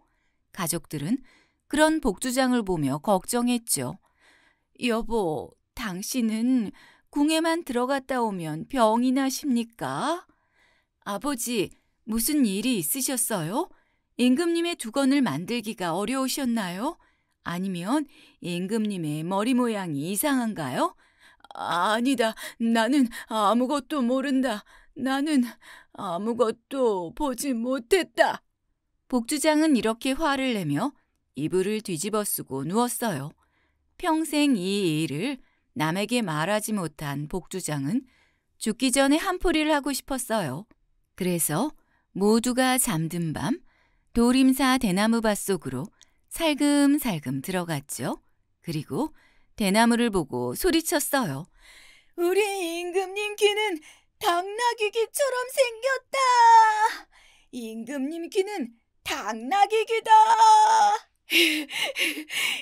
가족들은 그런 복주장을 보며 걱정했죠. 여보, 당신은 궁에만 들어갔다 오면 병이 나십니까? 아버지, 무슨 일이 있으셨어요? 임금님의 두건을 만들기가 어려우셨나요? 아니면 임금님의 머리 모양이 이상한가요? 아니다. 나는 아무것도 모른다. 나는 아무것도 보지 못했다. 복주장은 이렇게 화를 내며 이불을 뒤집어 쓰고 누웠어요. 평생 이 일을 남에게 말하지 못한 복주장은 죽기 전에 한풀이를 하고 싶었어요. 그래서 모두가 잠든 밤 도림사 대나무밭 속으로 살금살금 들어갔죠. 그리고 대나무를 보고 소리쳤어요. 우리 임금님 귀는 당나귀 귀처럼 생겼다. 임금님 귀는 당나귀 귀다. [LAUGHS]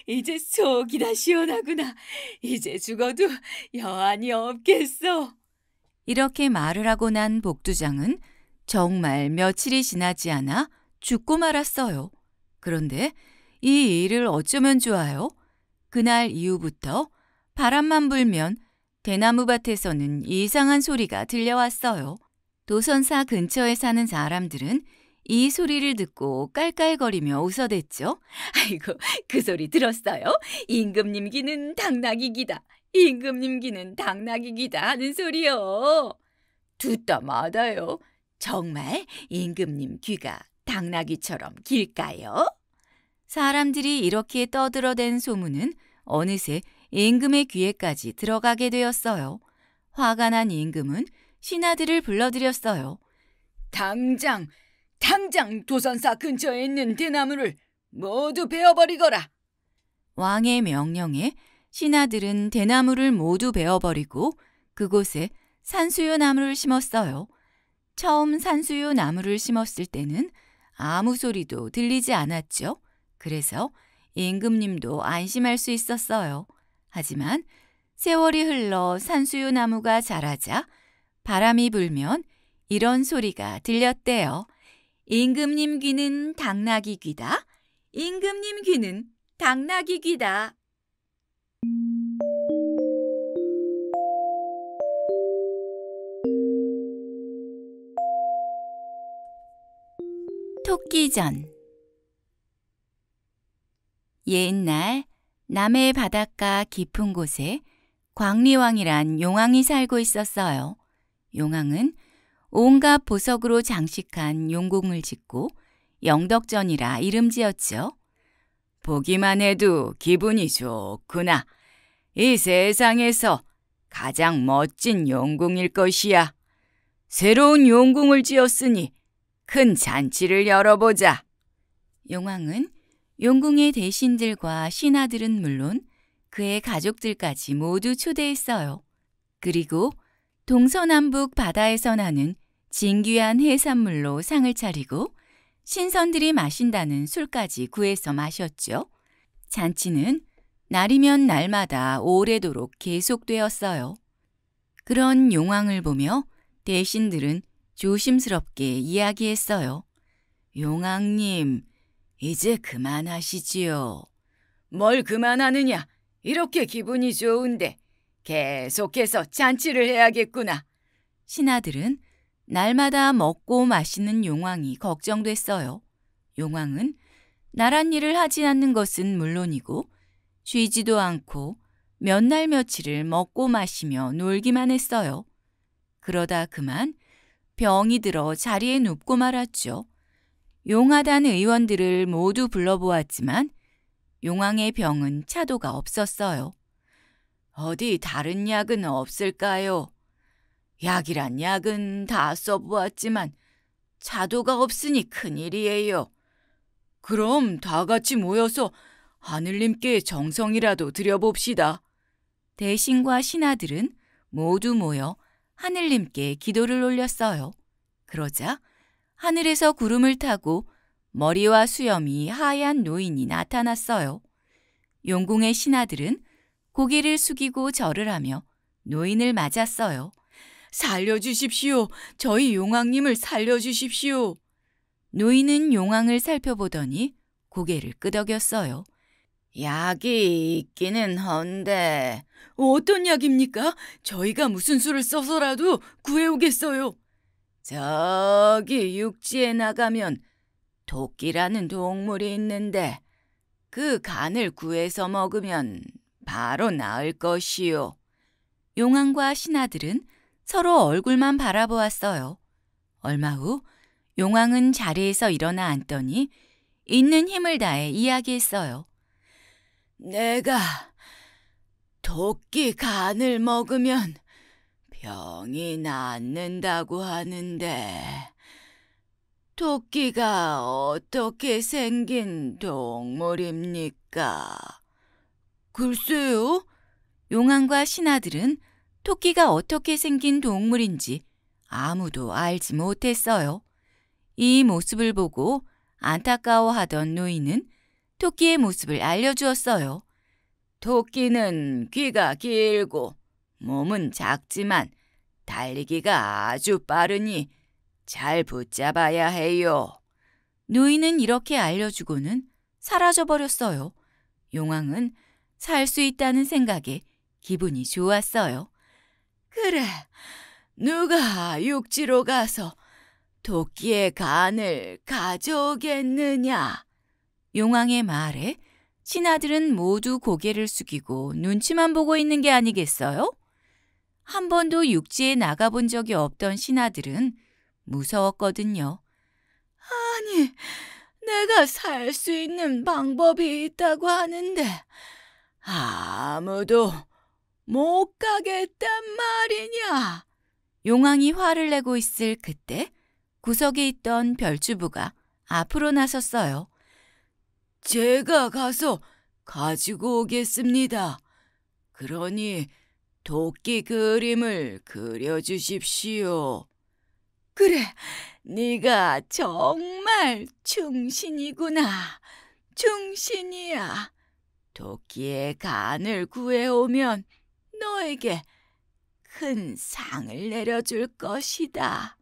이제 속이 다 시원하구나. 이제 죽어도 여한이 없겠어. 이렇게 말을 하고 난 복두장은 정말 며칠이 지나지 않아 죽고 말았어요. 그런데 이 일을 어쩌면 좋아요? 그날 이후부터 바람만 불면 대나무 밭에서는 이상한 소리가 들려왔어요. 도선사 근처에 사는 사람들은 이 소리를 듣고 깔깔거리며 웃어댔죠. 아이고, 그 소리 들었어요? 임금님 귀는 당나귀 기다. 임금님 귀는 당나귀 기다 하는 소리요. 듣다 마다요. 정말 임금님 귀가 당나귀처럼 길까요? 사람들이 이렇게 떠들어댄 소문은 어느새 임금의 귀에까지 들어가게 되었어요. 화가 난 임금은 신하들을 불러들였어요. 당장, 당장 도선사 근처에 있는 대나무를 모두 베어버리거라. 왕의 명령에 신하들은 대나무를 모두 베어버리고 그곳에 산수유 나무를 심었어요. 처음 산수유 나무를 심었을 때는 아무 소리도 들리지 않았죠. 그래서 임금님도 안심할 수 있었어요. 하지만 세월이 흘러 산수유 나무가 자라자 바람이 불면 이런 소리가 들렸대요. 임금님 귀는 당나귀 귀다. 임금님 귀는 당나귀 귀다. 토끼전 옛날 남해 바닷가 깊은 곳에 광리왕이란 용왕이 살고 있었어요. 용왕은 온갖 보석으로 장식한 용궁을 짓고 영덕전이라 이름 지었죠. 보기만 해도 기분이 좋구나. 이 세상에서 가장 멋진 용궁일 것이야. 새로운 용궁을 지었으니 큰 잔치를 열어보자. 용왕은 용궁의 대신들과 신하들은 물론 그의 가족들까지 모두 초대했어요. 그리고 동서남북 바다에서 나는 진귀한 해산물로 상을 차리고 신선들이 마신다는 술까지 구해서 마셨죠. 잔치는 날이면 날마다 오래도록 계속되었어요. 그런 용왕을 보며 대신들은 조심스럽게 이야기했어요. 용왕님, 이제 그만하시지요. 뭘 그만하느냐? 이렇게 기분이 좋은데 계속해서 잔치를 해야겠구나. 신하들은 날마다 먹고 마시는 용왕이 걱정됐어요. 용왕은 나란 일을 하지 않는 것은 물론이고 쉬지도 않고 몇 날 며칠을 먹고 마시며 놀기만 했어요. 그러다 그만 병이 들어 자리에 눕고 말았죠. 용하단 의원들을 모두 불러보았지만 용왕의 병은 차도가 없었어요. 어디 다른 약은 없을까요? 약이란 약은 다 써보았지만 차도가 없으니 큰일이에요. 그럼 다 같이 모여서 하늘님께 정성이라도 드려봅시다. 대신과 신하들은 모두 모여 하늘님께 기도를 올렸어요. 그러자 하늘에서 구름을 타고 머리와 수염이 하얀 노인이 나타났어요. 용궁의 신하들은 고개를 숙이고 절을 하며 노인을 맞았어요. 살려주십시오. 저희 용왕님을 살려주십시오. 노인은 용왕을 살펴보더니 고개를 끄덕였어요. 약이 있기는 한데 어떤 약입니까? 저희가 무슨 수를 써서라도 구해오겠어요. 저기 육지에 나가면 도끼라는 동물이 있는데 그 간을 구해서 먹으면 바로 나을 것이요. 용왕과 신하들은 서로 얼굴만 바라보았어요. 얼마 후 용왕은 자리에서 일어나 앉더니 있는 힘을 다해 이야기했어요. 내가 도끼 간을 먹으면 병이 낫는다고 하는데 토끼가 어떻게 생긴 동물입니까? 글쎄요. 용왕과 신하들은 토끼가 어떻게 생긴 동물인지 아무도 알지 못했어요. 이 모습을 보고 안타까워하던 노인은 토끼의 모습을 알려주었어요. 토끼는 귀가 길고 몸은 작지만 달리기가 아주 빠르니 잘 붙잡아야 해요. 누이는 이렇게 알려주고는 사라져버렸어요. 용왕은 살 수 있다는 생각에 기분이 좋았어요. 그래, 누가 육지로 가서 도끼의 간을 가져오겠느냐? 용왕의 말에 신하들은 모두 고개를 숙이고 눈치만 보고 있는 게 아니겠어요? 한 번도 육지에 나가본 적이 없던 신하들은 무서웠거든요. 아니, 내가 살 수 있는 방법이 있다고 하는데 아무도 못 가겠단 말이냐. 용왕이 화를 내고 있을 그때 구석에 있던 별주부가 앞으로 나섰어요. 제가 가서 가지고 오겠습니다. 그러니 도끼 그림을 그려주십시오. 그래, 네가 정말 충신이구나. 충신이야. 도끼의 간을 구해오면 너에게 큰 상을 내려줄 것이다.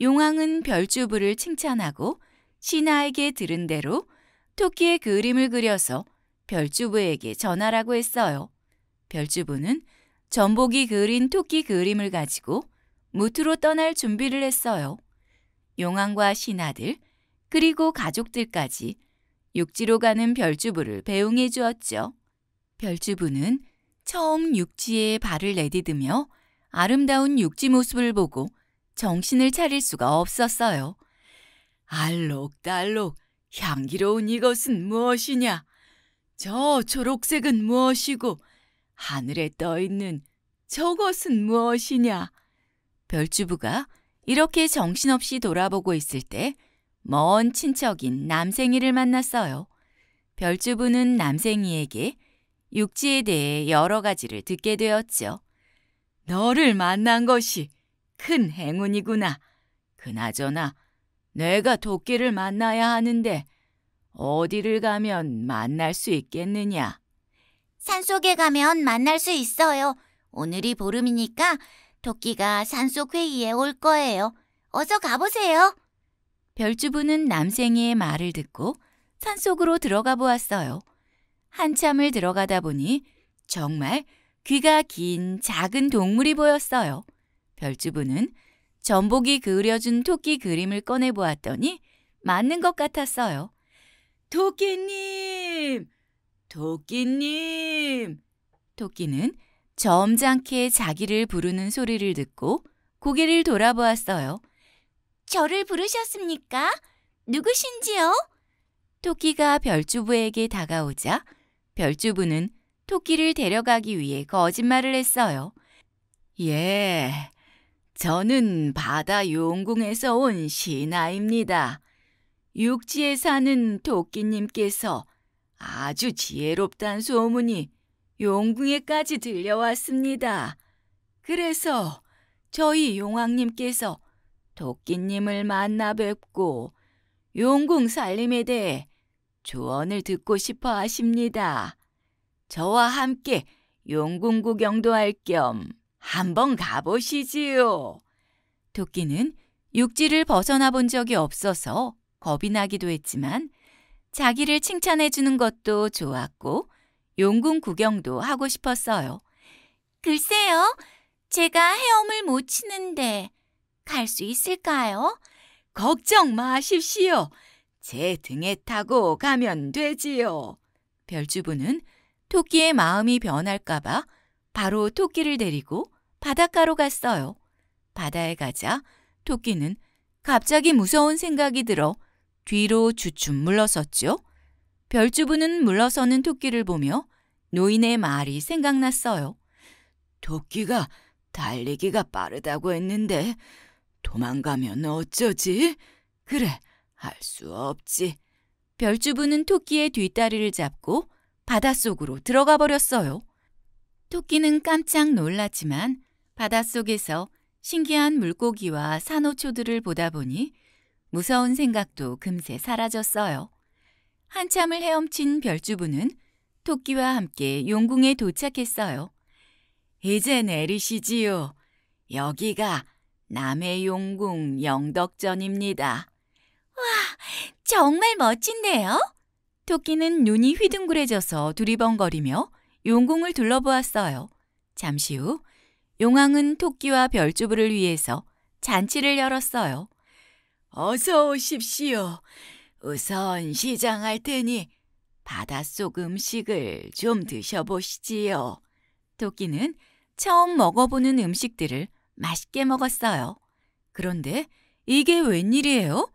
용왕은 별주부를 칭찬하고 신하에게 들은 대로 토끼의 그림을 그려서 별주부에게 전하라고 했어요. 별주부는 전복이 그린 토끼 그림을 가지고 무트로 떠날 준비를 했어요. 용왕과 신하들 그리고 가족들까지 육지로 가는 별주부를 배웅해 주었죠. 별주부는 처음 육지에 발을 내디디며 아름다운 육지 모습을 보고 정신을 차릴 수가 없었어요. 알록달록 향기로운 이것은 무엇이냐? 저 초록색은 무엇이고 하늘에 떠 있는 저것은 무엇이냐? 별주부가 이렇게 정신없이 돌아보고 있을 때 먼 친척인 남생이를 만났어요. 별주부는 남생이에게 육지에 대해 여러 가지를 듣게 되었죠. 너를 만난 것이 큰 행운이구나. 그나저나 내가 도끼를 만나야 하는데 어디를 가면 만날 수 있겠느냐? 산속에 가면 만날 수 있어요. 오늘이 보름이니까 토끼가 산속 회의에 올 거예요. 어서 가보세요. 별주부는 남생이의 말을 듣고 산속으로 들어가 보았어요. 한참을 들어가다 보니 정말 귀가 긴 작은 동물이 보였어요. 별주부는 전복이 그려준 토끼 그림을 꺼내 보았더니 맞는 것 같았어요. 토끼님! 도끼님! 토끼는 점잖게 자기를 부르는 소리를 듣고 고개를 돌아보았어요. 저를 부르셨습니까? 누구신지요? 토끼가 별주부에게 다가오자 별주부는 토끼를 데려가기 위해 거짓말을 했어요. 예, 저는 바다 용궁에서 온 신하입니다. 육지에 사는 도끼님께서 아주 지혜롭단 소문이 용궁에까지 들려왔습니다. 그래서 저희 용왕님께서 도끼님을 만나 뵙고 용궁 살림에 대해 조언을 듣고 싶어 하십니다. 저와 함께 용궁 구경도 할 겸 한번 가보시지요. 도끼는 육지를 벗어나 본 적이 없어서 겁이 나기도 했지만 자기를 칭찬해 주는 것도 좋았고 용궁 구경도 하고 싶었어요. 글쎄요, 제가 헤엄을 못 치는데 갈 수 있을까요? 걱정 마십시오. 제 등에 타고 가면 되지요. 별주부는 토끼의 마음이 변할까봐 바로 토끼를 데리고 바닷가로 갔어요. 바다에 가자 토끼는 갑자기 무서운 생각이 들어 뒤로 주춤 물러섰죠. 별주부는 물러서는 토끼를 보며 노인의 말이 생각났어요. 토끼가 달리기가 빠르다고 했는데 도망가면 어쩌지? 그래, 할 수 없지. 별주부는 토끼의 뒷다리를 잡고 바닷속으로 들어가 버렸어요. 토끼는 깜짝 놀랐지만 바닷속에서 신기한 물고기와 산호초들을 보다 보니 무서운 생각도 금세 사라졌어요. 한참을 헤엄친 별주부는 토끼와 함께 용궁에 도착했어요. 이제 내리시지요. 여기가 남해 용궁 영덕전입니다. 와, 정말 멋진데요? 토끼는 눈이 휘둥그레져서 두리번거리며 용궁을 둘러보았어요. 잠시 후 용왕은 토끼와 별주부를 위해서 잔치를 열었어요. 어서 오십시오. 우선 시장할 테니 바닷속 음식을 좀 드셔보시지요. 토끼는 처음 먹어보는 음식들을 맛있게 먹었어요. 그런데 이게 웬일이에요?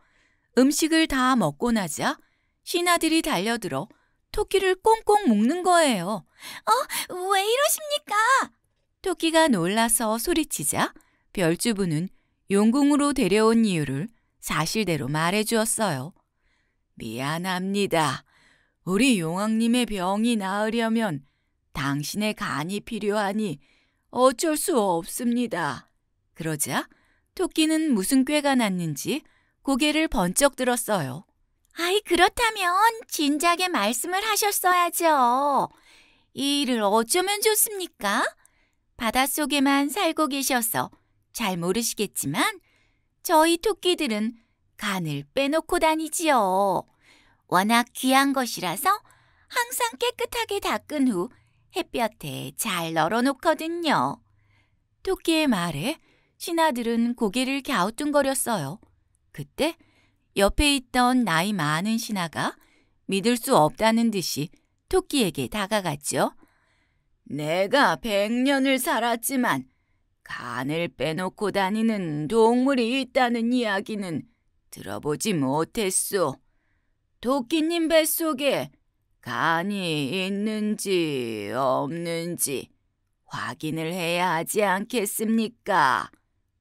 음식을 다 먹고 나자 신하들이 달려들어 토끼를 꽁꽁 묶는 거예요. 어, 왜 이러십니까? 토끼가 놀라서 소리치자 별주부는 용궁으로 데려온 이유를 사실대로 말해 주었어요. 미안합니다. 우리 용왕님의 병이 나으려면 당신의 간이 필요하니 어쩔 수 없습니다. 그러자 토끼는 무슨 꾀가 났는지 고개를 번쩍 들었어요. 아이, 그렇다면 진작에 말씀을 하셨어야죠. 이 일을 어쩌면 좋습니까? 바닷속에만 살고 계셔서 잘 모르시겠지만 저희 토끼들은 간을 빼놓고 다니지요. 워낙 귀한 것이라서 항상 깨끗하게 닦은 후 햇볕에 잘 널어놓거든요. 토끼의 말에 신하들은 고개를 갸우뚱거렸어요. 그때 옆에 있던 나이 많은 신하가 믿을 수 없다는 듯이 토끼에게 다가갔죠. 내가 백년을 살았지만 간을 빼놓고 다니는 동물이 있다는 이야기는 들어보지 못했소. 도끼님 뱃속에 간이 있는지 없는지 확인을 해야 하지 않겠습니까?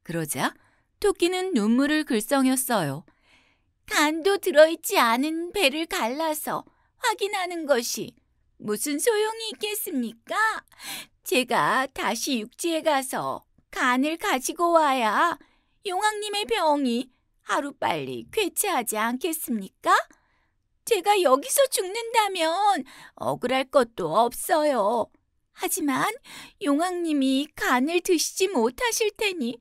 그러자 토끼는 눈물을 글썽였어요. 간도 들어있지 않은 배를 갈라서 확인하는 것이 무슨 소용이 있겠습니까? 제가 다시 육지에 가서 간을 가지고 와야 용왕님의 병이 하루빨리 쾌체하지 않겠습니까? 제가 여기서 죽는다면 억울할 것도 없어요. 하지만 용왕님이 간을 드시지 못하실 테니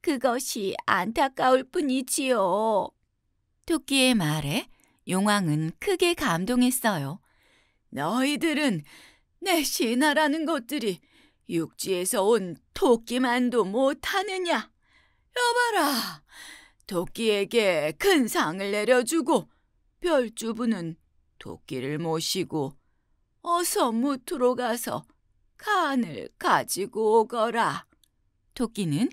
그것이 안타까울 뿐이지요. 토끼의 말에 용왕은 크게 감동했어요. 너희들은 내 신하라는 것들이 육지에서 온 토끼만도 못하느냐? 여봐라, 토끼에게 큰 상을 내려주고 별주부는 토끼를 모시고 어서 무트로 가서 칸을 가지고 오거라. 토끼는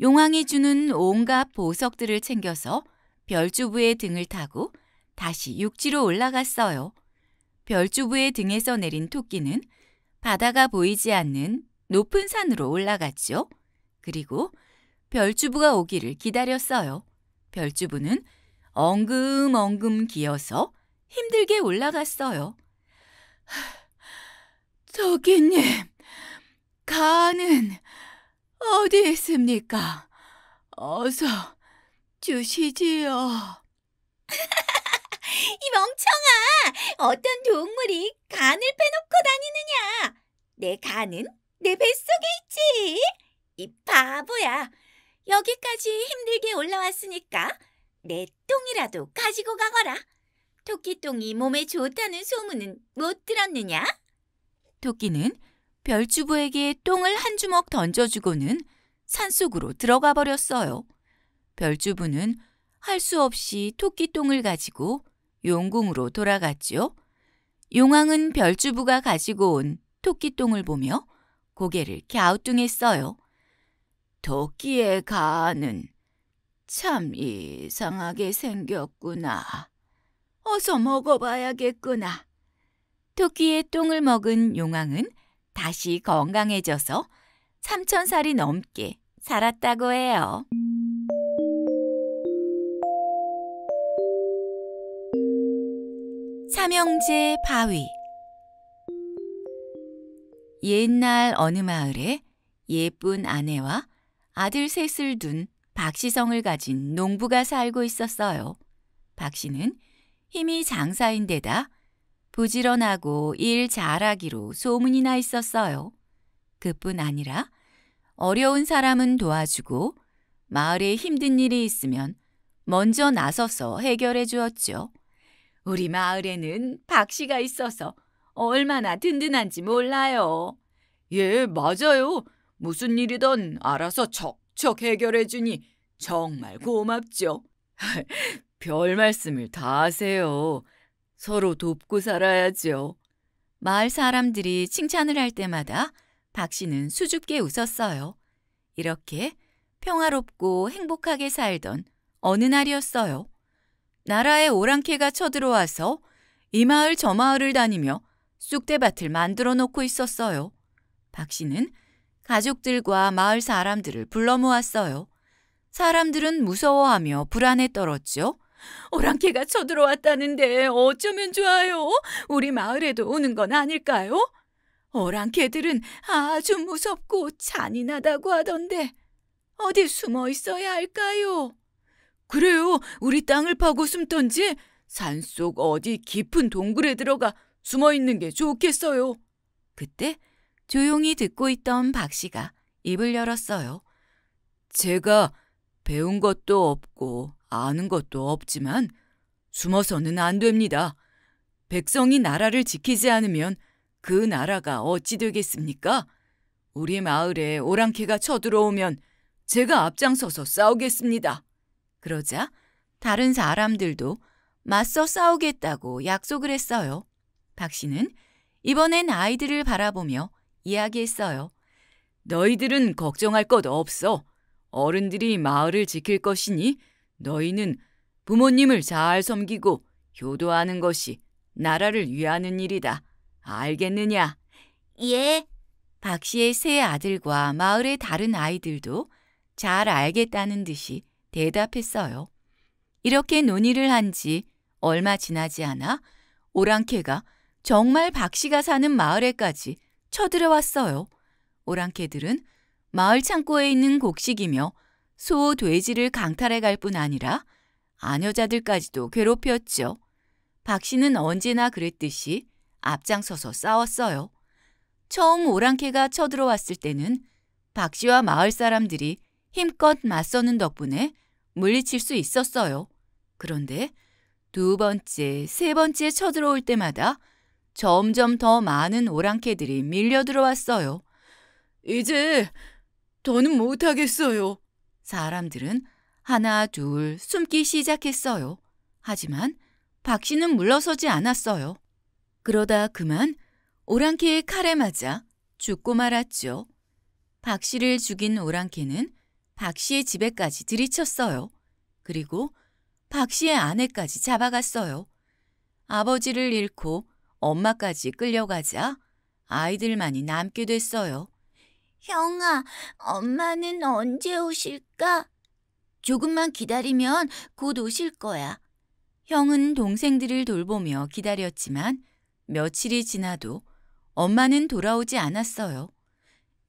용왕이 주는 온갖 보석들을 챙겨서 별주부의 등을 타고 다시 육지로 올라갔어요. 별주부의 등에서 내린 토끼는 바다가 보이지 않는 높은 산으로 올라갔죠. 그리고 별주부가 오기를 기다렸어요. 별주부는 엉금엉금 기어서 힘들게 올라갔어요. 저기님, 가는 어디 있습니까? 어서 주시지요. [LAUGHS] 이 멍청아! 어떤 동물이 간을 빼놓고 다니느냐! 내 간은 내 뱃속에 있지. 이 바보야. 여기까지 힘들게 올라왔으니까 내 똥이라도 가지고 가거라. 토끼똥이 몸에 좋다는 소문은 못 들었느냐? 토끼는 별주부에게 똥을 한 주먹 던져주고는 산속으로 들어가 버렸어요. 별주부는 할 수 없이 토끼똥을 가지고 용궁으로 돌아갔지요. 용왕은 별주부가 가지고 온 토끼똥을 보며 고개를 갸우뚱했어요. 도끼의 가는 참 이상하게 생겼구나. 어서 먹어봐야겠구나. 토끼의 똥을 먹은 용왕은 다시 건강해져서 3천 살이 넘게 살았다고 해요. 삼형제 바위 옛날 어느 마을에 예쁜 아내와 아들 셋을 둔 박시성을 가진 농부가 살고 있었어요. 박씨는 힘이 장사인 데다 부지런하고 일 잘하기로 소문이 나 있었어요. 그뿐 아니라 어려운 사람은 도와주고 마을에 힘든 일이 있으면 먼저 나서서 해결해 주었죠. 우리 마을에는 박씨가 있어서 얼마나 든든한지 몰라요. 예, 맞아요. 무슨 일이든 알아서 척척 해결해 주니 정말 고맙죠. [LAUGHS] 별 말씀을 다 하세요. 서로 돕고 살아야죠. 마을 사람들이 칭찬을 할 때마다 박 씨는 수줍게 웃었어요. 이렇게 평화롭고 행복하게 살던 어느 날이었어요. 나라의 오랑캐가 쳐들어와서 이 마을 저 마을을 다니며 쑥대밭을 만들어 놓고 있었어요. 박 씨는 가족들과 마을 사람들을 불러 모았어요. 사람들은 무서워하며 불안에 떨었죠. 오랑캐가 쳐들어왔다는데 어쩌면 좋아요? 우리 마을에도 오는 건 아닐까요? 오랑캐들은 아주 무섭고 잔인하다고 하던데 어디 숨어 있어야 할까요? 그래요. 우리 땅을 파고 숨던지 산속 어디 깊은 동굴에 들어가 숨어 있는 게 좋겠어요. 그때 조용히 듣고 있던 박 씨가 입을 열었어요. 제가 배운 것도 없고 아는 것도 없지만 숨어서는 안 됩니다. 백성이 나라를 지키지 않으면 그 나라가 어찌 되겠습니까? 우리 마을에 오랑캐가 쳐들어오면 제가 앞장서서 싸우겠습니다. 그러자 다른 사람들도 맞서 싸우겠다고 약속을 했어요. 박 씨는 이번엔 아이들을 바라보며 이야기했어요. 너희들은 걱정할 것 없어. 어른들이 마을을 지킬 것이니 너희는 부모님을 잘 섬기고 효도하는 것이 나라를 위하는 일이다. 알겠느냐? 예. 박 씨의 세 아들과 마을의 다른 아이들도 잘 알겠다는 듯이 대답했어요. 이렇게 논의를 한 지 얼마 지나지 않아 오랑캐가 정말 박 씨가 사는 마을에까지 쳐들어왔어요. 오랑캐들은 마을 창고에 있는 곡식이며 소, 돼지를 강탈해 갈 뿐 아니라 아녀자들까지도 괴롭혔죠. 박 씨는 언제나 그랬듯이 앞장서서 싸웠어요. 처음 오랑캐가 쳐들어왔을 때는 박 씨와 마을 사람들이 힘껏 맞서는 덕분에 물리칠 수 있었어요. 그런데 두 번째, 세 번째 쳐들어올 때마다 점점 더 많은 오랑캐들이 밀려 들어왔어요. 이제 더는 못하겠어요. 사람들은 하나 둘 숨기 시작했어요. 하지만 박 씨는 물러서지 않았어요. 그러다 그만 오랑캐의 칼에 맞아 죽고 말았죠. 박 씨를 죽인 오랑캐는 박 씨의 집에까지 들이쳤어요. 그리고 박 씨의 아내까지 잡아갔어요. 아버지를 잃고 엄마까지 끌려가자 아이들만이 남게 됐어요. 형아, 엄마는 언제 오실까? 조금만 기다리면 곧 오실 거야. 형은 동생들을 돌보며 기다렸지만 며칠이 지나도 엄마는 돌아오지 않았어요.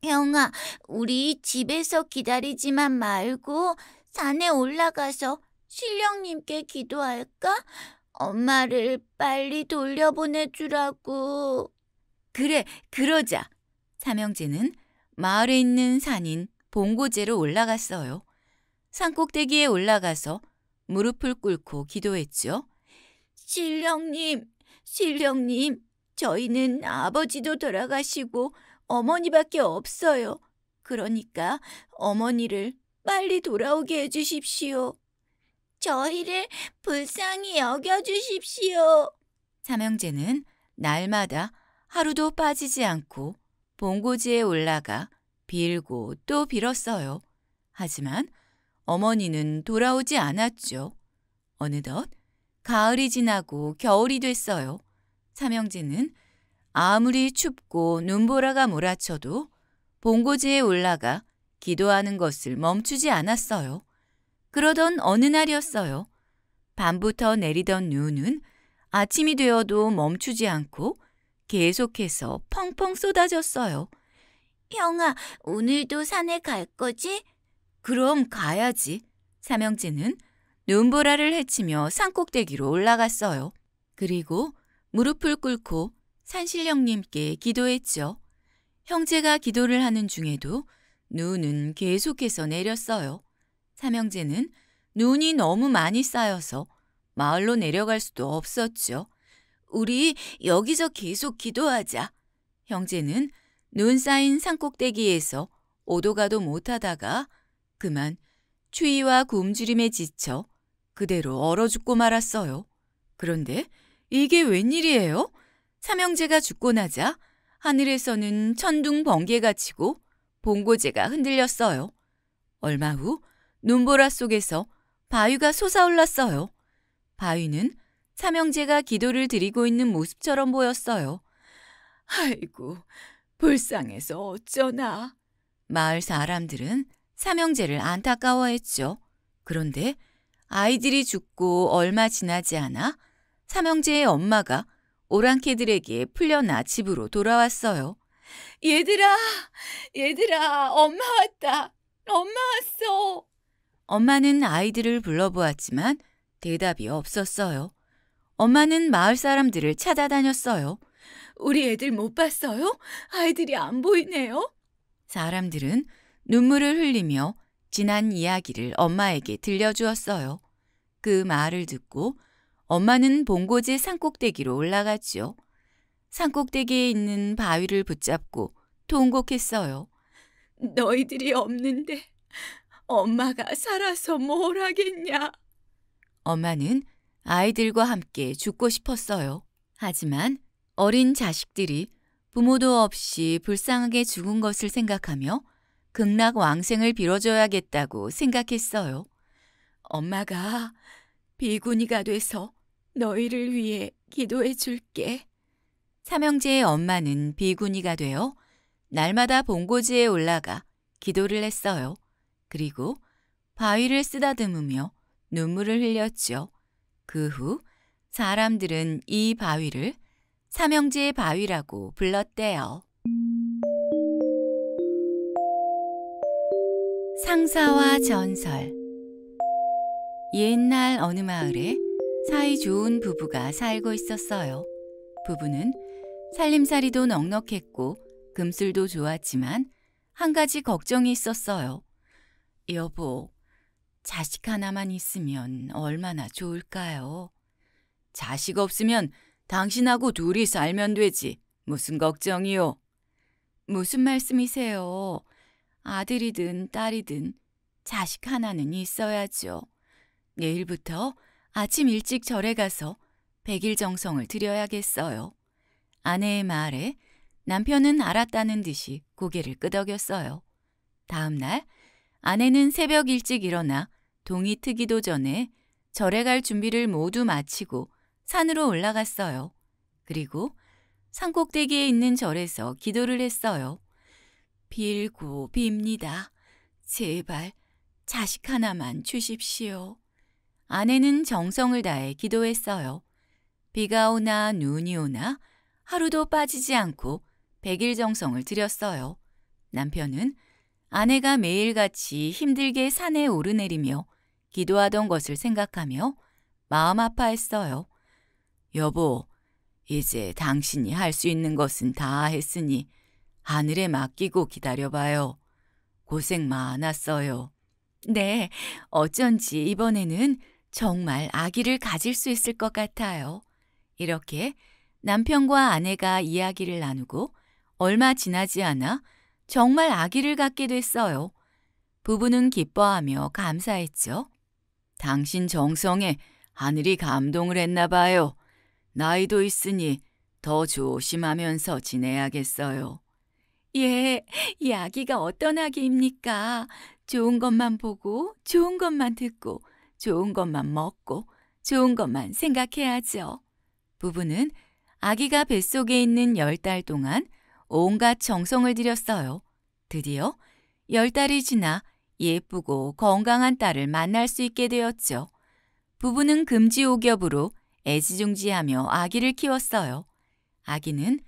형아, 우리 집에서 기다리지만 말고 산에 올라가서 신령님께 기도할까? 엄마를 빨리 돌려보내주라고. 그래, 그러자. 삼형제는 마을에 있는 산인 봉고제로 올라갔어요. 산 꼭대기에 올라가서 무릎을 꿇고 기도했죠 신령님, 신령님, 저희는 아버지도 돌아가시고 어머니밖에 없어요. 그러니까 어머니를 빨리 돌아오게 해주십시오. 저희를 불쌍히 여겨주십시오. 삼형제는 날마다 하루도 빠지지 않고 봉고지에 올라가 빌고 또 빌었어요. 하지만 어머니는 돌아오지 않았죠. 어느덧 가을이 지나고 겨울이 됐어요. 삼형제는 아무리 춥고 눈보라가 몰아쳐도 봉고지에 올라가 기도하는 것을 멈추지 않았어요. 그러던 어느 날이었어요. 밤부터 내리던 눈은 아침이 되어도 멈추지 않고 계속해서 펑펑 쏟아졌어요. 형아, 오늘도 산에 갈 거지? 그럼 가야지. 삼형제는 눈보라를 헤치며 산꼭대기로 올라갔어요. 그리고 무릎을 꿇고 산신령님께 기도했죠. 형제가 기도를 하는 중에도 눈은 계속해서 내렸어요. 삼형제는 눈이 너무 많이 쌓여서 마을로 내려갈 수도 없었죠. 우리 여기서 계속 기도하자. 형제는 눈 쌓인 산꼭대기에서 오도가도 못하다가 그만 추위와 굶주림에 지쳐 그대로 얼어 죽고 말았어요. 그런데 이게 웬일이에요? 삼형제가 죽고 나자 하늘에서는 천둥 번개가 치고 봉고제가 흔들렸어요. 얼마 후 눈보라 속에서 바위가 솟아올랐어요. 바위는 삼형제가 기도를 드리고 있는 모습처럼 보였어요. 아이고, 불쌍해서 어쩌나. 마을 사람들은 삼형제를 안타까워했죠. 그런데 아이들이 죽고 얼마 지나지 않아 삼형제의 엄마가 오랑캐들에게 풀려나 집으로 돌아왔어요. 얘들아, 얘들아, 엄마 왔다. 엄마 왔어. 엄마는 아이들을 불러보았지만 대답이 없었어요. 엄마는 마을 사람들을 찾아다녔어요. 우리 애들 못 봤어요? 아이들이 안 보이네요. 사람들은 눈물을 흘리며 지난 이야기를 엄마에게 들려주었어요. 그 말을 듣고 엄마는 봉고지 산꼭대기로 올라갔지요. 산꼭대기에 있는 바위를 붙잡고 통곡했어요. 너희들이 없는데 엄마가 살아서 뭘 하겠냐. 엄마는 아이들과 함께 죽고 싶었어요. 하지만 어린 자식들이 부모도 없이 불쌍하게 죽은 것을 생각하며 극락 왕생을 빌어줘야겠다고 생각했어요. 엄마가 비구니가 돼서 너희를 위해 기도해 줄게. 삼형제의 엄마는 비구니가 되어 날마다 봉고지에 올라가 기도를 했어요. 그리고 바위를 쓰다듬으며 눈물을 흘렸죠그 후 사람들은 이 바위를 삼형제의 바위라고 불렀대요. 상사와 전설 옛날 어느 마을에 사이 좋은 부부가 살고 있었어요. 부부는 살림살이도 넉넉했고 금술도 좋았지만 한 가지 걱정이 있었어요. 여보, 자식 하나만 있으면 얼마나 좋을까요? 자식 없으면 당신하고 둘이 살면 되지. 무슨 걱정이요? 무슨 말씀이세요? 아들이든 딸이든 자식 하나는 있어야죠. 내일부터 아침 일찍 절에 가서 백일 정성을 드려야겠어요. 아내의 말에 남편은 알았다는 듯이 고개를 끄덕였어요. 다음 날 아내는 새벽 일찍 일어나 동이 트기도 전에 절에 갈 준비를 모두 마치고 산으로 올라갔어요. 그리고 산꼭대기에 있는 절에서 기도를 했어요. 빌고 빕니다. 제발 자식 하나만 주십시오. 아내는 정성을 다해 기도했어요. 비가 오나 눈이 오나 하루도 빠지지 않고 백일 정성을 들였어요. 남편은 아내가 매일같이 힘들게 산에 오르내리며 기도하던 것을 생각하며 마음 아파했어요. 여보, 이제 당신이 할 수 있는 것은 다 했으니 하늘에 맡기고 기다려봐요. 고생 많았어요. 네, 어쩐지 이번에는 정말 아기를 가질 수 있을 것 같아요. 이렇게 남편과 아내가 이야기를 나누고 얼마 지나지 않아 정말 아기를 갖게 됐어요. 부부는 기뻐하며 감사했죠. 당신 정성에 하늘이 감동을 했나 봐요. 나이도 있으니 더 조심하면서 지내야겠어요. 예, 이 아기가 어떤 아기입니까? 좋은 것만 보고, 좋은 것만 듣고, 좋은 것만 먹고, 좋은 것만 생각해야죠. 부부는 아기가 뱃속에 있는 열 달 동안 온갖 정성을 들였어요. 드디어 열 달이 지나 예쁘고 건강한 딸을 만날 수 있게 되었죠. 부부는 금지옥엽으로 애지중지하며 아기를 키웠어요. 아기는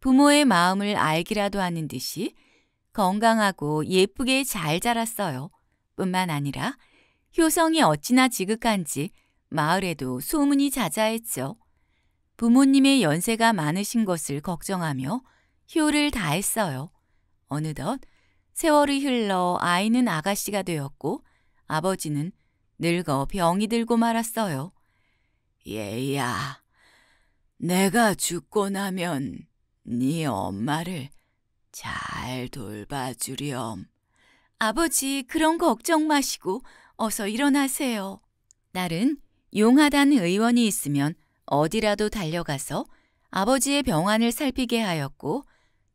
부모의 마음을 알기라도 하는 듯이 건강하고 예쁘게 잘 자랐어요. 뿐만 아니라 효성이 어찌나 지극한지 마을에도 소문이 자자했죠. 부모님의 연세가 많으신 것을 걱정하며 효를 다했어요. 어느덧 세월이 흘러 아이는 아가씨가 되었고 아버지는 늙어 병이 들고 말았어요. 예야 내가 죽고 나면 네 엄마를 잘 돌봐주렴. 아버지 그런 걱정 마시고 어서 일어나세요. 딸은 용하단 의원이 있으면 어디라도 달려가서 아버지의 병안을 살피게 하였고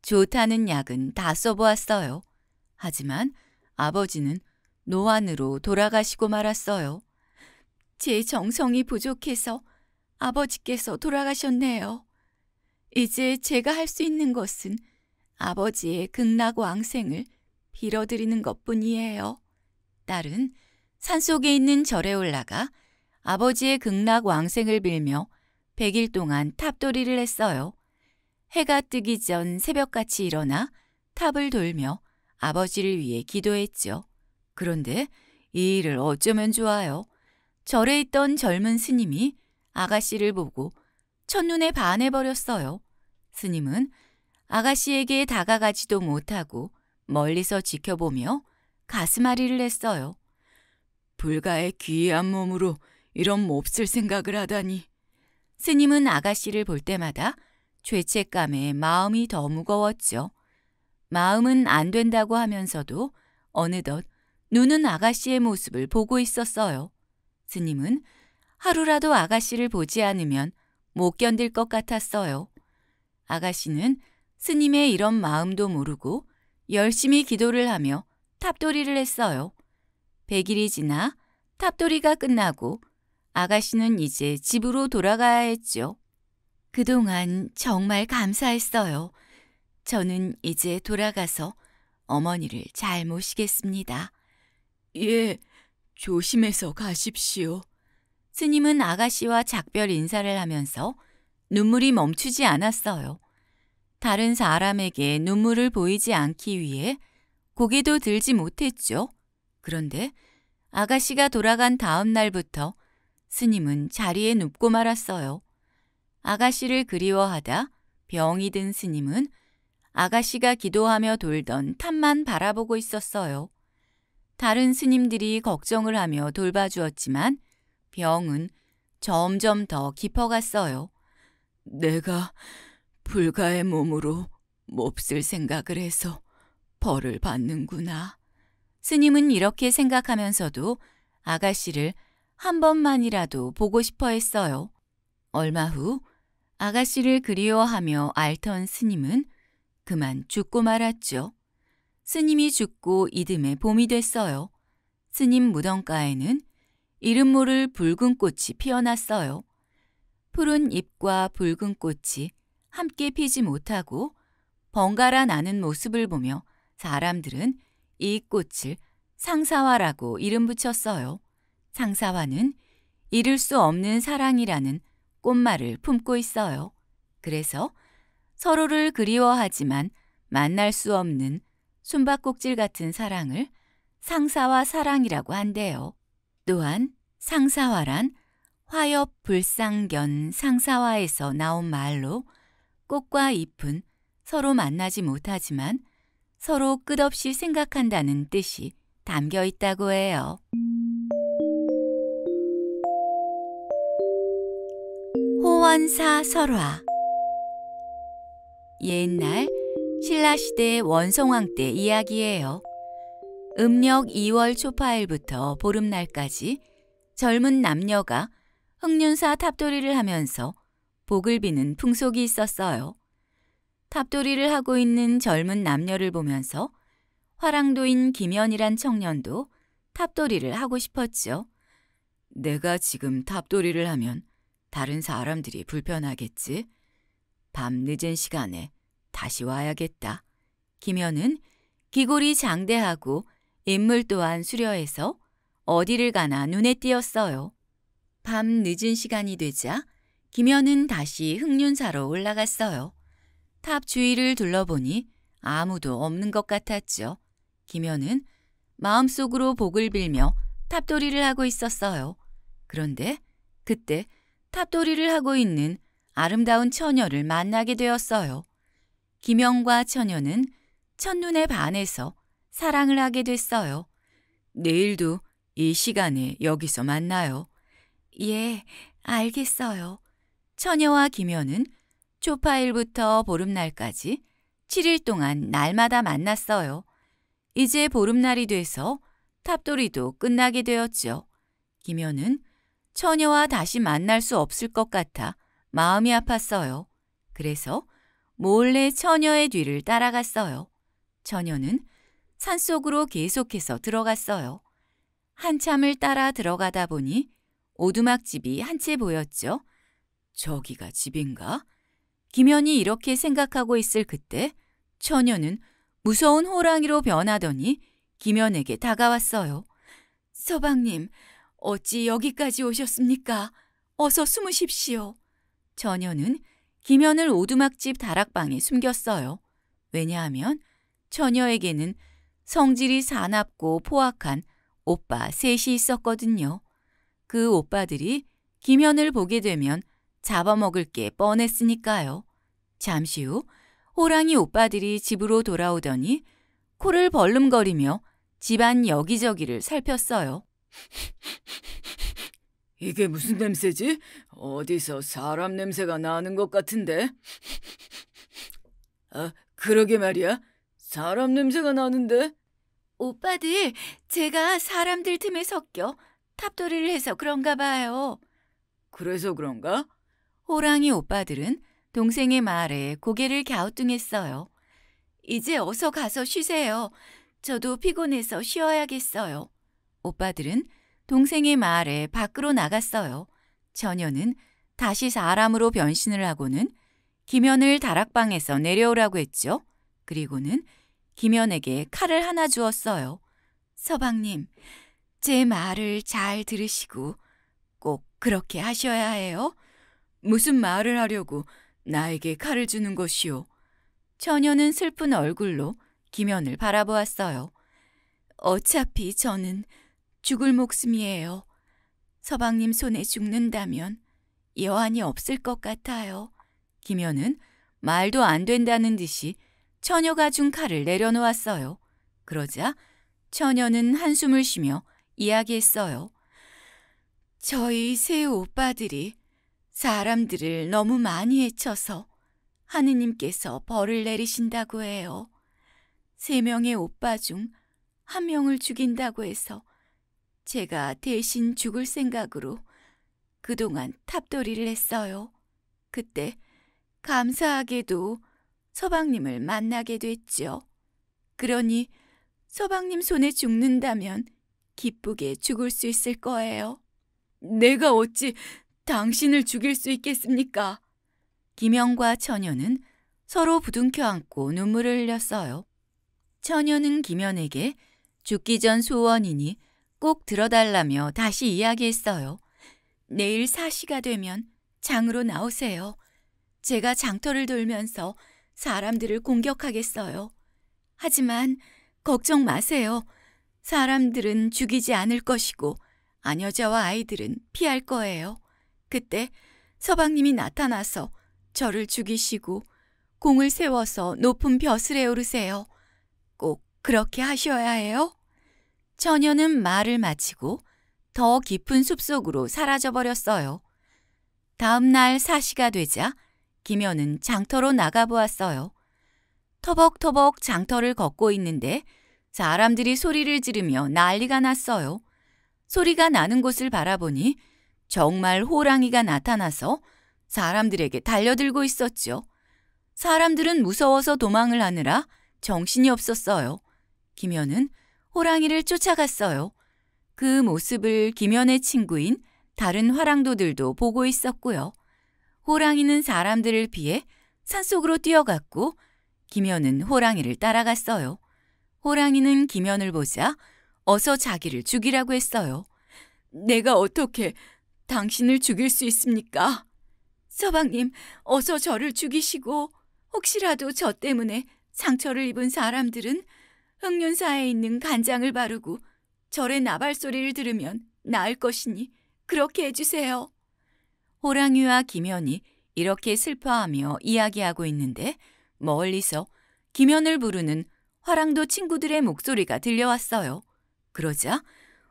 좋다는 약은 다 써보았어요. 하지만 아버지는 노안으로 돌아가시고 말았어요. 제 정성이 부족해서 아버지께서 돌아가셨네요. 이제 제가 할 수 있는 것은 아버지의 극락왕생을 빌어드리는 것뿐이에요. 딸은 산속에 있는 절에 올라가 아버지의 극락왕생을 빌며 100일 동안 탑돌이를 했어요. 해가 뜨기 전 새벽같이 일어나 탑을 돌며 아버지를 위해 기도했죠. 그런데 이 일을 어쩌면 좋아요. 절에 있던 젊은 스님이 아가씨를 보고 첫눈에 반해버렸어요. 스님은 아가씨에게 다가가지도 못하고 멀리서 지켜보며 가슴앓이를 했어요. 불가의 귀한 몸으로 이런 몹쓸 생각을 하다니. 스님은 아가씨를 볼 때마다 죄책감에 마음이 더 무거웠죠. 마음은 안 된다고 하면서도 어느덧 눈은 아가씨의 모습을 보고 있었어요. 스님은 하루라도 아가씨를 보지 않으면 못 견딜 것 같았어요. 아가씨는 스님의 이런 마음도 모르고 열심히 기도를 하며 탑돌이를 했어요. 100일이 지나 탑돌이가 끝나고 아가씨는 이제 집으로 돌아가야 했죠. 그동안 정말 감사했어요. 저는 이제 돌아가서 어머니를 잘 모시겠습니다. 예, 조심해서 가십시오. 스님은 아가씨와 작별 인사를 하면서 눈물이 멈추지 않았어요. 다른 사람에게 눈물을 보이지 않기 위해 고개도 들지 못했죠. 그런데 아가씨가 돌아간 다음 날부터 스님은 자리에 눕고 말았어요. 아가씨를 그리워하다 병이 든 스님은 아가씨가 기도하며 돌던 탑만 바라보고 있었어요. 다른 스님들이 걱정을 하며 돌봐주었지만 병은 점점 더 깊어갔어요. 내가 불가의 몸으로 몹쓸 생각을 해서 벌을 받는구나. 스님은 이렇게 생각하면서도 아가씨를 한 번만이라도 보고 싶어 했어요. 얼마 후 아가씨를 그리워하며 알턴 스님은 그만 죽고 말았죠. 스님이 죽고 이듬해 봄이 됐어요. 스님 무덤가에는 이름 모를 붉은 꽃이 피어났어요. 푸른 잎과 붉은 꽃이 함께 피지 못하고 번갈아 나는 모습을 보며 사람들은 이 꽃을 상사화라고 이름 붙였어요. 상사화는 이룰 수 없는 사랑이라는 꽃말을 품고 있어요. 그래서 서로를 그리워하지만 만날 수 없는 숨바꼭질 같은 사랑을 상사와 사랑이라고 한대요. 또한 상사화란 화엽 불상견 상사화에서 나온 말로 꽃과 잎은 서로 만나지 못하지만 서로 끝없이 생각한다는 뜻이 담겨 있다고 해요. 소원사 설화 옛날 신라시대 원성왕 때 이야기예요. 음력 2월 초파일부터 보름날까지 젊은 남녀가 흑륜사 탑돌이를 하면서 복을 비는 풍속이 있었어요. 탑돌이를 하고 있는 젊은 남녀를 보면서 화랑도인 김연이란 청년도 탑돌이를 하고 싶었죠. 내가 지금 탑돌이를 하면 다른 사람들이 불편하겠지. 밤 늦은 시간에 다시 와야겠다. 김현은 기골이 장대하고 인물 또한 수려해서 어디를 가나 눈에 띄었어요. 밤 늦은 시간이 되자 김현은 다시 흑륜사로 올라갔어요. 탑 주위를 둘러보니 아무도 없는 것 같았죠. 김현은 마음속으로 복을 빌며 탑돌이를 하고 있었어요. 그런데 그때 탑돌이를 하고 있는 아름다운 처녀를 만나게 되었어요. 김영과 처녀는 첫눈에 반해서 사랑을 하게 됐어요. 내일도 이 시간에 여기서 만나요. 예, 알겠어요. 처녀와 김연은 초파일부터 보름날까지 7일 동안 날마다 만났어요. 이제 보름날이 돼서 탑돌이도 끝나게 되었죠. 김연은 처녀와 다시 만날 수 없을 것 같아 마음이 아팠어요. 그래서 몰래 처녀의 뒤를 따라갔어요. 처녀는 산속으로 계속해서 들어갔어요. 한참을 따라 들어가다 보니 오두막집이 한 채 보였죠. 저기가 집인가? 김현이 이렇게 생각하고 있을 그때 처녀는 무서운 호랑이로 변하더니 김현에게 다가왔어요. 서방님, 어찌 여기까지 오셨습니까? 어서 숨으십시오. 처녀는 김현을 오두막집 다락방에 숨겼어요. 왜냐하면 처녀에게는 성질이 사납고 포악한 오빠 셋이 있었거든요. 그 오빠들이 김현을 보게 되면 잡아먹을 게 뻔했으니까요. 잠시 후 호랑이 오빠들이 집으로 돌아오더니 코를 벌름거리며 집안 여기저기를 살폈어요. 이게 무슨 냄새지? 어디서 사람 냄새가 나는 것 같은데? 아, 그러게 말이야. 사람 냄새가 나는데? 오빠들, 제가 사람들 틈에 섞여 탑돌이를 해서 그런가 봐요. 그래서 그런가? 호랑이 오빠들은 동생의 말에 고개를 갸우뚱했어요. 이제 어서 가서 쉬세요. 저도 피곤해서 쉬어야겠어요. 오빠들은 동생의 말에 밖으로 나갔어요. 전혀는 다시 사람으로 변신을 하고는 김현을 다락방에서 내려오라고 했죠. 그리고는 김현에게 칼을 하나 주었어요. 서방님, 제 말을 잘 들으시고 꼭 그렇게 하셔야 해요. 무슨 말을 하려고 나에게 칼을 주는 것이오. 처녀는 슬픈 얼굴로 김현을 바라보았어요. 어차피 저는 죽을 목숨이에요. 서방님 손에 죽는다면 여한이 없을 것 같아요. 김연은 말도 안 된다는 듯이 처녀가 준 칼을 내려놓았어요. 그러자 처녀는 한숨을 쉬며 이야기했어요. 저희 세 오빠들이 사람들을 너무 많이 해쳐서 하느님께서 벌을 내리신다고 해요. 세 명의 오빠 중 한 명을 죽인다고 해서 제가 대신 죽을 생각으로 그동안 탑돌이를 했어요. 그때 감사하게도 서방님을 만나게 됐죠. 그러니 서방님 손에 죽는다면 기쁘게 죽을 수 있을 거예요. 내가 어찌 당신을 죽일 수 있겠습니까? 김영과 처녀는 서로 부둥켜 안고 눈물을 흘렸어요. 처녀는 김연에게 죽기 전 소원이니 꼭 들어달라며 다시 이야기했어요. 내일 4시가 되면 장으로 나오세요. 제가 장터를 돌면서 사람들을 공격하겠어요. 하지만 걱정 마세요. 사람들은 죽이지 않을 것이고 아녀자와 아이들은 피할 거예요. 그때 서방님이 나타나서 저를 죽이시고 공을 세워서 높은 벼슬에 오르세요. 꼭 그렇게 하셔야 해요. 처녀는 말을 마치고 더 깊은 숲속으로 사라져버렸어요. 다음 날4시가 되자 김현은 장터로 나가보았어요. 터벅터벅 장터를 걷고 있는데 사람들이 소리를 지르며 난리가 났어요. 소리가 나는 곳을 바라보니 정말 호랑이가 나타나서 사람들에게 달려들고 있었죠. 사람들은 무서워서 도망을 하느라 정신이 없었어요. 김현은 호랑이를 쫓아갔어요. 그 모습을 김현의 친구인 다른 화랑도들도 보고 있었고요. 호랑이는 사람들을 피해 산속으로 뛰어갔고 김현은 호랑이를 따라갔어요. 호랑이는 김현을 보자 어서 자기를 죽이라고 했어요. 내가 어떻게 당신을 죽일 수 있습니까? 서방님, 어서 저를 죽이시고 혹시라도 저 때문에 상처를 입은 사람들은 흑륜사에 있는 간장을 바르고 절의 나발 소리를 들으면 나을 것이니 그렇게 해주세요. 호랑이와 김현이 이렇게 슬퍼하며 이야기하고 있는데 멀리서 김현을 부르는 화랑도 친구들의 목소리가 들려왔어요. 그러자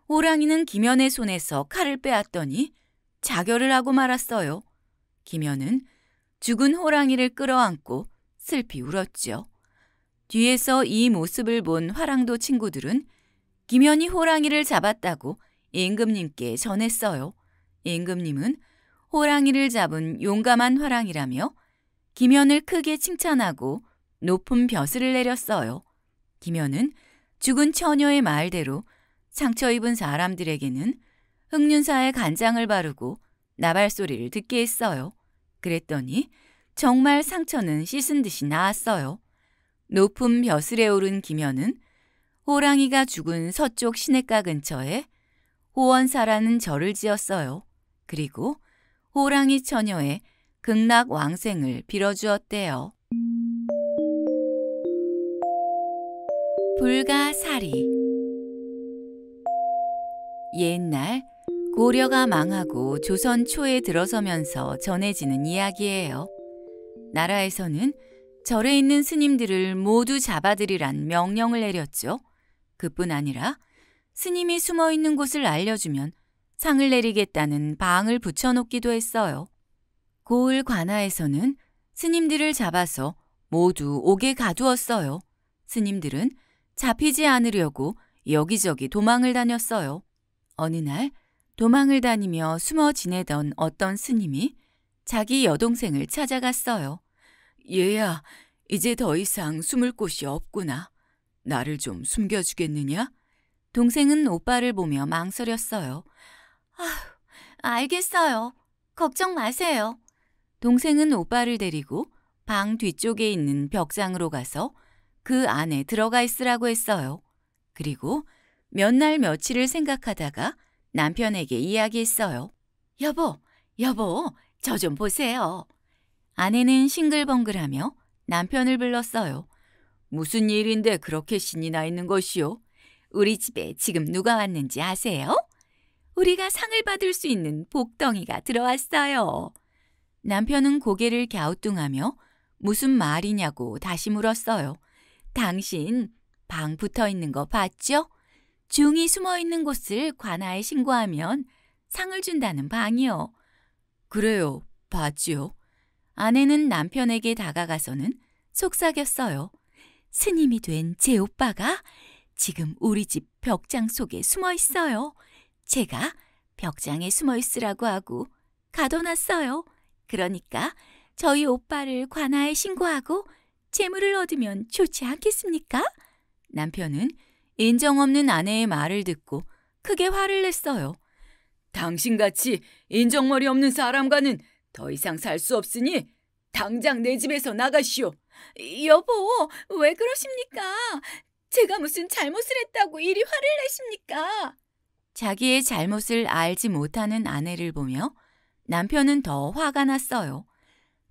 호랑이는 김현의 손에서 칼을 빼앗더니 자결을 하고 말았어요. 김현은 죽은 호랑이를 끌어안고 슬피 울었지요. 뒤에서 이 모습을 본 화랑도 친구들은 김현이 호랑이를 잡았다고 임금님께 전했어요. 임금님은 호랑이를 잡은 용감한 화랑이라며 김현을 크게 칭찬하고 높은 벼슬을 내렸어요. 김현은 죽은 처녀의 말대로 상처 입은 사람들에게는 흑륜사의 간장을 바르고 나발 소리를 듣게 했어요. 그랬더니 정말 상처는 씻은 듯이 나았어요. 높은 벼슬에 오른 김현은 호랑이가 죽은 서쪽 시냇가 근처에 호원사라는 절을 지었어요. 그리고 호랑이 처녀의 극락 왕생을 빌어주었대요. 불가사리 옛날 고려가 망하고 조선 초에 들어서면서 전해지는 이야기예요. 나라에서는 절에 있는 스님들을 모두 잡아들이란 명령을 내렸죠. 그뿐 아니라 스님이 숨어 있는 곳을 알려주면 상을 내리겠다는 방을 붙여놓기도 했어요. 고을 관하에서는 스님들을 잡아서 모두 옥에 가두었어요. 스님들은 잡히지 않으려고 여기저기 도망을 다녔어요. 어느 날 도망을 다니며 숨어 지내던 어떤 스님이 자기 여동생을 찾아갔어요. 얘야, 이제 더 이상 숨을 곳이 없구나. 나를 좀 숨겨주겠느냐? 동생은 오빠를 보며 망설였어요. 아휴, 알겠어요. 걱정 마세요. 동생은 오빠를 데리고 방 뒤쪽에 있는 벽장으로 가서 그 안에 들어가 있으라고 했어요. 그리고 몇 날 며칠을 생각하다가 남편에게 이야기했어요. 여보, 여보, 저 좀 보세요. 아내는 싱글벙글하며 남편을 불렀어요. 무슨 일인데 그렇게 신이 나 있는 것이요? 우리 집에 지금 누가 왔는지 아세요? 우리가 상을 받을 수 있는 복덩이가 들어왔어요. 남편은 고개를 갸우뚱하며 무슨 말이냐고 다시 물었어요. 당신 방 붙어 있는 거 봤죠? 중이 숨어 있는 곳을 관아에 신고하면 상을 준다는 방이요. 그래요, 봤지요. 아내는 남편에게 다가가서는 속삭였어요. 스님이 된 제 오빠가 지금 우리 집 벽장 속에 숨어 있어요. 제가 벽장에 숨어 있으라고 하고 가둬놨어요. 그러니까 저희 오빠를 관아에 신고하고 재물을 얻으면 좋지 않겠습니까? 남편은 인정 없는 아내의 말을 듣고 크게 화를 냈어요. 당신같이 인정머리 없는 사람과는 더 이상 살 수 없으니 당장 내 집에서 나가시오. 여보, 왜 그러십니까? 제가 무슨 잘못을 했다고 이리 화를 내십니까? 자기의 잘못을 알지 못하는 아내를 보며 남편은 더 화가 났어요.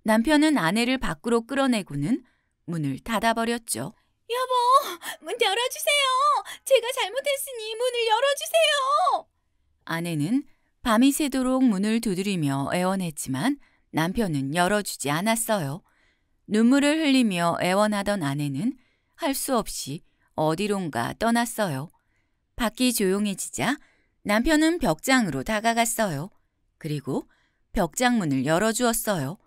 남편은 아내를 밖으로 끌어내고는 문을 닫아버렸죠. 여보, 문 열어주세요. 제가 잘못했으니 문을 열어주세요. 아내는 밤이 새도록 문을 두드리며 애원했지만 남편은 열어주지 않았어요. 눈물을 흘리며 애원하던 아내는 할 수 없이 어디론가 떠났어요. 밖이 조용해지자 남편은 벽장으로 다가갔어요. 그리고 벽장문을 열어주었어요.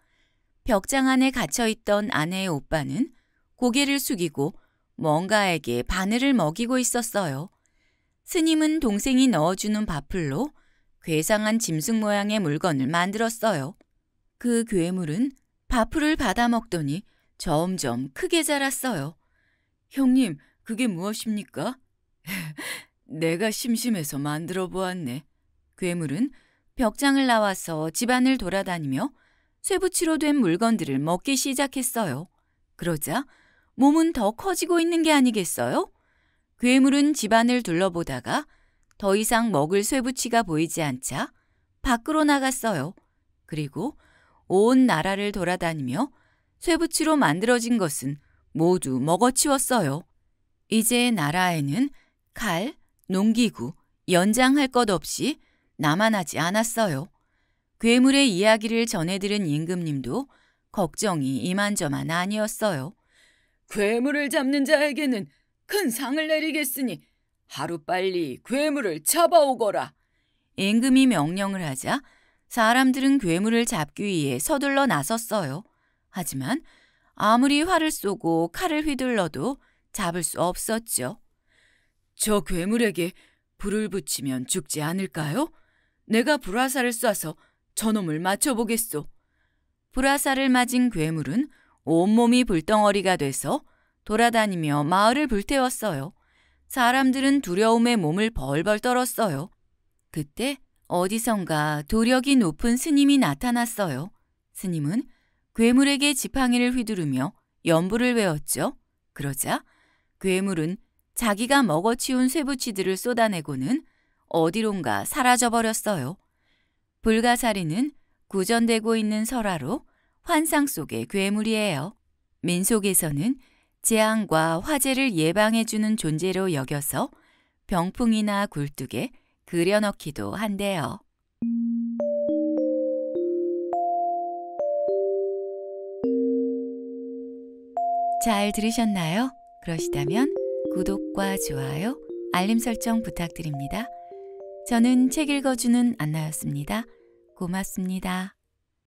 벽장 안에 갇혀있던 아내의 오빠는 고개를 숙이고 뭔가에게 바늘을 먹이고 있었어요. 스님은 동생이 넣어주는 밥풀로 괴상한 짐승 모양의 물건을 만들었어요. 그 괴물은 밥풀을 받아 먹더니 점점 크게 자랐어요. 형님, 그게 무엇입니까? [LAUGHS] 내가 심심해서 만들어 보았네. 괴물은 벽장을 나와서 집안을 돌아다니며 쇠붙이로 된 물건들을 먹기 시작했어요. 그러자 몸은 더 커지고 있는 게 아니겠어요? 괴물은 집안을 둘러보다가 더 이상 먹을 쇠붙이가 보이지 않자 밖으로 나갔어요. 그리고 온 나라를 돌아다니며 쇠붙이로 만들어진 것은 모두 먹어치웠어요. 이제 나라에는 칼, 농기구, 연장할 것 없이 남아나지 않았어요. 괴물의 이야기를 전해들은 임금님도 걱정이 이만저만 아니었어요. 괴물을 잡는 자에게는 큰 상을 내리겠으니 하루빨리 괴물을 잡아오거라. 임금이 명령을 하자 사람들은 괴물을 잡기 위해 서둘러 나섰어요. 하지만 아무리 활을 쏘고 칼을 휘둘러도 잡을 수 없었죠. 저 괴물에게 불을 붙이면 죽지 않을까요? 내가 불화살을 쏴서 저놈을 맞춰보겠소. 불화살을 맞은 괴물은 온몸이 불덩어리가 돼서 돌아다니며 마을을 불태웠어요. 사람들은 두려움에 몸을 벌벌 떨었어요. 그때 어디선가 도력이 높은 스님이 나타났어요. 스님은 괴물에게 지팡이를 휘두르며 연부를 외웠죠. 그러자 괴물은 자기가 먹어치운 쇠붙이들을 쏟아내고는 어디론가 사라져버렸어요. 불가사리는 구전되고 있는 설화로 환상 속의 괴물이에요. 민속에서는 재앙과 화재를 예방해주는 존재로 여겨서 병풍이나 굴뚝에 그려넣기도 한대요. 잘 들으셨나요? 그러시다면 구독과 좋아요, 알림 설정 부탁드립니다. 저는 책 읽어주는 안나였습니다. 고맙습니다.